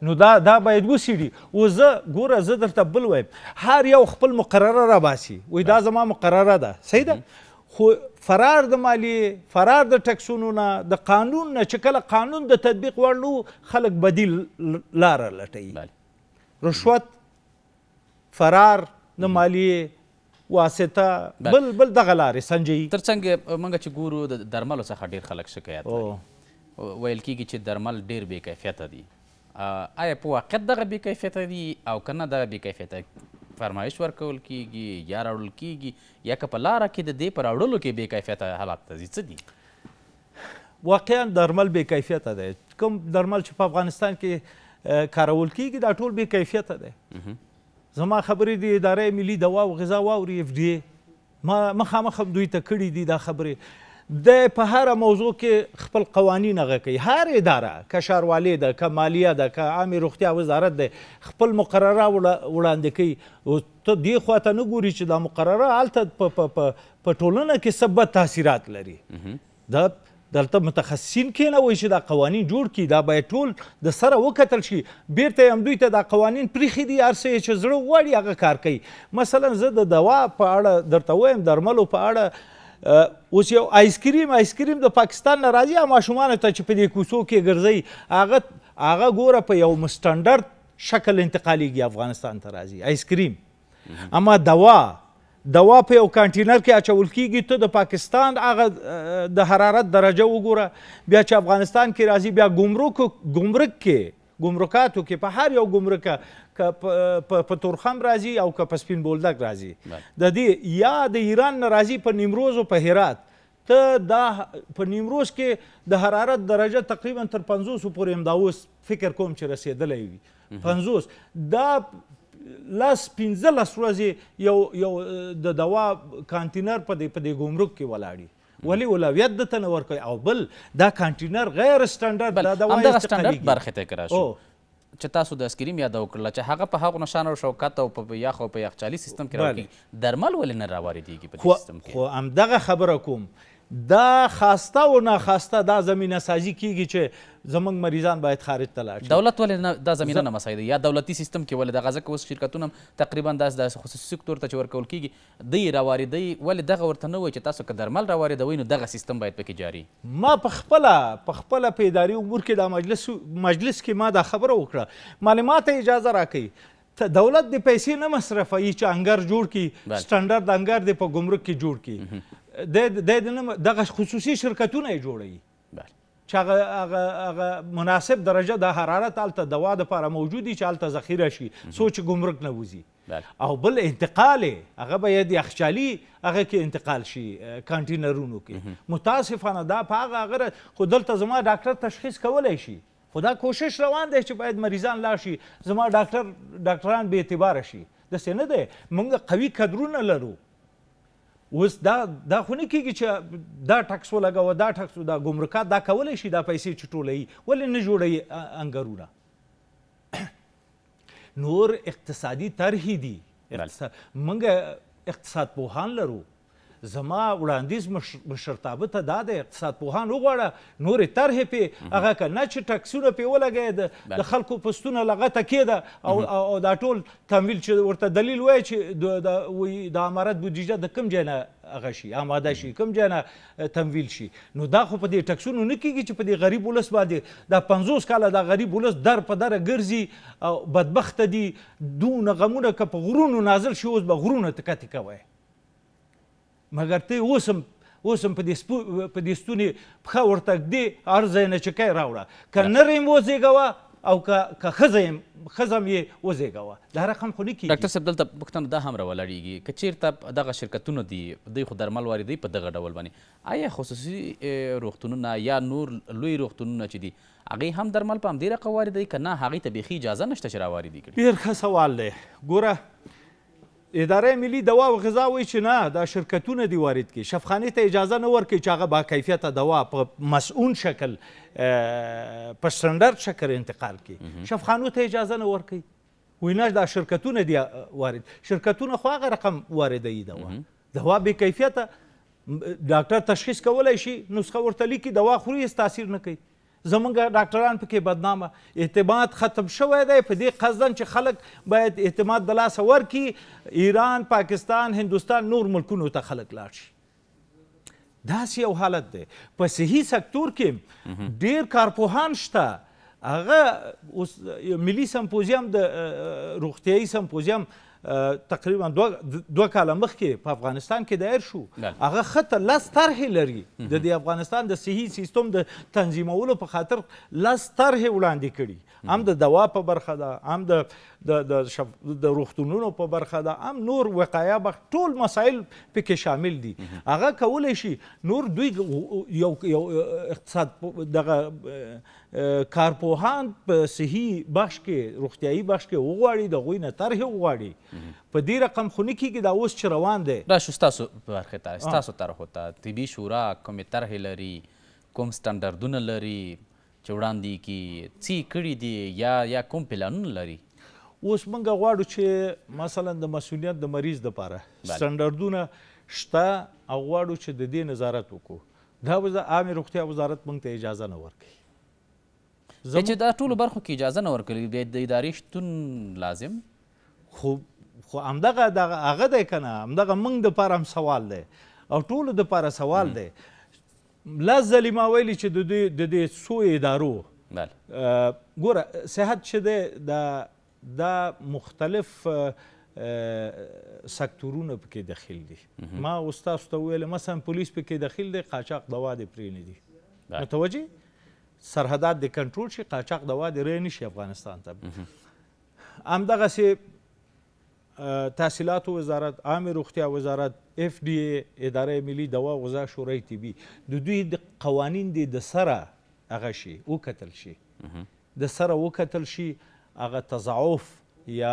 نو دا دا باید وسیړي او زه ګوره زه درته بل وایم هر یو خپل مقرره راباسي وای دا زما مقرره ده صحیح ده خو فرار د مالیې فرار د ټکسونو نه د قانون نه چې کله قانون د تطبیق وړلو خلک بدی لاره لټوي رشوت فرار د مالیې واسطه بل بل دغه لارې سنجوي تر څنګ موږ چې ګورو د درملو څخه ډیر خلک شکایت لري ویل کیږي چې درمل ډیر بې کیفیته دي آیا په واقعیت دغه بې کیفیته دي او که نه دغه بې کیفیته فرمایش ورکول کیږي یا راوړل کیږي یا که په لاره کې د دې په راوړلو کې بې کیفیته حالات ته ځي څه دي واقعا درمل بې کیفیته دی کوم درمل چې په افغانستان کې کارول کیږي دا ټول بې کیفیته دی زما خبرې د ادارې ملي دوا او غذا واوري اف ډي ما مخامخ هم دوی ته کړي دي دا خبرې د په هر موضوع کې خپل قوانین هغه کوي هر اداره که ښاروالۍ ده که مالیه ده که عامې روغتیا وزارت ده خپل مقرره وړاندې کوي او ته دې خوا ته نه ګوري چې دا مقرره هلته په ټولنه کې څه بد تاثیرات لري دا دلته متخصصین کینوي چې دا قوانین جوړ کړي دا باید ټول د سره وکتل شي بیرته هم دوی ته دا قوانین پریخي دي هر څه چې زړه غواړي هغه کار کوي مثلا زه د دوا په اړه درته وایم درملو په اړه اوس یو آیسکریم آیسکریم د پاکستان نه راځي هغه ماشومانو ته چې په دې کوڅو کې ګرځي هغه هغه ګوره په یو مستنډرد شکل انتقالیږي افغانستان ته راځي آیسکریم اما دوا دوا په یو کانټینر کې اچول کیږي ته د پاکستان هغه د حرارت درجه وګوره بیا چې افغانستان کې راځي بیا ګمرک ګمرک کې ګمرکاتو کې په هر یو ګمرک که په تورخم راځي او که په سپین بولدک راځي د دې یا د ایران نه راځي په نیمروز او په هرات ته دا په نیمروز کې د حرارت درجه تقریبا تر 500 پورې هم دا اوس فکر کوم چې رسیدلی وي 50 دا لاس پنځه لس ورځې یو یو د دوا کانټینر په دې په دې ګمرک کې ولاړي ولی اولویت دته نه ورکوي او بل دا کانټینر غیر سټانډرد دا دوا همدغه سټانډرد برخې ته کرا شو چې تاسو د اسکریم یاد وکړل چې هغه په هغه نشان او شوکت او په یخ او په یخچالي سیستم کې راکړي درمل ولې نه راواردېږي په دې سیستم کې خو همدغه خبره کوم دا خاسته او ناخاسته دا زمینه سازی کیږي چې زمونږ مریضان باید خارج ته لاړ دولت ولې دا زمینه نه مسایده یا دولتي سیستم کې ولې د غزه کې اوس شرکتونه تقریبا داسې داسې خصوصي سکتور ته چې ورکول کیږي دی رواریدی ولې دغه ورته نه وایي چې تاسو که درمل رواریدوئ نو دغه سیستم باید پکې جاري ما پخپله پخپله په اداري امور کې دا مجلس مجلس کې ما دا خبره وکړه معلومات اجازه راکوي دولت د پیسې نه مصرفوي چې انګر جوړ کړي سټنډرد انګر دی په ګمرک کې جوړ کړي د د دغه خصوصي شرکتونه جوړوي چې هغه هغه هغه مناسب درجه د حرارت هلته دوا دپاره موجود دي چې هلته ذخیره شي څو چې ګمرک نه وځي او بل انتقال هغه باید یخچالي هغه کې انتقال شي کانټینرونو کې متاسفانه دا په هغه هغه خو دلته زما ډاکټر تشخیص کولی شي خو دا کوشش روان دی چې باید مریضان لاړ شي زما ډاکټر ډاکټران بې اعتباره شي داسې نه دی موږ قوي کدرونه لرو اوس دا دا خو نه کېږي چې دا ټکس ولګوه دا ټکس دا ګمرکات دا کولی شي دا پیسې چې ټولوي ولې نه جوړوي انګرونه نور اقتصادي طرحې دي اقتصاد موږ اقتصاد پوهان لرو زما وړاندیز مشرتابه ته دا د اقتصاد پوهان وغواړه نورې طرحې پې هغه که نه چې ټکسونه پې ولګی د خلکو پستونه لغته کېده او دا ټول تمویل چې ورته دلیل وایي چې د امارت بودیجه د کوم ځای نه هغه شي آماده شي کوم ځای نه تمویل شي نو دا خو په دې ټکسونو نه کېږي چې په دې غریب ولس باندې دا پنځوس کاله دا غریب ولس در په دره ګرځي بدبخته دي دومره غمونه که په غرونو نازل شي اوس به غرونه تکه تکه وایي مګر ته اوس هم اوس هم په دې په دې ستوني پښه ورته ږدې هر ځای نه چې کوې راوړه که نر یې وزېږوه او که خزه یې خزه هم یې وزېږوه دا رقم خو نه کېږي ډاکټر صاحب دلته پوښتنه دا هم راولاړېږي که چېرته دغه شرکتونه دي دوی خو درمل واردوي په دغه ډول باندې آیا خصوصي روغتونونه یا نور لوی روغتونونه چې دي هغې هم درمل په همدې رقم واردوي که نه هغې ته بیخي اجازه نشته چې راواردي کړي ډېر ښه سوال دی ګوره اداره ملي دوا او غذا وایي چې نه دا شرکتونه دي وارد کوي شفخانې ته اجازه نه ورکوي چې هغه باکیفیته دوا په مسؤون شکل په سټنډرد شکل انتقال کړي شفخانو ته اجازه نه ورکوي وایي نه دا شرکتونه دي وارد شرکتونه خو هغه رقم واردوي دوا دوا بې کیفیته ډاکټر تشخیص کولی شي نسخه ورته لیکي دوا خوري تاثیر نه کوي زمونږ ډاکټران پکې بدنامه اعتماد ختم شوی دی په دې قصدن چې خلک باید اعتماد د لاسه ورکړي ایران پاکستان هندوستان نور ملکونو ته خلک لاړ شي داسې یو حالت دی په صحي سکتور کې ډیر کارپوهان شته هغه اوس ملي سمپوزیم د روغتیایي سمپوزیم تقریبا دوه کاله مخکې په افغانستان کې دایر شو هغه خطه لس طرحې لري د دې افغانستان د صحي سیستم د تنظیمولو په خاطر لس طرحې وړاندې کړي هم د دوا په برخه ده هم د د د د روغتونونو په برخه ده هم نور وقایه بخ ټول مسایل پکې شامل دي هغه کولی شي نور دوی یو یو اقتصاد دغه کارپوهان په صحیح بخش کې روغتیايي بخش کې وغواړي د غوی نه طرح وغواړي په دې رقم خونی کې دا اوس چې روان دی دا شو تاسو برخه ته تاسو طرح ته طبي شورا کومې طرح لري کوم سټانډردونه لري چې وړاندې کې څه کړي دي یا یا کوم پلانونه لري اوس موږ غواړو چې مثلا د مسولیت د مریض لپاره سټنډردونه شته او غواړو چې د دې نظارت وکړو دا به د عامې روغتیا وزارت موږ ته اجازه نه ورکوي چې دا ټولو برخو کې اجازه نه ورکړي د ادارې شتون لازم خو خو همدغه دغه هغه دی که نه همدغه موږ دپاره هم سوال دی او ټولو دپاره سوال دی لس ځلې ما ویلي چې د دوی د دې څو ادارو ګوره صحت چې دی دا دا مختلف سکتورونه پکې داخل دي ما اوس تاسو ته وویل مثلا پولیس پکې داخل دی قاچاق دوا دې پرې نه دي متوجه سرحدات دې کنټرول شي قاچاق دوا دې رې نه شي افغانستان ته همدغسې تحصیلاتو وزارت عامې روغتیا وزارت اف ډي اداره ملي دوا غذا شورای طبي د دوی د قوانین دی د سره هغه شي وکتل شي د سره وکتل شي هغه تضاعف یا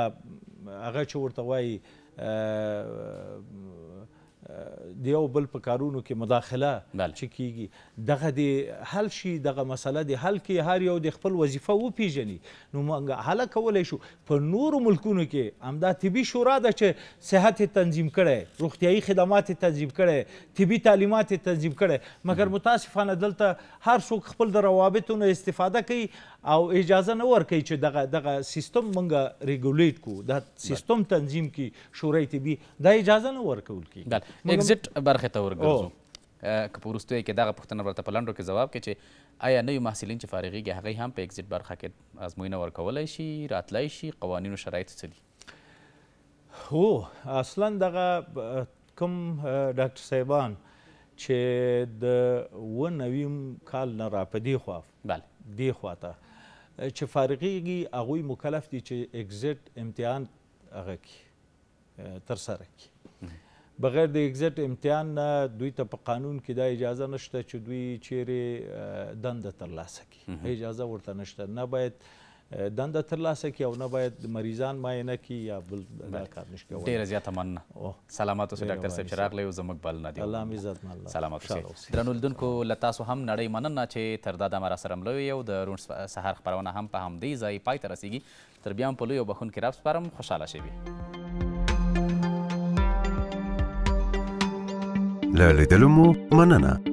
هغه چې ورته وایي د یو بل په کارونو کې مداخله چې کیږي دغه د حل شي دغه مسله د حل کې هر یو د خپل وظیفه وپیژني نو موږ حل کولی شو په نورو ملکونو کې همدا طبي شورا ده چې صحت تنظیم کړی روغتیایي خدمات تنظیم کړی طبي تعلیمات تنظیم کړی مګر متاسفانه دلته هر څوک خپل د روابطو نه استفاده کوي او اجازه نه ورکوي چې دغه دغه سیستم موږ ریګولیټ کو دا سیستم تنظیم کی شورای طبي دا اجازه نه ورکول کیږي اگزیټ برخې ته ورګرځو که په وروستیو کې دغه پوښتنه ورته په لنډو کې ځواب کې چې آیا نوي محصلین چې فارغېږي هغوی هم په اگزیټ برخه کې ازموینه ورکولی شي راتلی شي قوانینو شرایط څه دي هو اصلا دغه کوم ډاکټر صاحبان چې د و نویم کال نه را په دی خوا بله دی خوا ته چې فارغېږي هغوی مکلف دي چې اگزیټ امتحان هغه کي ترسره کړي بغیر د اگزیټ امتحان نه دوی ته په قانون کې دا اجازه نشته چې دوی چیرې دنده ترلاسه کړي اجازه ورته نشته نه باید دنده ترلاسه کړي او نه باید مریضان معاینه کړي یا بل دا کار نشي کولی ډېره زیاته مننه سلامات اوسئ ډاکټر صاحب چې راغلی او زموږ بلنه دی الله م عزت الله سلامات اوسئ درنو لیدونکو له تاسو هم نړۍ مننه چې تر دا دمه راسره ملوي او د روڼ سهار خپرونه هم په همدې ځای پای ته رسیږي تر بیا هم په لوی او بخونکي رب سپارم خوشحاله شئ له لیدلو مو مننه